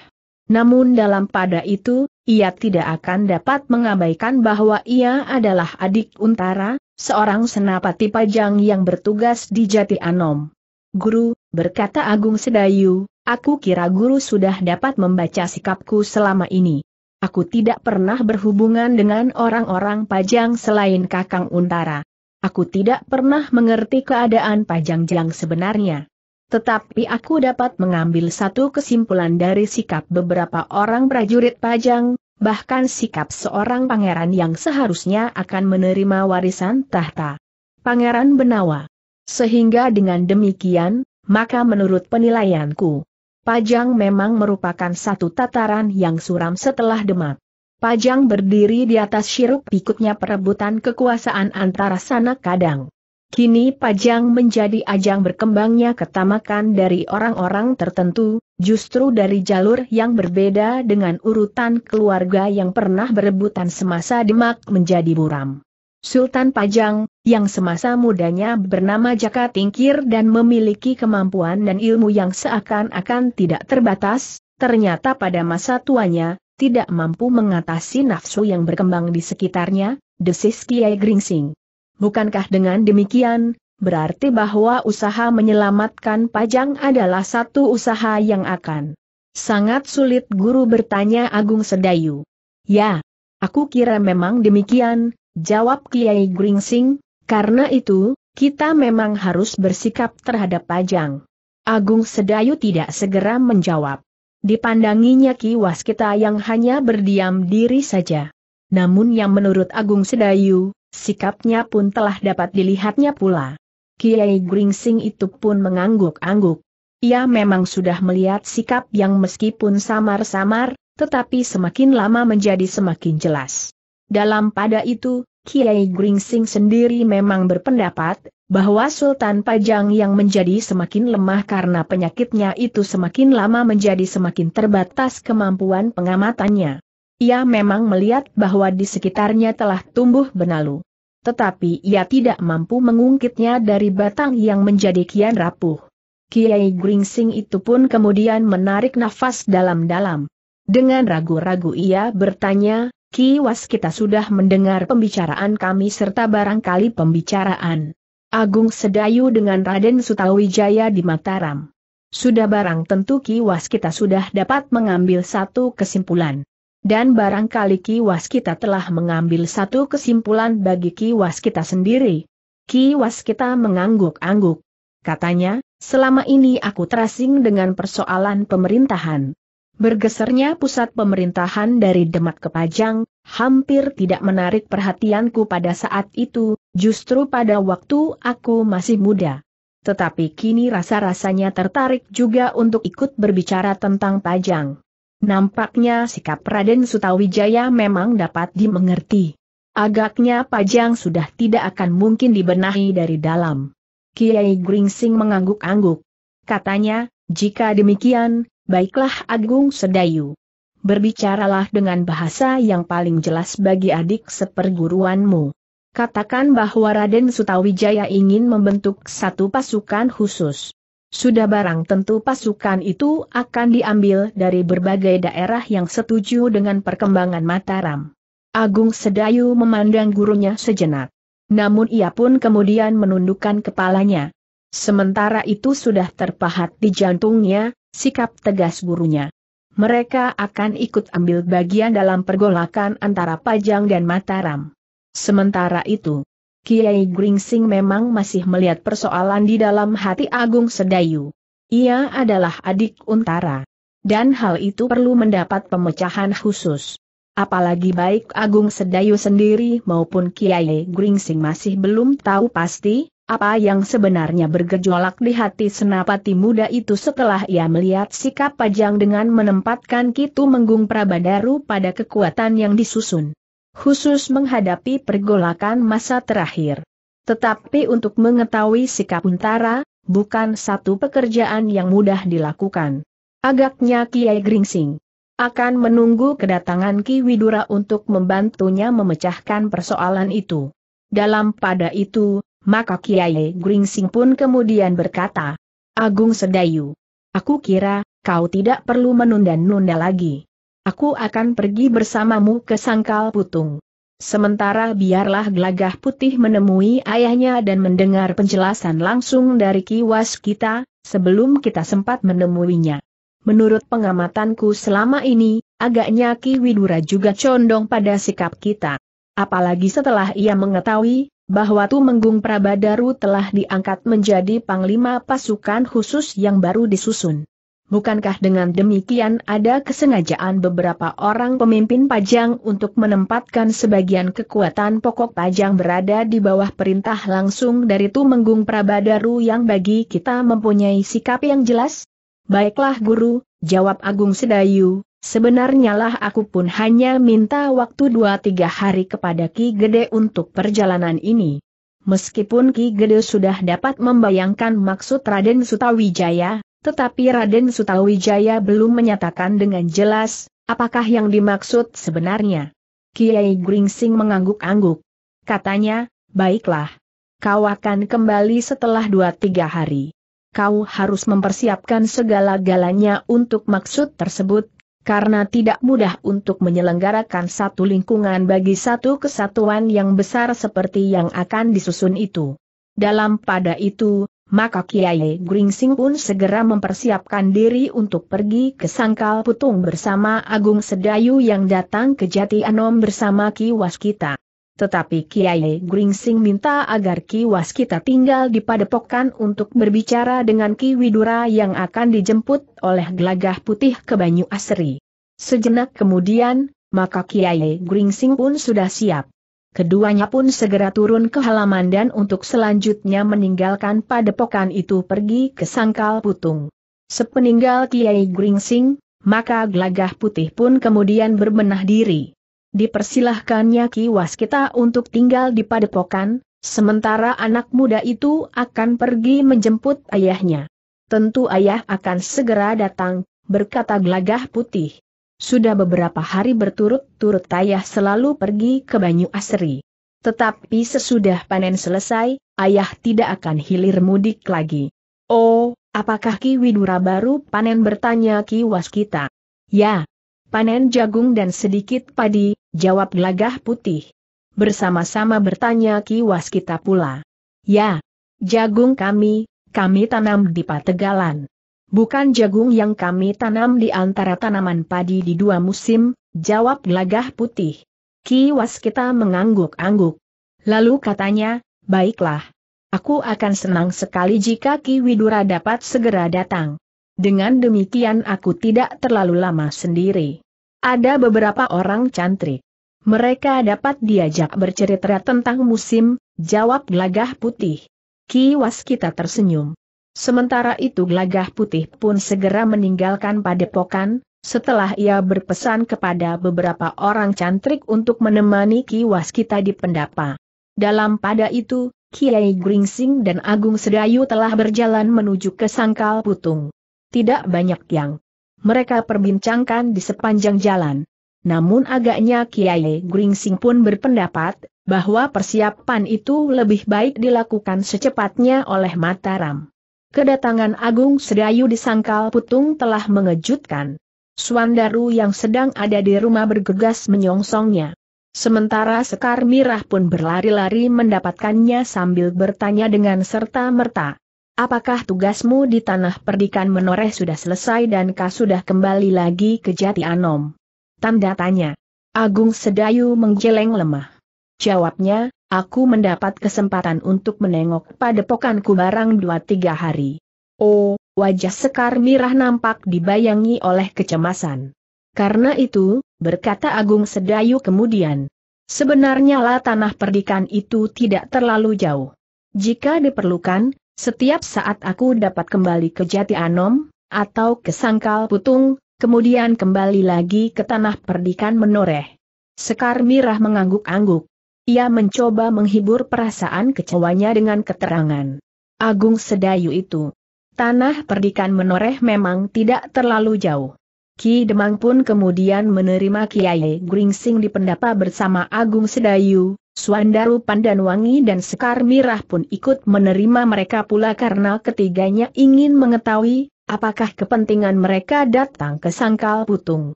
Namun dalam pada itu, ia tidak akan dapat mengabaikan bahwa ia adalah adik Untara, seorang senapati pajang yang bertugas di Jati Anom. Guru, berkata Agung Sedayu, aku kira guru sudah dapat membaca sikapku selama ini. Aku tidak pernah berhubungan dengan orang-orang Pajang selain Kakang Untara. Aku tidak pernah mengerti keadaan Pajang Jelang sebenarnya. Tetapi aku dapat mengambil satu kesimpulan dari sikap beberapa orang prajurit Pajang, bahkan sikap seorang pangeran yang seharusnya akan menerima warisan tahta. Pangeran Benawa. Sehingga dengan demikian, maka menurut penilaianku, Pajang memang merupakan satu tataran yang suram setelah Demak. Pajang berdiri di atas siruk pikutnya perebutan kekuasaan antara sana kadang. Kini Pajang menjadi ajang berkembangnya ketamakan dari orang-orang tertentu, justru dari jalur yang berbeda dengan urutan keluarga yang pernah berebutan semasa Demak menjadi buram. Sultan Pajang, yang semasa mudanya bernama Jaka Tingkir dan memiliki kemampuan dan ilmu yang seakan-akan tidak terbatas, ternyata pada masa tuanya, tidak mampu mengatasi nafsu yang berkembang di sekitarnya, desis Kiai Gringsing. Bukankah dengan demikian, berarti bahwa usaha menyelamatkan Pajang adalah satu usaha yang akan sangat sulit guru bertanya Agung Sedayu. Ya, aku kira memang demikian, jawab Kiai Gringsing, karena itu, kita memang harus bersikap terhadap Pajang. Agung Sedayu tidak segera menjawab. Dipandanginya Ki Waskita yang hanya berdiam diri saja. Namun yang menurut Agung Sedayu, sikapnya pun telah dapat dilihatnya pula. Kiai Gringsing itu pun mengangguk-angguk. Ia memang sudah melihat sikap yang meskipun samar-samar, tetapi semakin lama menjadi semakin jelas. Dalam pada itu, Kiai Gringsing sendiri memang berpendapat, bahwa Sultan Pajang yang menjadi semakin lemah karena penyakitnya itu semakin lama menjadi semakin terbatas kemampuan pengamatannya. Ia memang melihat bahwa di sekitarnya telah tumbuh benalu. Tetapi ia tidak mampu mengungkitnya dari batang yang menjadi kian rapuh. Kiai Gringsing itu pun kemudian menarik nafas dalam-dalam. Dengan ragu-ragu ia bertanya, Kiwas kita sudah mendengar pembicaraan kami serta barangkali pembicaraan Agung Sedayu dengan Raden Sutawijaya di Mataram. Sudah barang tentu kiwas kita sudah dapat mengambil satu kesimpulan. Dan barangkali kiwas kita telah mengambil satu kesimpulan bagi kiwas kita sendiri. Kiwas kita mengangguk-angguk. Katanya, selama ini aku terasing dengan persoalan pemerintahan. Bergesernya pusat pemerintahan dari Demak ke Pajang, hampir tidak menarik perhatianku pada saat itu, justru pada waktu aku masih muda. Tetapi kini rasa-rasanya tertarik juga untuk ikut berbicara tentang Pajang. Nampaknya sikap Raden Sutawijaya memang dapat dimengerti. Agaknya Pajang sudah tidak akan mungkin dibenahi dari dalam. Kiai Gringsing mengangguk-angguk. Katanya, jika demikian, Baiklah Agung Sedayu. Berbicaralah dengan bahasa yang paling jelas bagi adik seperguruanmu. Katakan bahwa Raden Sutawijaya ingin membentuk satu pasukan khusus. Sudah barang tentu pasukan itu akan diambil dari berbagai daerah yang setuju dengan perkembangan Mataram. Agung Sedayu memandang gurunya sejenak. Namun ia pun kemudian menundukkan kepalanya. Sementara itu sudah terpahat di jantungnya, sikap tegas gurunya. Mereka akan ikut ambil bagian dalam pergolakan antara Pajang dan Mataram. Sementara itu, Kiai Gringsing memang masih melihat persoalan di dalam hati Agung Sedayu. Ia adalah adik Untara. Dan hal itu perlu mendapat pemecahan khusus. Apalagi baik Agung Sedayu sendiri maupun Kiai Gringsing masih belum tahu pasti, apa yang sebenarnya bergejolak di hati senapati muda itu setelah ia melihat sikap Pajang dengan menempatkan Kitu Menggung Prabadaru pada kekuatan yang disusun. Khusus menghadapi pergolakan masa terakhir. Tetapi untuk mengetahui sikap Untara, bukan satu pekerjaan yang mudah dilakukan. Agaknya Kiai Gringsing akan menunggu kedatangan Ki Widura untuk membantunya memecahkan persoalan itu. Dalam pada itu, maka Kiai Gringsing pun kemudian berkata, Agung Sedayu, aku kira, kau tidak perlu menunda-nunda lagi. Aku akan pergi bersamamu ke Sangkal Putung. Sementara biarlah gelagah putih menemui ayahnya dan mendengar penjelasan langsung dari kiwas kita, sebelum kita sempat menemuinya. Menurut pengamatanku selama ini, agaknya Ki Widura juga condong pada sikap kita. Apalagi setelah ia mengetahui, bahwa Tumenggung Prabadaru telah diangkat menjadi Panglima Pasukan Khusus yang baru disusun. Bukankah dengan demikian ada kesengajaan beberapa orang pemimpin pajang untuk menempatkan sebagian kekuatan pokok pajang berada di bawah perintah langsung dari Tumenggung Prabadaru yang bagi kita mempunyai sikap yang jelas? Baiklah guru, jawab Agung Sedayu, Sebenarnya lah aku pun hanya minta waktu dua tiga hari kepada Ki Gede untuk perjalanan ini. Meskipun Ki Gede sudah dapat membayangkan maksud Raden Sutawijaya, tetapi Raden Sutawijaya belum menyatakan dengan jelas, apakah yang dimaksud sebenarnya. Kiai Gringsing mengangguk-angguk. Katanya, baiklah. Kau akan kembali setelah dua tiga hari. Kau harus mempersiapkan segala-galanya untuk maksud tersebut, karena tidak mudah untuk menyelenggarakan satu lingkungan bagi satu kesatuan yang besar seperti yang akan disusun itu. Dalam pada itu, maka Kiai Gringsing pun segera mempersiapkan diri untuk pergi ke Sangkal Putung bersama Agung Sedayu yang datang ke Jati Anom bersama Ki Waskita. Tetapi Kiai Gringsing minta agar Ki Waskita tinggal di padepokan untuk berbicara dengan Ki Widura yang akan dijemput oleh gelagah putih ke Banyu Asri. Sejenak kemudian, maka Kiai Gringsing pun sudah siap. Keduanya pun segera turun ke halaman dan untuk selanjutnya meninggalkan padepokan itu pergi ke Sangkal Putung. Sepeninggal Kiai Gringsing, maka gelagah putih pun kemudian berbenah diri dipersilahkannya Ki Waskita untuk tinggal di padepokan, sementara anak muda itu akan pergi menjemput ayahnya. Tentu ayah akan segera datang, berkata gelagah putih. Sudah beberapa hari berturut-turut ayah selalu pergi ke Banyu Asri. Tetapi sesudah panen selesai, ayah tidak akan hilir mudik lagi. Oh, apakah Ki Widura baru panen bertanya Ki Waskita? Ya, panen jagung dan sedikit padi, jawab gelagah putih. Bersama-sama bertanya Ki Waskita pula. Ya, jagung kami, kami tanam di Pategalan. Bukan jagung yang kami tanam di antara tanaman padi di dua musim, jawab gelagah putih. Ki Waskita mengangguk-angguk. Lalu katanya, baiklah. Aku akan senang sekali jika Ki Widura dapat segera datang. Dengan demikian aku tidak terlalu lama sendiri. Ada beberapa orang cantrik. Mereka dapat diajak bercerita tentang musim, jawab gelagah putih. Ki Waskita tersenyum. Sementara itu gelagah putih pun segera meninggalkan padepokan, setelah ia berpesan kepada beberapa orang cantrik untuk menemani Ki Waskita di pendapa. Dalam pada itu, Kiai Gringsing dan Agung Sedayu telah berjalan menuju ke Sangkal Putung tidak banyak yang mereka perbincangkan di sepanjang jalan. Namun agaknya Kiai Gringsing pun berpendapat bahwa persiapan itu lebih baik dilakukan secepatnya oleh Mataram. Kedatangan Agung Sedayu di Sangkal Putung telah mengejutkan. Suandaru yang sedang ada di rumah bergegas menyongsongnya. Sementara Sekar Mirah pun berlari-lari mendapatkannya sambil bertanya dengan serta-merta, Apakah tugasmu di tanah perdikan menoreh sudah selesai dan kau sudah kembali lagi ke Jati Anom? Tanda tanya. Agung Sedayu menggeleng lemah. Jawabnya, aku mendapat kesempatan untuk menengok pada pokanku barang dua tiga hari. Oh, wajah Sekar Mirah nampak dibayangi oleh kecemasan. Karena itu, berkata Agung Sedayu kemudian, sebenarnya lah tanah perdikan itu tidak terlalu jauh. Jika diperlukan, setiap saat aku dapat kembali ke Jati Anom, atau ke Sangkal Putung, kemudian kembali lagi ke tanah perdikan menoreh. Sekar Mirah mengangguk-angguk. Ia mencoba menghibur perasaan kecewanya dengan keterangan. Agung Sedayu itu. Tanah perdikan menoreh memang tidak terlalu jauh. Ki Demang pun kemudian menerima Kiai Gringsing di pendapa bersama Agung Sedayu, Suandaru Wangi dan Sekar Mirah pun ikut menerima mereka pula karena ketiganya ingin mengetahui, apakah kepentingan mereka datang ke Sangkal Putung.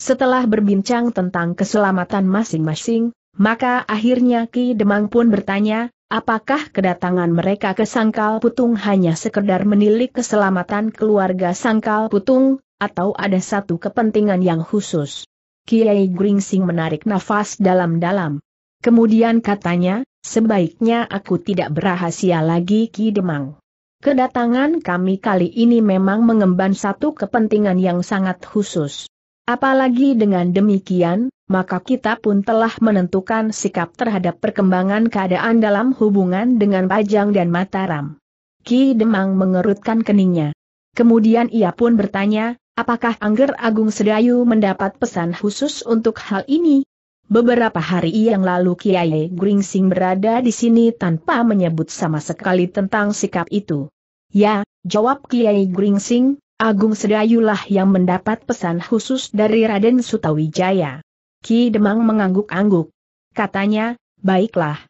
Setelah berbincang tentang keselamatan masing-masing, maka akhirnya Ki Demang pun bertanya, apakah kedatangan mereka ke Sangkal Putung hanya sekedar menilik keselamatan keluarga Sangkal Putung, atau ada satu kepentingan yang khusus? Kiai Gringsing menarik nafas dalam-dalam. Kemudian katanya, sebaiknya aku tidak berahasia lagi Ki Demang. Kedatangan kami kali ini memang mengemban satu kepentingan yang sangat khusus. Apalagi dengan demikian, maka kita pun telah menentukan sikap terhadap perkembangan keadaan dalam hubungan dengan Pajang dan Mataram. Ki Demang mengerutkan keningnya. Kemudian ia pun bertanya, apakah Angger Agung Sedayu mendapat pesan khusus untuk hal ini? Beberapa hari yang lalu Kiai Gringsing berada di sini tanpa menyebut sama sekali tentang sikap itu. Ya, jawab Kiai Gringsing, Agung Sedayulah yang mendapat pesan khusus dari Raden Sutawijaya. Ki Demang mengangguk-angguk. Katanya, baiklah.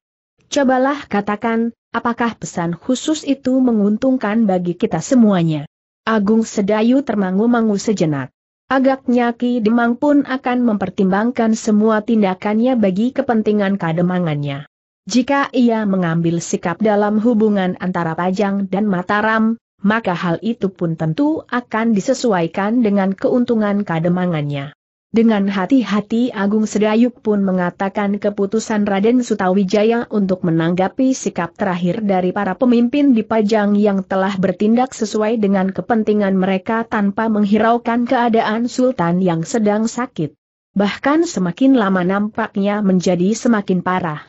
Cobalah katakan, apakah pesan khusus itu menguntungkan bagi kita semuanya. Agung Sedayu termangu-mangu sejenak. Agaknya Ki Demang pun akan mempertimbangkan semua tindakannya bagi kepentingan kademangannya. Jika ia mengambil sikap dalam hubungan antara Pajang dan Mataram, maka hal itu pun tentu akan disesuaikan dengan keuntungan kademangannya. Dengan hati-hati Agung Sedayuk pun mengatakan keputusan Raden Sutawijaya untuk menanggapi sikap terakhir dari para pemimpin di Pajang yang telah bertindak sesuai dengan kepentingan mereka tanpa menghiraukan keadaan Sultan yang sedang sakit. Bahkan semakin lama nampaknya menjadi semakin parah.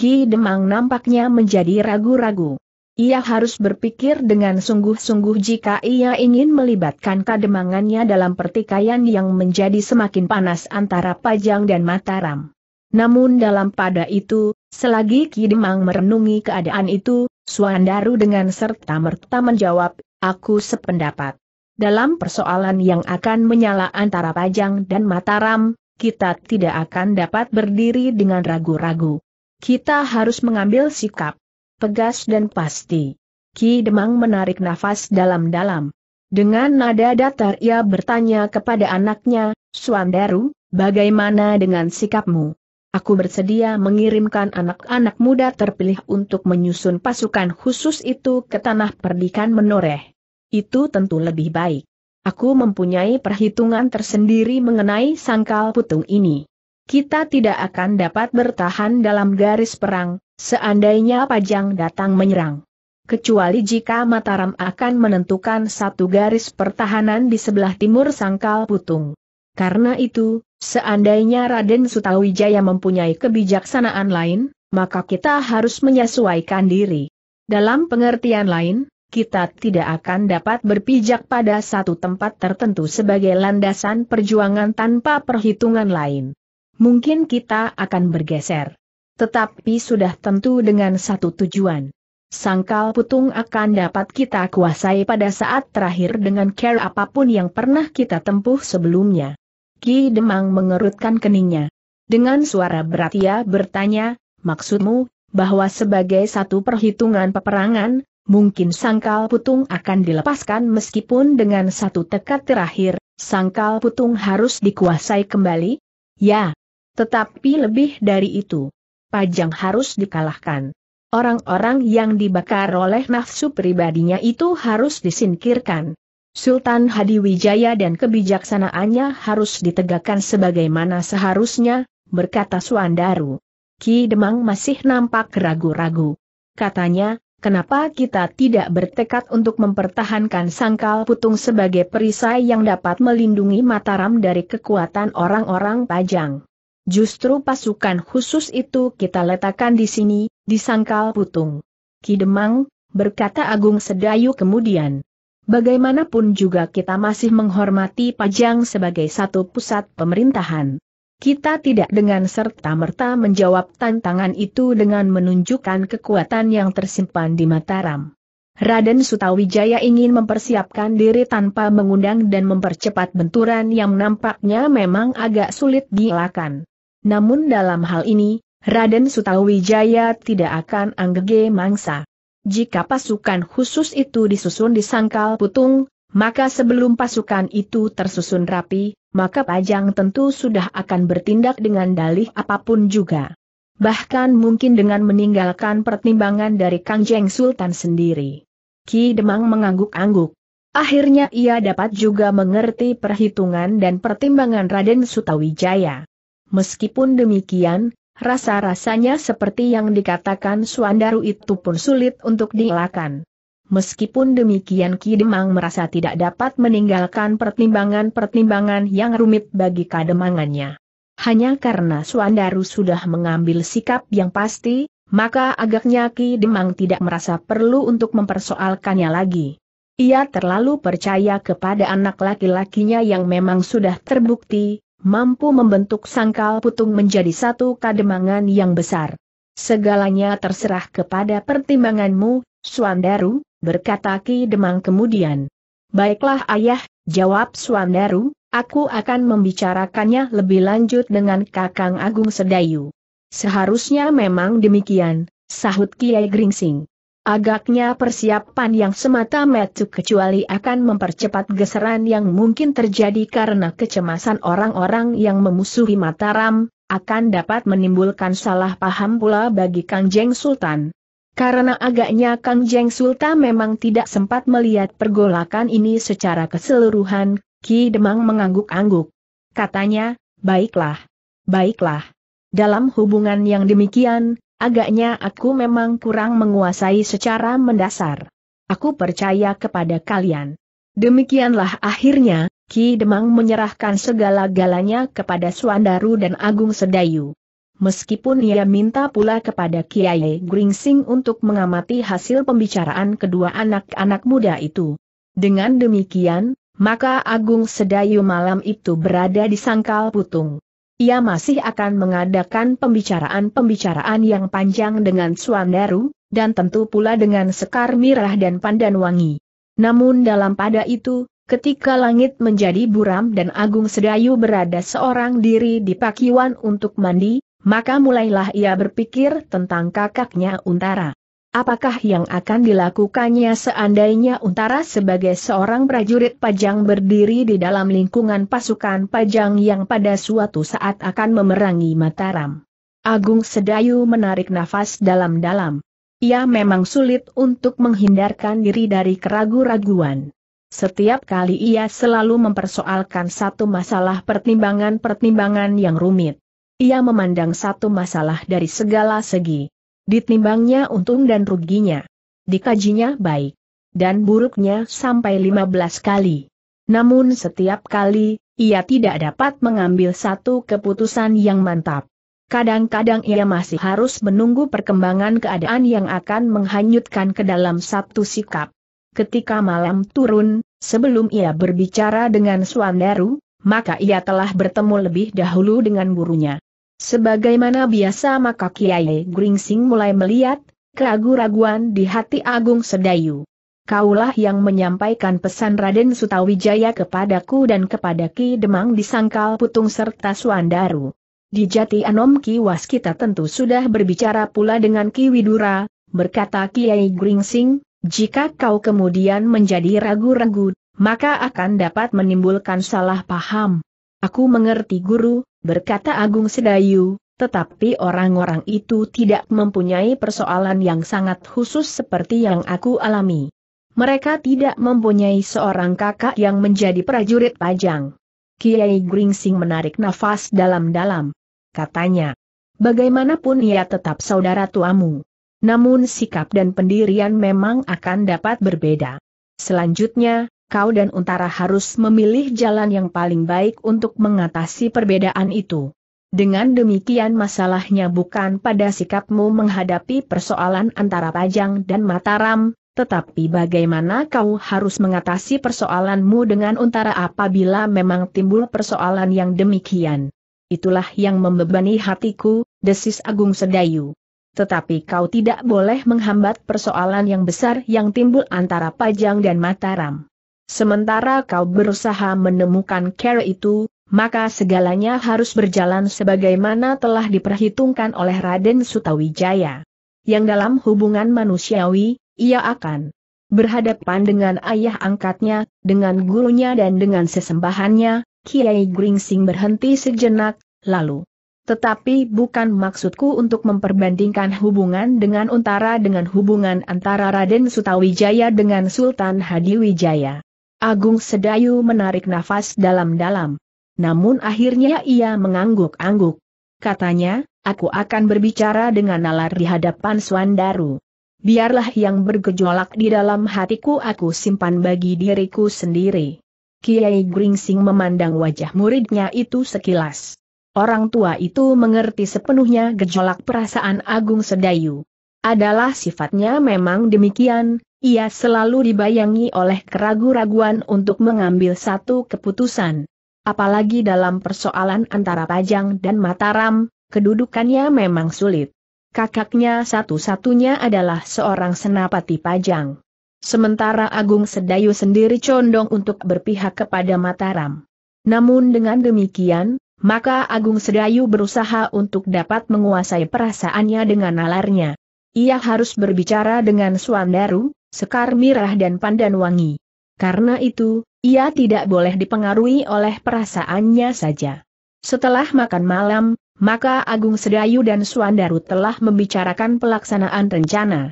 Ki Demang nampaknya menjadi ragu-ragu. Ia harus berpikir dengan sungguh-sungguh jika ia ingin melibatkan kademangannya dalam pertikaian yang menjadi semakin panas antara Pajang dan Mataram. Namun dalam pada itu, selagi Ki Demang merenungi keadaan itu, Suandaru dengan serta-merta menjawab, aku sependapat. Dalam persoalan yang akan menyala antara Pajang dan Mataram, kita tidak akan dapat berdiri dengan ragu-ragu. Kita harus mengambil sikap pegas dan pasti. Ki Demang menarik nafas dalam-dalam. Dengan nada datar ia bertanya kepada anaknya, Suandaru, bagaimana dengan sikapmu? Aku bersedia mengirimkan anak-anak muda terpilih untuk menyusun pasukan khusus itu ke tanah perdikan menoreh. Itu tentu lebih baik. Aku mempunyai perhitungan tersendiri mengenai sangkal putung ini kita tidak akan dapat bertahan dalam garis perang, seandainya Pajang datang menyerang. Kecuali jika Mataram akan menentukan satu garis pertahanan di sebelah timur Sangkal Putung. Karena itu, seandainya Raden Sutawijaya mempunyai kebijaksanaan lain, maka kita harus menyesuaikan diri. Dalam pengertian lain, kita tidak akan dapat berpijak pada satu tempat tertentu sebagai landasan perjuangan tanpa perhitungan lain mungkin kita akan bergeser. Tetapi sudah tentu dengan satu tujuan. Sangkal putung akan dapat kita kuasai pada saat terakhir dengan care apapun yang pernah kita tempuh sebelumnya. Ki Demang mengerutkan keningnya. Dengan suara berat ia bertanya, maksudmu, bahwa sebagai satu perhitungan peperangan, mungkin sangkal putung akan dilepaskan meskipun dengan satu tekad terakhir, sangkal putung harus dikuasai kembali? Ya, tetapi lebih dari itu, Pajang harus dikalahkan. Orang-orang yang dibakar oleh nafsu pribadinya itu harus disingkirkan. Sultan Hadiwijaya dan kebijaksanaannya harus ditegakkan sebagaimana seharusnya, berkata Suandaru. Ki Demang masih nampak ragu-ragu. Katanya, kenapa kita tidak bertekad untuk mempertahankan sangkal putung sebagai perisai yang dapat melindungi Mataram dari kekuatan orang-orang Pajang. Justru pasukan khusus itu kita letakkan di sini, di sangkal putung. Kidemang, berkata Agung Sedayu kemudian. Bagaimanapun juga kita masih menghormati Pajang sebagai satu pusat pemerintahan. Kita tidak dengan serta-merta menjawab tantangan itu dengan menunjukkan kekuatan yang tersimpan di Mataram. Raden Sutawijaya ingin mempersiapkan diri tanpa mengundang dan mempercepat benturan yang nampaknya memang agak sulit dielakkan. Namun dalam hal ini, Raden Sutawijaya tidak akan anggege mangsa. Jika pasukan khusus itu disusun di sangkal putung, maka sebelum pasukan itu tersusun rapi, maka Pajang tentu sudah akan bertindak dengan dalih apapun juga. Bahkan mungkin dengan meninggalkan pertimbangan dari Kang Jeng Sultan sendiri. Ki Demang mengangguk-angguk. Akhirnya ia dapat juga mengerti perhitungan dan pertimbangan Raden Sutawijaya. Meskipun demikian, rasa-rasanya seperti yang dikatakan Suandaru itu pun sulit untuk dielakkan. Meskipun demikian Ki Demang merasa tidak dapat meninggalkan pertimbangan-pertimbangan yang rumit bagi kademangannya. Hanya karena Suandaru sudah mengambil sikap yang pasti, maka agaknya Ki Demang tidak merasa perlu untuk mempersoalkannya lagi. Ia terlalu percaya kepada anak laki-lakinya yang memang sudah terbukti, mampu membentuk sangkal putung menjadi satu kademangan yang besar. Segalanya terserah kepada pertimbanganmu, Suandaru, berkata Ki Demang kemudian. Baiklah ayah, jawab Suandaru, aku akan membicarakannya lebih lanjut dengan Kakang Agung Sedayu. Seharusnya memang demikian, sahut Kiai Gringsing. Agaknya persiapan yang semata metu kecuali akan mempercepat geseran yang mungkin terjadi karena kecemasan orang-orang yang memusuhi Mataram, akan dapat menimbulkan salah paham pula bagi Kang Jeng Sultan. Karena agaknya Kang Jeng Sultan memang tidak sempat melihat pergolakan ini secara keseluruhan, Ki Demang mengangguk-angguk. Katanya, baiklah, baiklah. Dalam hubungan yang demikian, Agaknya aku memang kurang menguasai secara mendasar. Aku percaya kepada kalian. Demikianlah akhirnya, Ki Demang menyerahkan segala-galanya kepada Suandaru dan Agung Sedayu. Meskipun ia minta pula kepada Kiai Gringsing untuk mengamati hasil pembicaraan kedua anak-anak muda itu. Dengan demikian, maka Agung Sedayu malam itu berada di sangkal putung ia masih akan mengadakan pembicaraan-pembicaraan yang panjang dengan Suandaru, dan tentu pula dengan Sekar Mirah dan Pandan Wangi. Namun dalam pada itu, ketika langit menjadi buram dan Agung Sedayu berada seorang diri di pakiwan untuk mandi, maka mulailah ia berpikir tentang kakaknya Untara. Apakah yang akan dilakukannya seandainya Untara sebagai seorang prajurit pajang berdiri di dalam lingkungan pasukan pajang yang pada suatu saat akan memerangi Mataram? Agung Sedayu menarik nafas dalam-dalam. Ia memang sulit untuk menghindarkan diri dari keragu-raguan. Setiap kali ia selalu mempersoalkan satu masalah pertimbangan-pertimbangan yang rumit. Ia memandang satu masalah dari segala segi Ditimbangnya untung dan ruginya. Dikajinya baik dan buruknya sampai 15 kali. Namun setiap kali, ia tidak dapat mengambil satu keputusan yang mantap. Kadang-kadang ia masih harus menunggu perkembangan keadaan yang akan menghanyutkan ke dalam satu sikap. Ketika malam turun, sebelum ia berbicara dengan Suandaru, maka ia telah bertemu lebih dahulu dengan gurunya. Sebagaimana biasa maka Kiai Gringsing mulai melihat, keragu-raguan di hati Agung Sedayu. Kaulah yang menyampaikan pesan Raden Sutawijaya kepadaku dan kepada Ki Demang di Sangkal Putung serta Suandaru. Di Jati Anom Ki Was tentu sudah berbicara pula dengan Ki Widura, berkata Kiai Gringsing, jika kau kemudian menjadi ragu-ragu, maka akan dapat menimbulkan salah paham. Aku mengerti guru, berkata Agung Sedayu, tetapi orang-orang itu tidak mempunyai persoalan yang sangat khusus seperti yang aku alami. Mereka tidak mempunyai seorang kakak yang menjadi prajurit pajang. Kiai Gringsing menarik nafas dalam-dalam. Katanya, bagaimanapun ia tetap saudara tuamu. Namun sikap dan pendirian memang akan dapat berbeda. Selanjutnya, kau dan Untara harus memilih jalan yang paling baik untuk mengatasi perbedaan itu. Dengan demikian masalahnya bukan pada sikapmu menghadapi persoalan antara Pajang dan Mataram, tetapi bagaimana kau harus mengatasi persoalanmu dengan Untara apabila memang timbul persoalan yang demikian. Itulah yang membebani hatiku, desis Agung Sedayu. Tetapi kau tidak boleh menghambat persoalan yang besar yang timbul antara Pajang dan Mataram sementara kau berusaha menemukan cara itu, maka segalanya harus berjalan sebagaimana telah diperhitungkan oleh Raden Sutawijaya. Yang dalam hubungan manusiawi, ia akan berhadapan dengan ayah angkatnya, dengan gurunya dan dengan sesembahannya, Kiai Gringsing berhenti sejenak, lalu. Tetapi bukan maksudku untuk memperbandingkan hubungan dengan Untara dengan hubungan antara Raden Sutawijaya dengan Sultan Hadiwijaya. Agung Sedayu menarik nafas dalam-dalam. Namun akhirnya ia mengangguk-angguk. Katanya, aku akan berbicara dengan nalar di hadapan Swandaru. Biarlah yang bergejolak di dalam hatiku aku simpan bagi diriku sendiri. Kiai Gringsing memandang wajah muridnya itu sekilas. Orang tua itu mengerti sepenuhnya gejolak perasaan Agung Sedayu. Adalah sifatnya memang demikian, ia selalu dibayangi oleh keraguan-raguan untuk mengambil satu keputusan. Apalagi dalam persoalan antara Pajang dan Mataram, kedudukannya memang sulit. Kakaknya satu-satunya adalah seorang senapati Pajang. Sementara Agung Sedayu sendiri condong untuk berpihak kepada Mataram. Namun dengan demikian, maka Agung Sedayu berusaha untuk dapat menguasai perasaannya dengan nalarnya. Ia harus berbicara dengan Suandaru, sekar mirah dan pandan wangi. Karena itu, ia tidak boleh dipengaruhi oleh perasaannya saja. Setelah makan malam, maka Agung Sedayu dan Suandaru telah membicarakan pelaksanaan rencana.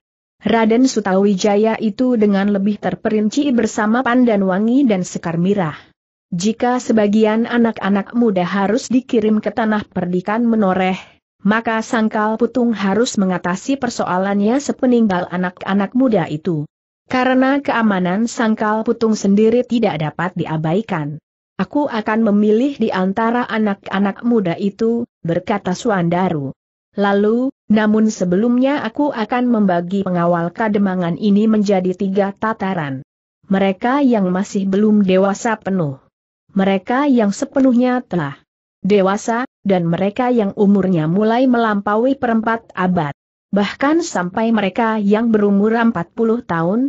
Raden Sutawijaya itu dengan lebih terperinci bersama Pandan Wangi dan Sekar Mirah. Jika sebagian anak-anak muda harus dikirim ke tanah perdikan menoreh, maka Sangkal Putung harus mengatasi persoalannya sepeninggal anak-anak muda itu. Karena keamanan Sangkal Putung sendiri tidak dapat diabaikan. Aku akan memilih di antara anak-anak muda itu, berkata Suandaru. Lalu, namun sebelumnya aku akan membagi pengawal kademangan ini menjadi tiga tataran. Mereka yang masih belum dewasa penuh. Mereka yang sepenuhnya telah dewasa, dan mereka yang umurnya mulai melampaui perempat abad. Bahkan sampai mereka yang berumur 40 tahun,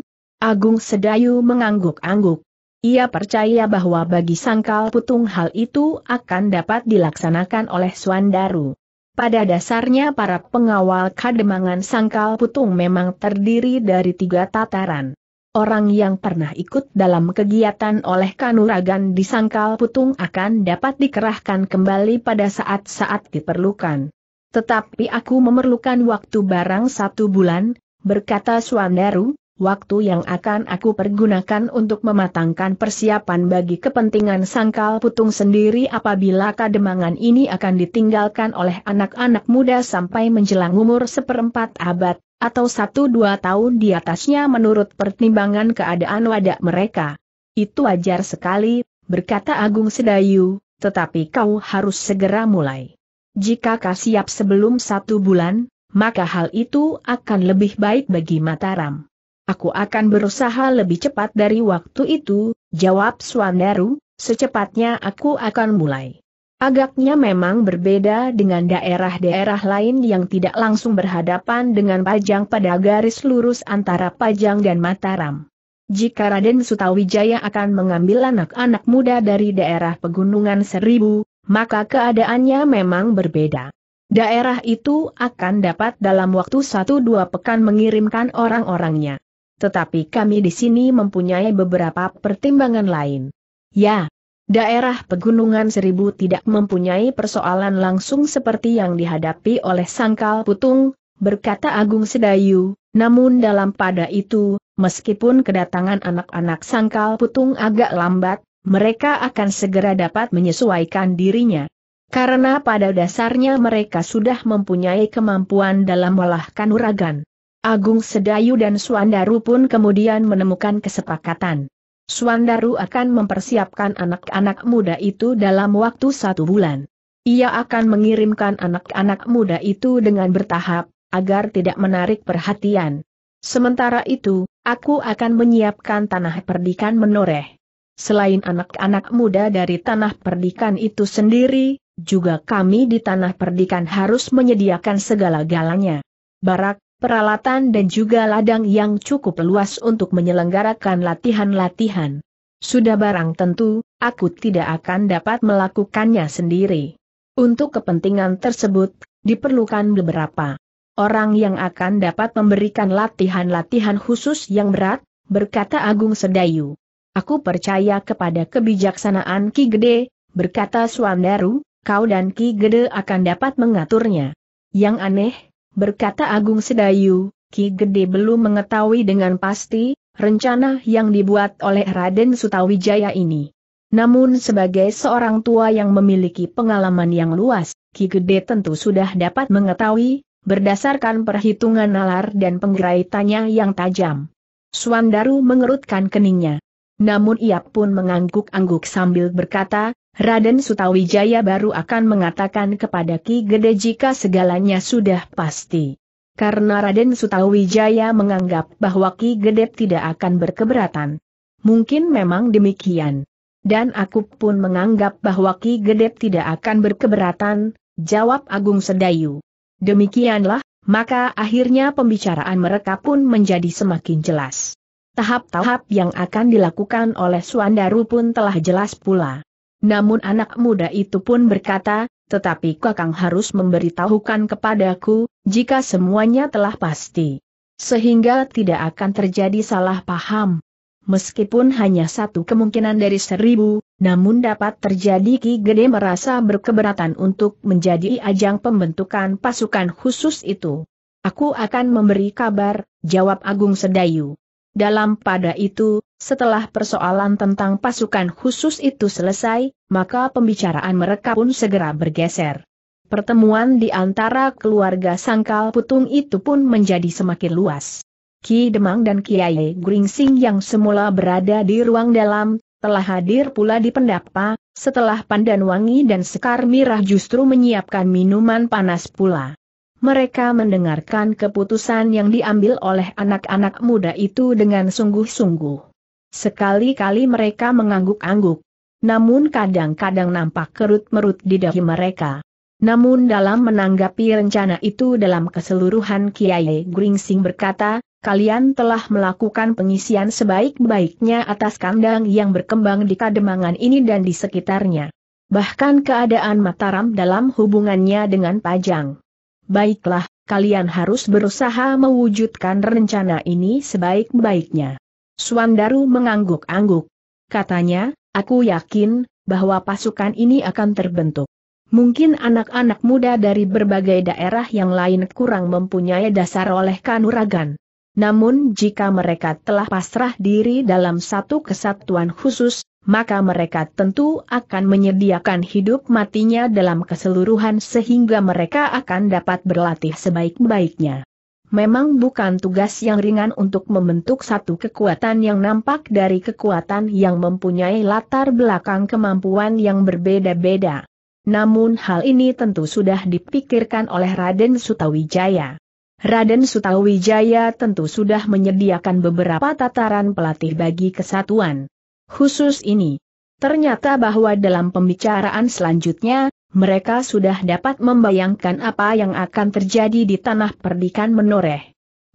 Agung Sedayu mengangguk-angguk. Ia percaya bahwa bagi sangkal putung hal itu akan dapat dilaksanakan oleh Swandaru. Pada dasarnya para pengawal kademangan sangkal putung memang terdiri dari tiga tataran. Orang yang pernah ikut dalam kegiatan oleh kanuragan di sangkal putung akan dapat dikerahkan kembali pada saat-saat diperlukan. Tetapi aku memerlukan waktu barang satu bulan, berkata Swandaru, waktu yang akan aku pergunakan untuk mematangkan persiapan bagi kepentingan sangkal putung sendiri apabila kademangan ini akan ditinggalkan oleh anak-anak muda sampai menjelang umur seperempat abad, atau satu dua tahun di atasnya menurut pertimbangan keadaan wadah mereka. Itu wajar sekali, berkata Agung Sedayu, tetapi kau harus segera mulai. Jika kau siap sebelum satu bulan, maka hal itu akan lebih baik bagi Mataram. Aku akan berusaha lebih cepat dari waktu itu, jawab Swandaru, secepatnya aku akan mulai. Agaknya memang berbeda dengan daerah-daerah lain yang tidak langsung berhadapan dengan pajang pada garis lurus antara pajang dan Mataram. Jika Raden Sutawijaya akan mengambil anak-anak muda dari daerah Pegunungan Seribu, maka keadaannya memang berbeda. Daerah itu akan dapat dalam waktu satu dua pekan mengirimkan orang-orangnya. Tetapi kami di sini mempunyai beberapa pertimbangan lain. Ya, Daerah Pegunungan Seribu tidak mempunyai persoalan langsung seperti yang dihadapi oleh Sangkal Putung, berkata Agung Sedayu, namun dalam pada itu, meskipun kedatangan anak-anak Sangkal Putung agak lambat, mereka akan segera dapat menyesuaikan dirinya. Karena pada dasarnya mereka sudah mempunyai kemampuan dalam melahkan uragan. Agung Sedayu dan Suandaru pun kemudian menemukan kesepakatan. Suandaru akan mempersiapkan anak-anak muda itu dalam waktu satu bulan. Ia akan mengirimkan anak-anak muda itu dengan bertahap, agar tidak menarik perhatian. Sementara itu, aku akan menyiapkan tanah perdikan menoreh. Selain anak-anak muda dari tanah perdikan itu sendiri, juga kami di tanah perdikan harus menyediakan segala galanya. Barak, peralatan dan juga ladang yang cukup luas untuk menyelenggarakan latihan-latihan. Sudah barang tentu, aku tidak akan dapat melakukannya sendiri. Untuk kepentingan tersebut, diperlukan beberapa orang yang akan dapat memberikan latihan-latihan khusus yang berat, berkata Agung Sedayu. Aku percaya kepada kebijaksanaan Ki Gede, berkata Suandaru, kau dan Ki Gede akan dapat mengaturnya. Yang aneh, berkata Agung Sedayu, Ki Gede belum mengetahui dengan pasti, rencana yang dibuat oleh Raden Sutawijaya ini. Namun sebagai seorang tua yang memiliki pengalaman yang luas, Ki Gede tentu sudah dapat mengetahui, berdasarkan perhitungan nalar dan penggeraitannya yang tajam. Suandaru mengerutkan keningnya. Namun ia pun mengangguk-angguk sambil berkata, Raden Sutawijaya baru akan mengatakan kepada Ki Gede jika segalanya sudah pasti. Karena Raden Sutawijaya menganggap bahwa Ki Gede tidak akan berkeberatan. Mungkin memang demikian. Dan aku pun menganggap bahwa Ki Gede tidak akan berkeberatan, jawab Agung Sedayu. Demikianlah, maka akhirnya pembicaraan mereka pun menjadi semakin jelas. Tahap-tahap yang akan dilakukan oleh Suandaru pun telah jelas pula. Namun anak muda itu pun berkata, tetapi kakang harus memberitahukan kepadaku, jika semuanya telah pasti. Sehingga tidak akan terjadi salah paham. Meskipun hanya satu kemungkinan dari seribu, namun dapat terjadi Ki Gede merasa berkeberatan untuk menjadi ajang pembentukan pasukan khusus itu. Aku akan memberi kabar, jawab Agung Sedayu. Dalam pada itu, setelah persoalan tentang pasukan khusus itu selesai, maka pembicaraan mereka pun segera bergeser. Pertemuan di antara keluarga Sangkal Putung itu pun menjadi semakin luas. Ki Demang dan Kiai Gringsing yang semula berada di ruang dalam, telah hadir pula di pendapa, setelah Pandan Wangi dan Sekar Mirah justru menyiapkan minuman panas pula. Mereka mendengarkan keputusan yang diambil oleh anak-anak muda itu dengan sungguh-sungguh. Sekali-kali mereka mengangguk-angguk. Namun kadang-kadang nampak kerut-merut di dahi mereka. Namun dalam menanggapi rencana itu dalam keseluruhan Kiai Gringsing berkata, kalian telah melakukan pengisian sebaik-baiknya atas kandang yang berkembang di Kademangan ini dan di sekitarnya. Bahkan keadaan Mataram dalam hubungannya dengan Pajang. Baiklah, kalian harus berusaha mewujudkan rencana ini sebaik-baiknya. Suandaru mengangguk-angguk. Katanya, aku yakin, bahwa pasukan ini akan terbentuk. Mungkin anak-anak muda dari berbagai daerah yang lain kurang mempunyai dasar oleh kanuragan. Namun jika mereka telah pasrah diri dalam satu kesatuan khusus, maka mereka tentu akan menyediakan hidup matinya dalam keseluruhan sehingga mereka akan dapat berlatih sebaik-baiknya. Memang bukan tugas yang ringan untuk membentuk satu kekuatan yang nampak dari kekuatan yang mempunyai latar belakang kemampuan yang berbeda-beda. Namun hal ini tentu sudah dipikirkan oleh Raden Sutawijaya. Raden Sutawijaya tentu sudah menyediakan beberapa tataran pelatih bagi kesatuan khusus ini. Ternyata bahwa dalam pembicaraan selanjutnya, mereka sudah dapat membayangkan apa yang akan terjadi di tanah perdikan menoreh.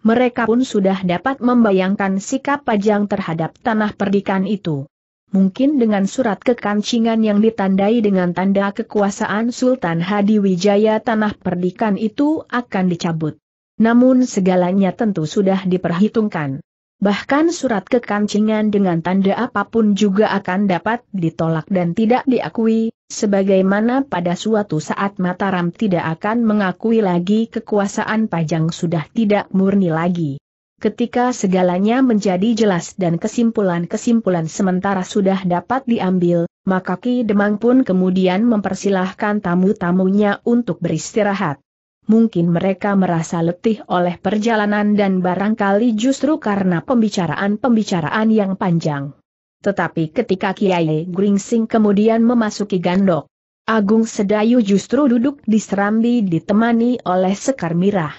Mereka pun sudah dapat membayangkan sikap pajang terhadap tanah perdikan itu. Mungkin dengan surat kekancingan yang ditandai dengan tanda kekuasaan Sultan Hadi Wijaya tanah perdikan itu akan dicabut. Namun segalanya tentu sudah diperhitungkan. Bahkan surat kekancingan dengan tanda apapun juga akan dapat ditolak dan tidak diakui, sebagaimana pada suatu saat Mataram tidak akan mengakui lagi kekuasaan Pajang sudah tidak murni lagi. Ketika segalanya menjadi jelas dan kesimpulan-kesimpulan sementara sudah dapat diambil, maka Ki Demang pun kemudian mempersilahkan tamu-tamunya untuk beristirahat mungkin mereka merasa letih oleh perjalanan dan barangkali justru karena pembicaraan-pembicaraan yang panjang. Tetapi ketika Kiai Gringsing kemudian memasuki gandok, Agung Sedayu justru duduk di serambi ditemani oleh Sekar Mirah.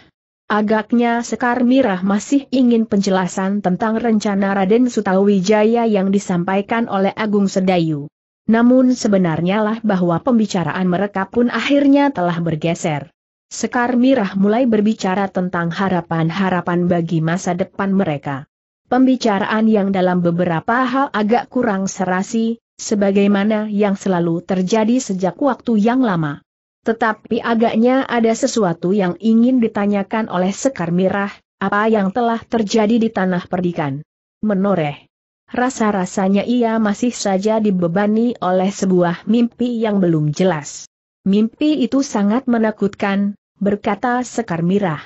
Agaknya Sekar Mirah masih ingin penjelasan tentang rencana Raden Sutawijaya yang disampaikan oleh Agung Sedayu. Namun sebenarnya lah bahwa pembicaraan mereka pun akhirnya telah bergeser. Sekar Mirah mulai berbicara tentang harapan-harapan bagi masa depan mereka. Pembicaraan yang dalam beberapa hal agak kurang serasi, sebagaimana yang selalu terjadi sejak waktu yang lama. Tetapi agaknya ada sesuatu yang ingin ditanyakan oleh Sekar Mirah, apa yang telah terjadi di tanah perdikan. Menoreh. Rasa-rasanya ia masih saja dibebani oleh sebuah mimpi yang belum jelas. Mimpi itu sangat menakutkan, berkata Sekar Mirah.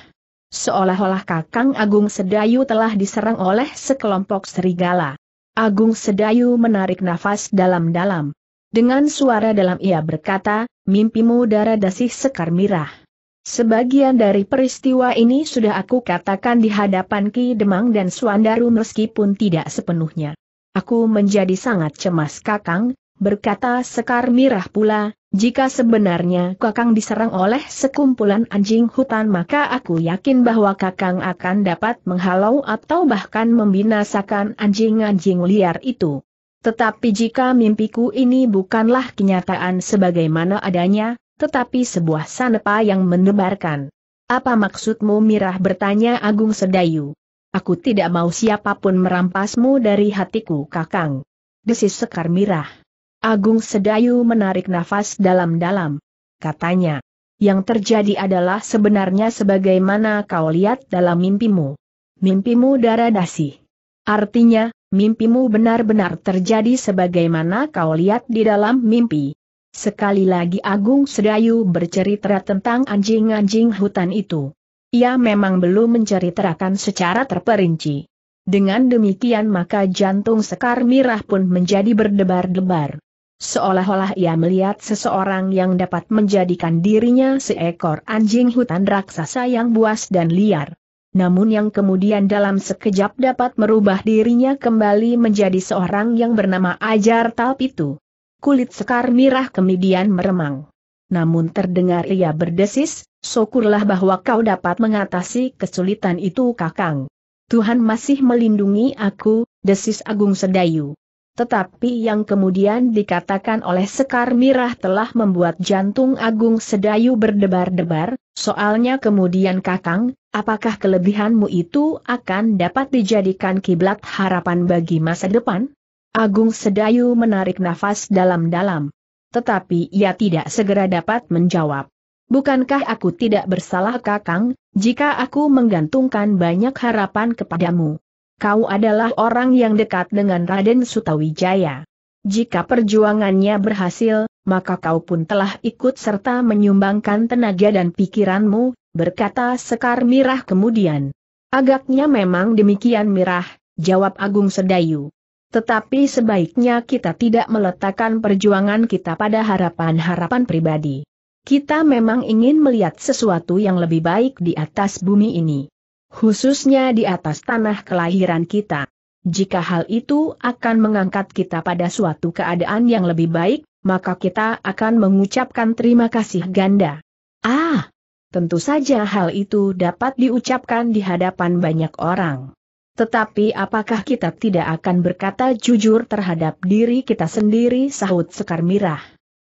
Seolah-olah Kakang Agung Sedayu telah diserang oleh sekelompok serigala. Agung Sedayu menarik nafas dalam-dalam. Dengan suara dalam ia berkata, mimpimu darah dasih Sekar Mirah. Sebagian dari peristiwa ini sudah aku katakan di hadapan Ki Demang dan Suandaru meskipun tidak sepenuhnya. Aku menjadi sangat cemas Kakang, berkata Sekar Mirah pula, jika sebenarnya Kakang diserang oleh sekumpulan anjing hutan maka aku yakin bahwa Kakang akan dapat menghalau atau bahkan membinasakan anjing-anjing liar itu. Tetapi jika mimpiku ini bukanlah kenyataan sebagaimana adanya, tetapi sebuah sanepa yang menebarkan. Apa maksudmu Mirah bertanya Agung Sedayu. Aku tidak mau siapapun merampasmu dari hatiku Kakang. Desis Sekar Mirah. Agung Sedayu menarik nafas dalam-dalam. Katanya, yang terjadi adalah sebenarnya sebagaimana kau lihat dalam mimpimu. Mimpimu darah dasi. Artinya, mimpimu benar-benar terjadi sebagaimana kau lihat di dalam mimpi. Sekali lagi Agung Sedayu bercerita tentang anjing-anjing hutan itu. Ia memang belum menceritakan secara terperinci. Dengan demikian maka jantung Sekar Mirah pun menjadi berdebar-debar. Seolah-olah ia melihat seseorang yang dapat menjadikan dirinya seekor anjing hutan raksasa yang buas dan liar. Namun yang kemudian dalam sekejap dapat merubah dirinya kembali menjadi seorang yang bernama Ajar Talp itu. Kulit sekar mirah kemudian meremang. Namun terdengar ia berdesis, syukurlah bahwa kau dapat mengatasi kesulitan itu kakang. Tuhan masih melindungi aku, desis Agung Sedayu. Tetapi yang kemudian dikatakan oleh Sekar Mirah telah membuat jantung Agung Sedayu berdebar-debar, soalnya kemudian Kakang, apakah kelebihanmu itu akan dapat dijadikan kiblat harapan bagi masa depan? Agung Sedayu menarik nafas dalam-dalam. Tetapi ia tidak segera dapat menjawab. Bukankah aku tidak bersalah Kakang, jika aku menggantungkan banyak harapan kepadamu? kau adalah orang yang dekat dengan Raden Sutawijaya. Jika perjuangannya berhasil, maka kau pun telah ikut serta menyumbangkan tenaga dan pikiranmu, berkata Sekar Mirah kemudian. Agaknya memang demikian Mirah, jawab Agung Sedayu. Tetapi sebaiknya kita tidak meletakkan perjuangan kita pada harapan-harapan pribadi. Kita memang ingin melihat sesuatu yang lebih baik di atas bumi ini khususnya di atas tanah kelahiran kita. Jika hal itu akan mengangkat kita pada suatu keadaan yang lebih baik, maka kita akan mengucapkan terima kasih ganda. Ah, tentu saja hal itu dapat diucapkan di hadapan banyak orang. Tetapi apakah kita tidak akan berkata jujur terhadap diri kita sendiri sahut Sekar Mirah?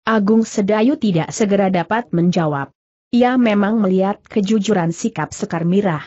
Agung Sedayu tidak segera dapat menjawab. Ia memang melihat kejujuran sikap Sekar Mirah.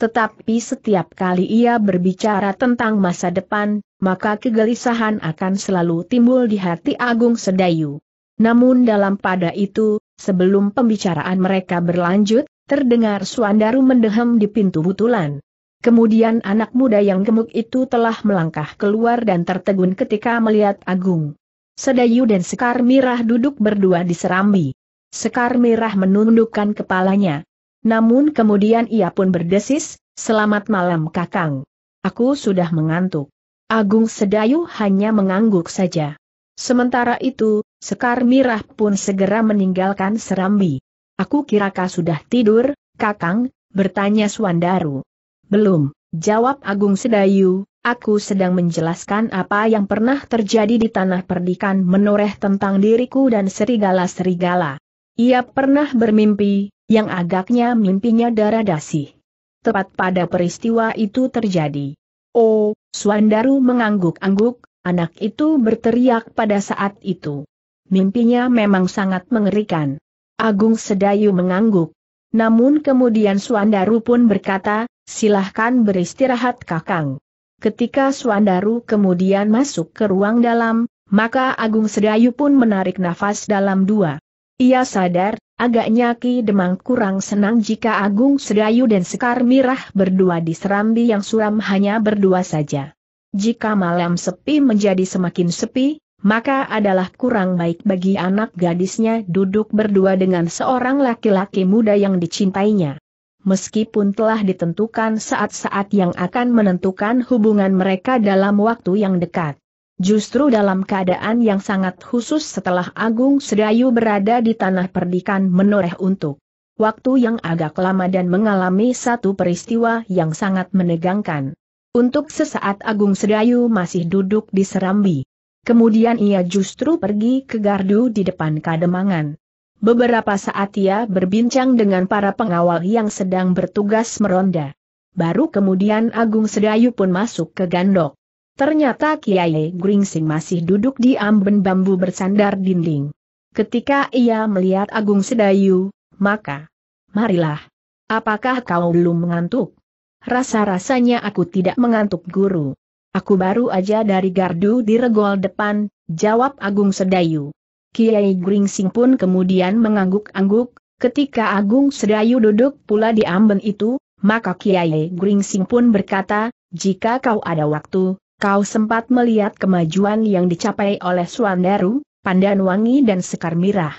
Tetapi setiap kali ia berbicara tentang masa depan, maka kegelisahan akan selalu timbul di hati Agung Sedayu. Namun dalam pada itu, sebelum pembicaraan mereka berlanjut, terdengar Suandaru mendehem di pintu butulan. Kemudian anak muda yang gemuk itu telah melangkah keluar dan tertegun ketika melihat Agung. Sedayu dan Sekar Mirah duduk berdua di serambi. Sekar Mirah menundukkan kepalanya. Namun kemudian ia pun berdesis, selamat malam kakang. Aku sudah mengantuk. Agung Sedayu hanya mengangguk saja. Sementara itu, Sekar Mirah pun segera meninggalkan Serambi. Aku kira kau sudah tidur, kakang, bertanya Suandaru. Belum, jawab Agung Sedayu, Aku sedang menjelaskan apa yang pernah terjadi di tanah perdikan menoreh tentang diriku dan serigala-serigala. Ia pernah bermimpi, yang agaknya mimpinya darah dasi. Tepat pada peristiwa itu terjadi. Oh, Suandaru mengangguk-angguk, anak itu berteriak pada saat itu. Mimpinya memang sangat mengerikan. Agung Sedayu mengangguk. Namun kemudian Suandaru pun berkata, silahkan beristirahat kakang. Ketika Suandaru kemudian masuk ke ruang dalam, maka Agung Sedayu pun menarik nafas dalam dua. Ia sadar, Agaknya Ki Demang kurang senang jika Agung Sedayu dan Sekar Mirah berdua di Serambi yang suram hanya berdua saja. Jika malam sepi menjadi semakin sepi, maka adalah kurang baik bagi anak gadisnya duduk berdua dengan seorang laki-laki muda yang dicintainya. Meskipun telah ditentukan saat-saat yang akan menentukan hubungan mereka dalam waktu yang dekat. Justru dalam keadaan yang sangat khusus setelah Agung Sedayu berada di tanah perdikan menoreh untuk waktu yang agak lama dan mengalami satu peristiwa yang sangat menegangkan. Untuk sesaat Agung Sedayu masih duduk di Serambi. Kemudian ia justru pergi ke gardu di depan Kademangan. Beberapa saat ia berbincang dengan para pengawal yang sedang bertugas meronda. Baru kemudian Agung Sedayu pun masuk ke Gandok. Ternyata Kiai Gringsing masih duduk di amben bambu bersandar dinding. Ketika ia melihat Agung Sedayu, maka, marilah. Apakah kau belum mengantuk? Rasa-rasanya aku tidak mengantuk guru. Aku baru aja dari gardu di regol depan, jawab Agung Sedayu. Kiai Gringsing pun kemudian mengangguk-angguk, ketika Agung Sedayu duduk pula di amben itu, maka Kiai Gringsing pun berkata, jika kau ada waktu, Kau sempat melihat kemajuan yang dicapai oleh Suandaru, Pandan Wangi dan Sekar Mirah.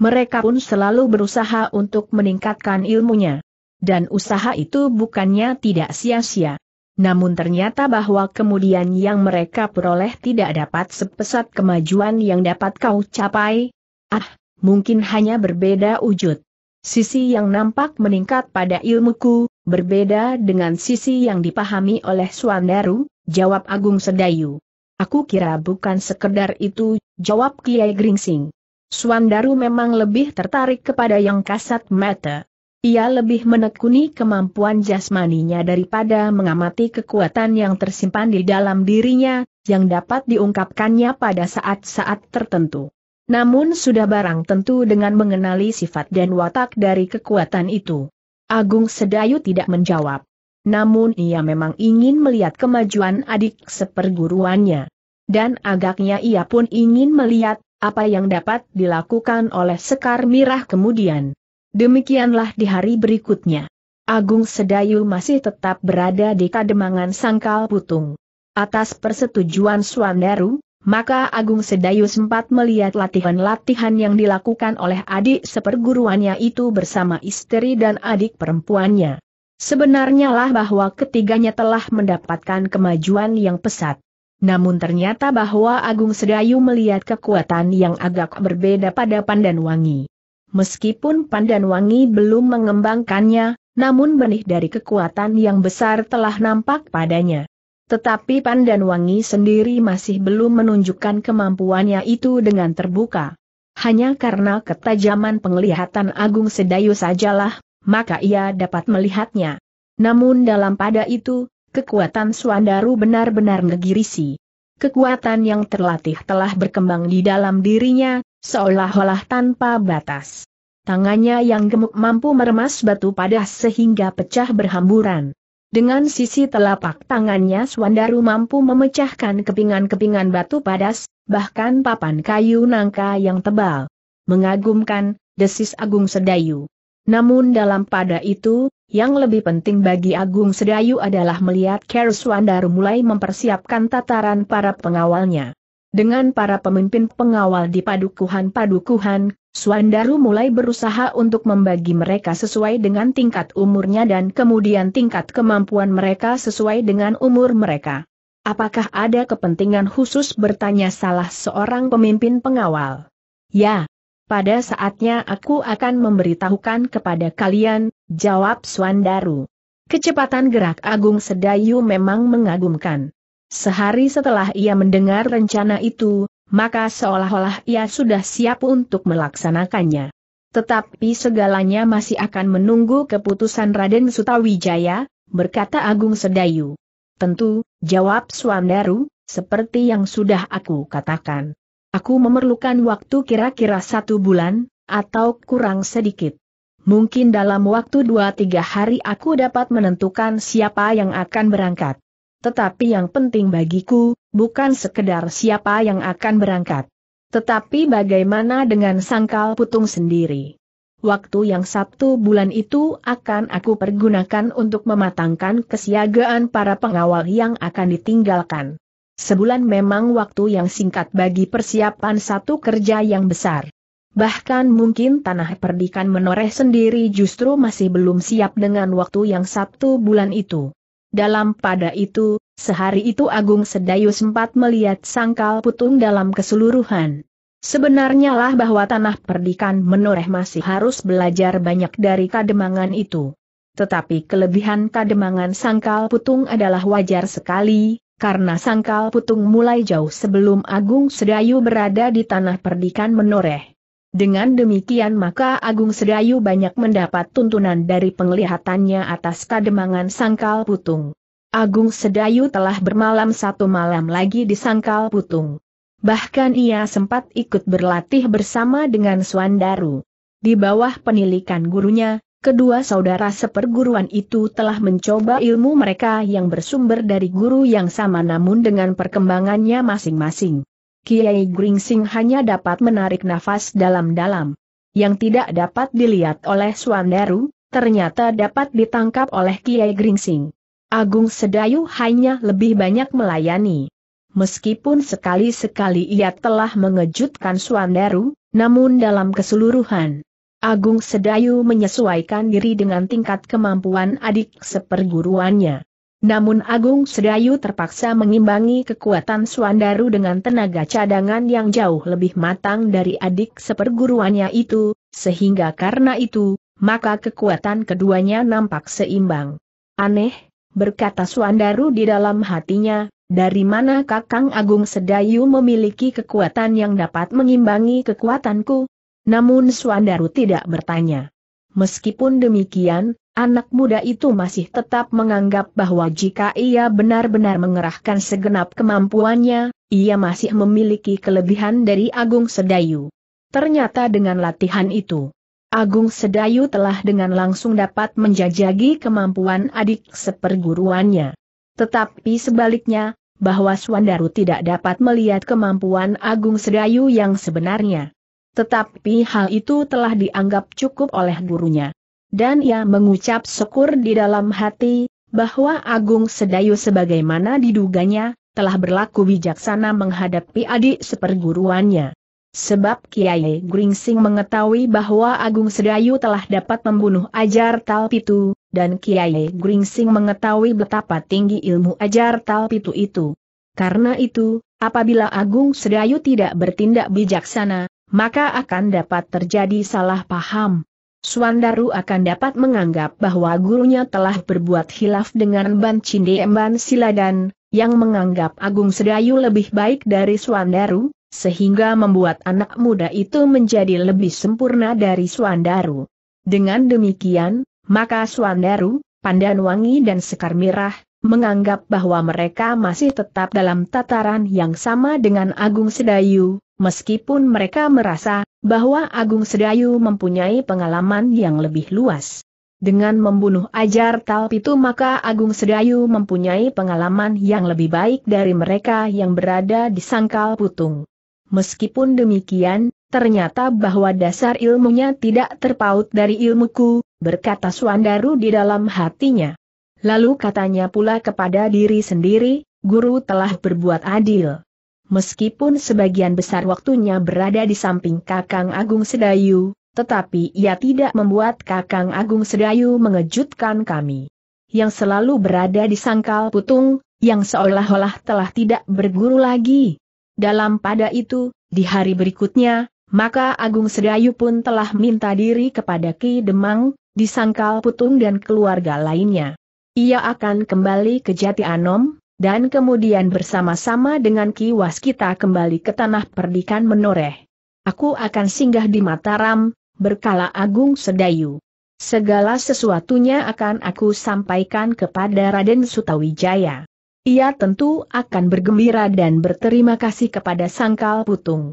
Mereka pun selalu berusaha untuk meningkatkan ilmunya. Dan usaha itu bukannya tidak sia-sia. Namun ternyata bahwa kemudian yang mereka peroleh tidak dapat sepesat kemajuan yang dapat kau capai. Ah, mungkin hanya berbeda wujud. Sisi yang nampak meningkat pada ilmuku, berbeda dengan sisi yang dipahami oleh Suandaru, jawab Agung Sedayu. Aku kira bukan sekedar itu, jawab Kiai Gringsing. Suandaru memang lebih tertarik kepada yang kasat mata. Ia lebih menekuni kemampuan jasmaninya daripada mengamati kekuatan yang tersimpan di dalam dirinya, yang dapat diungkapkannya pada saat-saat tertentu. Namun sudah barang tentu dengan mengenali sifat dan watak dari kekuatan itu. Agung Sedayu tidak menjawab namun ia memang ingin melihat kemajuan adik seperguruannya. Dan agaknya ia pun ingin melihat apa yang dapat dilakukan oleh Sekar Mirah kemudian. Demikianlah di hari berikutnya. Agung Sedayu masih tetap berada di Kademangan Sangkal Putung. Atas persetujuan Swandaru, maka Agung Sedayu sempat melihat latihan-latihan yang dilakukan oleh adik seperguruannya itu bersama istri dan adik perempuannya. Sebenarnya lah bahwa ketiganya telah mendapatkan kemajuan yang pesat. Namun ternyata bahwa Agung Sedayu melihat kekuatan yang agak berbeda pada Pandan Wangi. Meskipun Pandan Wangi belum mengembangkannya, namun benih dari kekuatan yang besar telah nampak padanya. Tetapi Pandan Wangi sendiri masih belum menunjukkan kemampuannya itu dengan terbuka. Hanya karena ketajaman penglihatan Agung Sedayu sajalah, maka ia dapat melihatnya. Namun dalam pada itu, kekuatan Suandaru benar-benar ngegirisi. Kekuatan yang terlatih telah berkembang di dalam dirinya, seolah-olah tanpa batas. Tangannya yang gemuk mampu meremas batu padah sehingga pecah berhamburan. Dengan sisi telapak tangannya Suandaru mampu memecahkan kepingan-kepingan batu padas, bahkan papan kayu nangka yang tebal. Mengagumkan, desis Agung Sedayu. Namun dalam pada itu, yang lebih penting bagi Agung Sedayu adalah melihat Kerswandar mulai mempersiapkan tataran para pengawalnya. Dengan para pemimpin pengawal di padukuhan-padukuhan, Swandaru mulai berusaha untuk membagi mereka sesuai dengan tingkat umurnya dan kemudian tingkat kemampuan mereka sesuai dengan umur mereka. Apakah ada kepentingan khusus bertanya salah seorang pemimpin pengawal? Ya, pada saatnya aku akan memberitahukan kepada kalian, jawab Swandaru. Kecepatan gerak Agung Sedayu memang mengagumkan. Sehari setelah ia mendengar rencana itu, maka seolah-olah ia sudah siap untuk melaksanakannya. Tetapi segalanya masih akan menunggu keputusan Raden Sutawijaya, berkata Agung Sedayu. Tentu, jawab Swandaru, seperti yang sudah aku katakan. Aku memerlukan waktu kira-kira satu bulan, atau kurang sedikit. Mungkin dalam waktu dua tiga hari aku dapat menentukan siapa yang akan berangkat. Tetapi yang penting bagiku, bukan sekedar siapa yang akan berangkat. Tetapi bagaimana dengan sangkal putung sendiri? Waktu yang Sabtu bulan itu akan aku pergunakan untuk mematangkan kesiagaan para pengawal yang akan ditinggalkan. Sebulan memang waktu yang singkat bagi persiapan satu kerja yang besar. Bahkan mungkin tanah perdikan menoreh sendiri justru masih belum siap dengan waktu yang satu bulan itu. Dalam pada itu, sehari itu Agung Sedayu sempat melihat sangkal putung dalam keseluruhan. Sebenarnya lah bahwa tanah perdikan menoreh masih harus belajar banyak dari kademangan itu. Tetapi kelebihan kademangan sangkal putung adalah wajar sekali, karena sangkal putung mulai jauh sebelum Agung Sedayu berada di tanah perdikan menoreh. Dengan demikian maka Agung Sedayu banyak mendapat tuntunan dari penglihatannya atas kademangan sangkal putung. Agung Sedayu telah bermalam satu malam lagi di sangkal putung. Bahkan ia sempat ikut berlatih bersama dengan Suandaru. Di bawah penilikan gurunya, Kedua saudara seperguruan itu telah mencoba ilmu mereka yang bersumber dari guru yang sama namun dengan perkembangannya masing-masing. Kiai Gringsing hanya dapat menarik nafas dalam-dalam. Yang tidak dapat dilihat oleh Swandaru, ternyata dapat ditangkap oleh Kiai Gringsing. Agung Sedayu hanya lebih banyak melayani. Meskipun sekali-sekali ia telah mengejutkan Swandaru, namun dalam keseluruhan, Agung Sedayu menyesuaikan diri dengan tingkat kemampuan adik seperguruannya. Namun Agung Sedayu terpaksa mengimbangi kekuatan Suandaru dengan tenaga cadangan yang jauh lebih matang dari adik seperguruannya itu, sehingga karena itu, maka kekuatan keduanya nampak seimbang. Aneh, berkata Suandaru di dalam hatinya, dari mana Kakang Agung Sedayu memiliki kekuatan yang dapat mengimbangi kekuatanku? Namun Suandaru tidak bertanya. Meskipun demikian, anak muda itu masih tetap menganggap bahwa jika ia benar-benar mengerahkan segenap kemampuannya, ia masih memiliki kelebihan dari Agung Sedayu. Ternyata dengan latihan itu, Agung Sedayu telah dengan langsung dapat menjajagi kemampuan adik seperguruannya. Tetapi sebaliknya, bahwa Swandaru tidak dapat melihat kemampuan Agung Sedayu yang sebenarnya. Tetapi hal itu telah dianggap cukup oleh gurunya. Dan ia mengucap syukur di dalam hati, bahwa Agung Sedayu sebagaimana diduganya, telah berlaku bijaksana menghadapi adik seperguruannya. Sebab Kiai Gringsing mengetahui bahwa Agung Sedayu telah dapat membunuh ajar Talpitu, dan Kiai Gringsing mengetahui betapa tinggi ilmu ajar Talpitu itu. Karena itu, apabila Agung Sedayu tidak bertindak bijaksana, maka akan dapat terjadi salah paham. Suandaru akan dapat menganggap bahwa gurunya telah berbuat hilaf dengan Ban Cinde Ban Siladan, yang menganggap Agung Sedayu lebih baik dari Suandaru, sehingga membuat anak muda itu menjadi lebih sempurna dari Suandaru. Dengan demikian, maka Suandaru, Pandanwangi dan Sekar Mirah, menganggap bahwa mereka masih tetap dalam tataran yang sama dengan Agung Sedayu, meskipun mereka merasa bahwa Agung Sedayu mempunyai pengalaman yang lebih luas. Dengan membunuh Ajar itu maka Agung Sedayu mempunyai pengalaman yang lebih baik dari mereka yang berada di Sangkal Putung. Meskipun demikian, ternyata bahwa dasar ilmunya tidak terpaut dari ilmuku, berkata Suandaru di dalam hatinya. Lalu katanya pula kepada diri sendiri, guru telah berbuat adil. Meskipun sebagian besar waktunya berada di samping Kakang Agung Sedayu, tetapi ia tidak membuat Kakang Agung Sedayu mengejutkan kami. Yang selalu berada di sangkal putung, yang seolah-olah telah tidak berguru lagi. Dalam pada itu, di hari berikutnya, maka Agung Sedayu pun telah minta diri kepada Ki Demang, di sangkal putung dan keluarga lainnya. Ia akan kembali ke Jati Anom, dan kemudian bersama-sama dengan Kiwas kita kembali ke tanah perdikan menoreh. Aku akan singgah di Mataram, berkala Agung Sedayu. Segala sesuatunya akan aku sampaikan kepada Raden Sutawijaya. Ia tentu akan bergembira dan berterima kasih kepada Sangkal Putung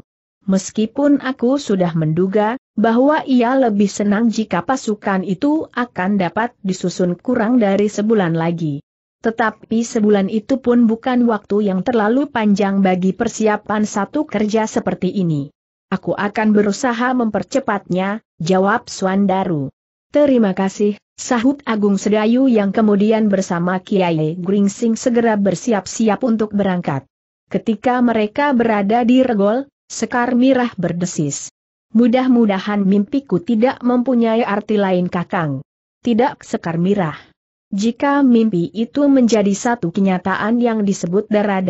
meskipun aku sudah menduga bahwa ia lebih senang jika pasukan itu akan dapat disusun kurang dari sebulan lagi. Tetapi sebulan itu pun bukan waktu yang terlalu panjang bagi persiapan satu kerja seperti ini. Aku akan berusaha mempercepatnya, jawab Swandaru. Terima kasih, sahut Agung Sedayu yang kemudian bersama Kiai Gringsing segera bersiap-siap untuk berangkat. Ketika mereka berada di Regol, Sekar Mirah berdesis. Mudah-mudahan mimpiku tidak mempunyai arti lain kakang. Tidak Sekar Mirah. Jika mimpi itu menjadi satu kenyataan yang disebut darah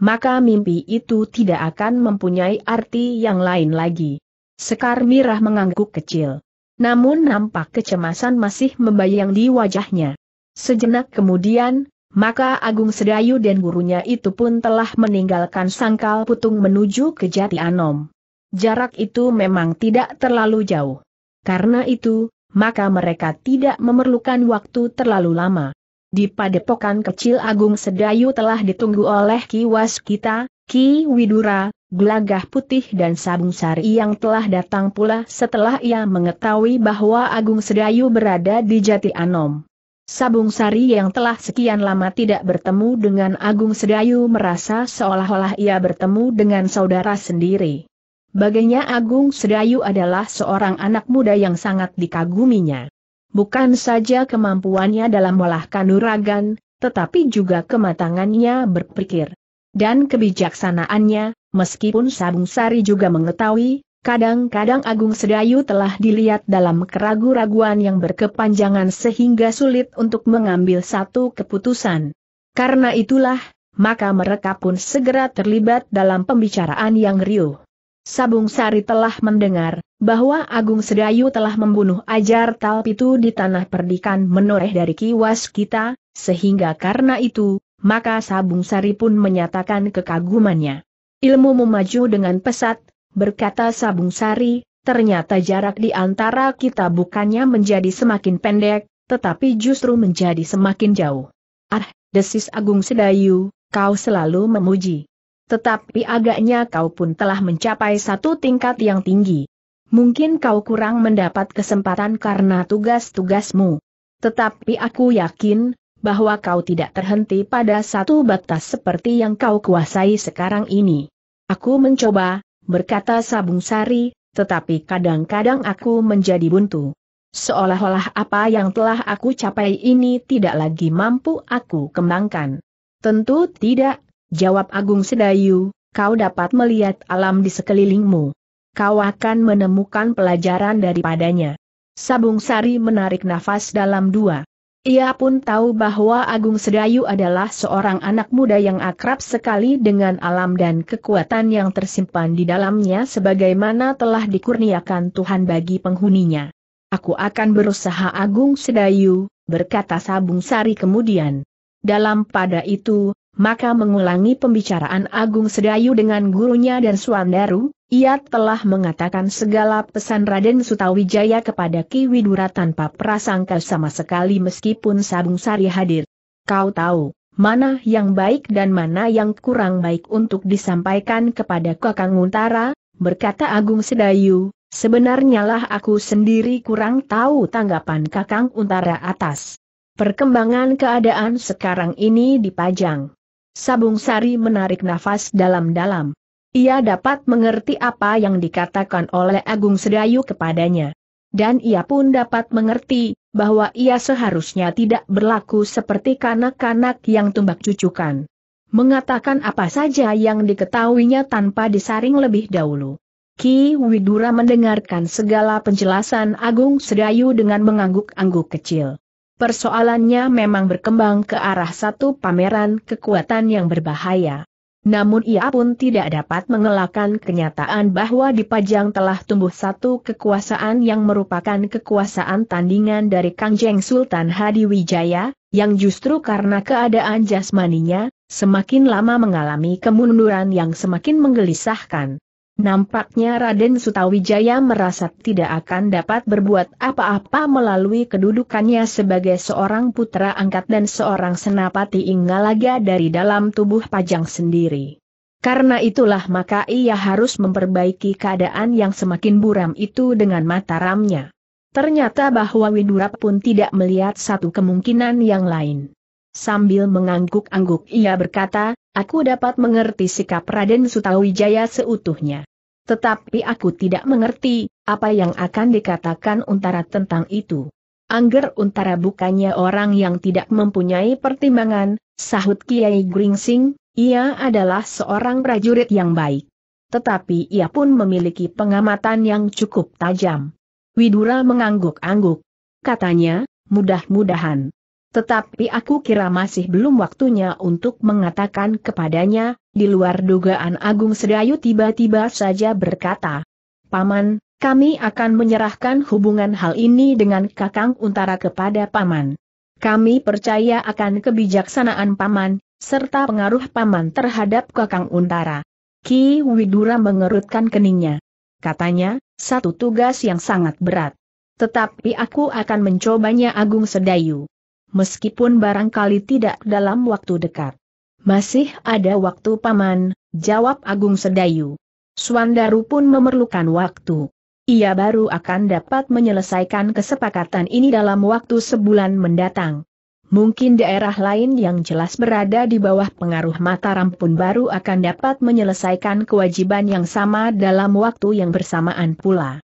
maka mimpi itu tidak akan mempunyai arti yang lain lagi. Sekar Mirah mengangguk kecil. Namun nampak kecemasan masih membayang di wajahnya. Sejenak kemudian, maka Agung Sedayu dan gurunya itu pun telah meninggalkan Sangkal Putung menuju ke Jati Anom. Jarak itu memang tidak terlalu jauh. Karena itu, maka mereka tidak memerlukan waktu terlalu lama. Di padepokan kecil Agung Sedayu telah ditunggu oleh Ki Waskita, Ki Widura, Glagah Putih dan Sabung Sari yang telah datang pula setelah ia mengetahui bahwa Agung Sedayu berada di Jati Anom. Sabung Sari yang telah sekian lama tidak bertemu dengan Agung Sedayu merasa seolah-olah ia bertemu dengan saudara sendiri. Baginya Agung Sedayu adalah seorang anak muda yang sangat dikaguminya. Bukan saja kemampuannya dalam olah kanuragan, tetapi juga kematangannya berpikir. Dan kebijaksanaannya, meskipun Sabung Sari juga mengetahui, Kadang-kadang Agung Sedayu telah dilihat dalam keragu-raguan yang berkepanjangan sehingga sulit untuk mengambil satu keputusan. Karena itulah, maka mereka pun segera terlibat dalam pembicaraan yang riuh. Sabung Sari telah mendengar bahwa Agung Sedayu telah membunuh Ajar Talpitu di tanah perdikan menoreh dari kiwas kita, sehingga karena itu, maka Sabung Sari pun menyatakan kekagumannya. Ilmu memaju dengan pesat, berkata Sabung Sari, ternyata jarak di antara kita bukannya menjadi semakin pendek, tetapi justru menjadi semakin jauh. Ah, desis Agung Sedayu, kau selalu memuji. Tetapi agaknya kau pun telah mencapai satu tingkat yang tinggi. Mungkin kau kurang mendapat kesempatan karena tugas-tugasmu. Tetapi aku yakin, bahwa kau tidak terhenti pada satu batas seperti yang kau kuasai sekarang ini. Aku mencoba, berkata Sabung Sari, tetapi kadang-kadang aku menjadi buntu. Seolah-olah apa yang telah aku capai ini tidak lagi mampu aku kembangkan. Tentu tidak, jawab Agung Sedayu, kau dapat melihat alam di sekelilingmu. Kau akan menemukan pelajaran daripadanya. Sabung Sari menarik nafas dalam dua. Ia pun tahu bahwa Agung Sedayu adalah seorang anak muda yang akrab sekali dengan alam dan kekuatan yang tersimpan di dalamnya sebagaimana telah dikurniakan Tuhan bagi penghuninya. Aku akan berusaha Agung Sedayu, berkata Sabung Sari kemudian. Dalam pada itu, maka mengulangi pembicaraan Agung Sedayu dengan gurunya dan Suandaru, ia telah mengatakan segala pesan Raden Sutawijaya kepada Ki Widura tanpa prasangka sama sekali meskipun Sabung Sari hadir. Kau tahu, mana yang baik dan mana yang kurang baik untuk disampaikan kepada Kakang Untara, berkata Agung Sedayu, sebenarnya lah aku sendiri kurang tahu tanggapan Kakang Untara atas. Perkembangan keadaan sekarang ini dipajang Sabung Sari menarik nafas dalam-dalam. Ia dapat mengerti apa yang dikatakan oleh Agung Sedayu kepadanya. Dan ia pun dapat mengerti, bahwa ia seharusnya tidak berlaku seperti kanak-kanak yang tumbak cucukan. Mengatakan apa saja yang diketahuinya tanpa disaring lebih dahulu. Ki Widura mendengarkan segala penjelasan Agung Sedayu dengan mengangguk-angguk kecil persoalannya memang berkembang ke arah satu pameran kekuatan yang berbahaya. Namun ia pun tidak dapat mengelakkan kenyataan bahwa di Pajang telah tumbuh satu kekuasaan yang merupakan kekuasaan tandingan dari Kangjeng Sultan Hadi Wijaya, yang justru karena keadaan jasmaninya, semakin lama mengalami kemunduran yang semakin menggelisahkan. Nampaknya Raden Sutawijaya merasa tidak akan dapat berbuat apa-apa melalui kedudukannya sebagai seorang putra angkat dan seorang senapati Inggalaga dari dalam tubuh Pajang sendiri. Karena itulah maka ia harus memperbaiki keadaan yang semakin buram itu dengan mata mataramnya. Ternyata bahwa Widura pun tidak melihat satu kemungkinan yang lain. Sambil mengangguk-angguk ia berkata, aku dapat mengerti sikap Raden Sutawijaya seutuhnya. Tetapi aku tidak mengerti, apa yang akan dikatakan Untara tentang itu. Angger Untara bukannya orang yang tidak mempunyai pertimbangan, sahut Kiai Gringsing, ia adalah seorang prajurit yang baik. Tetapi ia pun memiliki pengamatan yang cukup tajam. Widura mengangguk-angguk. Katanya, mudah-mudahan. Tetapi aku kira masih belum waktunya untuk mengatakan kepadanya, di luar dugaan Agung Sedayu tiba-tiba saja berkata, Paman, kami akan menyerahkan hubungan hal ini dengan Kakang Untara kepada Paman. Kami percaya akan kebijaksanaan Paman, serta pengaruh Paman terhadap Kakang Untara. Ki Widura mengerutkan keningnya. Katanya, satu tugas yang sangat berat. Tetapi aku akan mencobanya Agung Sedayu meskipun barangkali tidak dalam waktu dekat. Masih ada waktu paman, jawab Agung Sedayu. Suandaru pun memerlukan waktu. Ia baru akan dapat menyelesaikan kesepakatan ini dalam waktu sebulan mendatang. Mungkin daerah lain yang jelas berada di bawah pengaruh Mataram pun baru akan dapat menyelesaikan kewajiban yang sama dalam waktu yang bersamaan pula.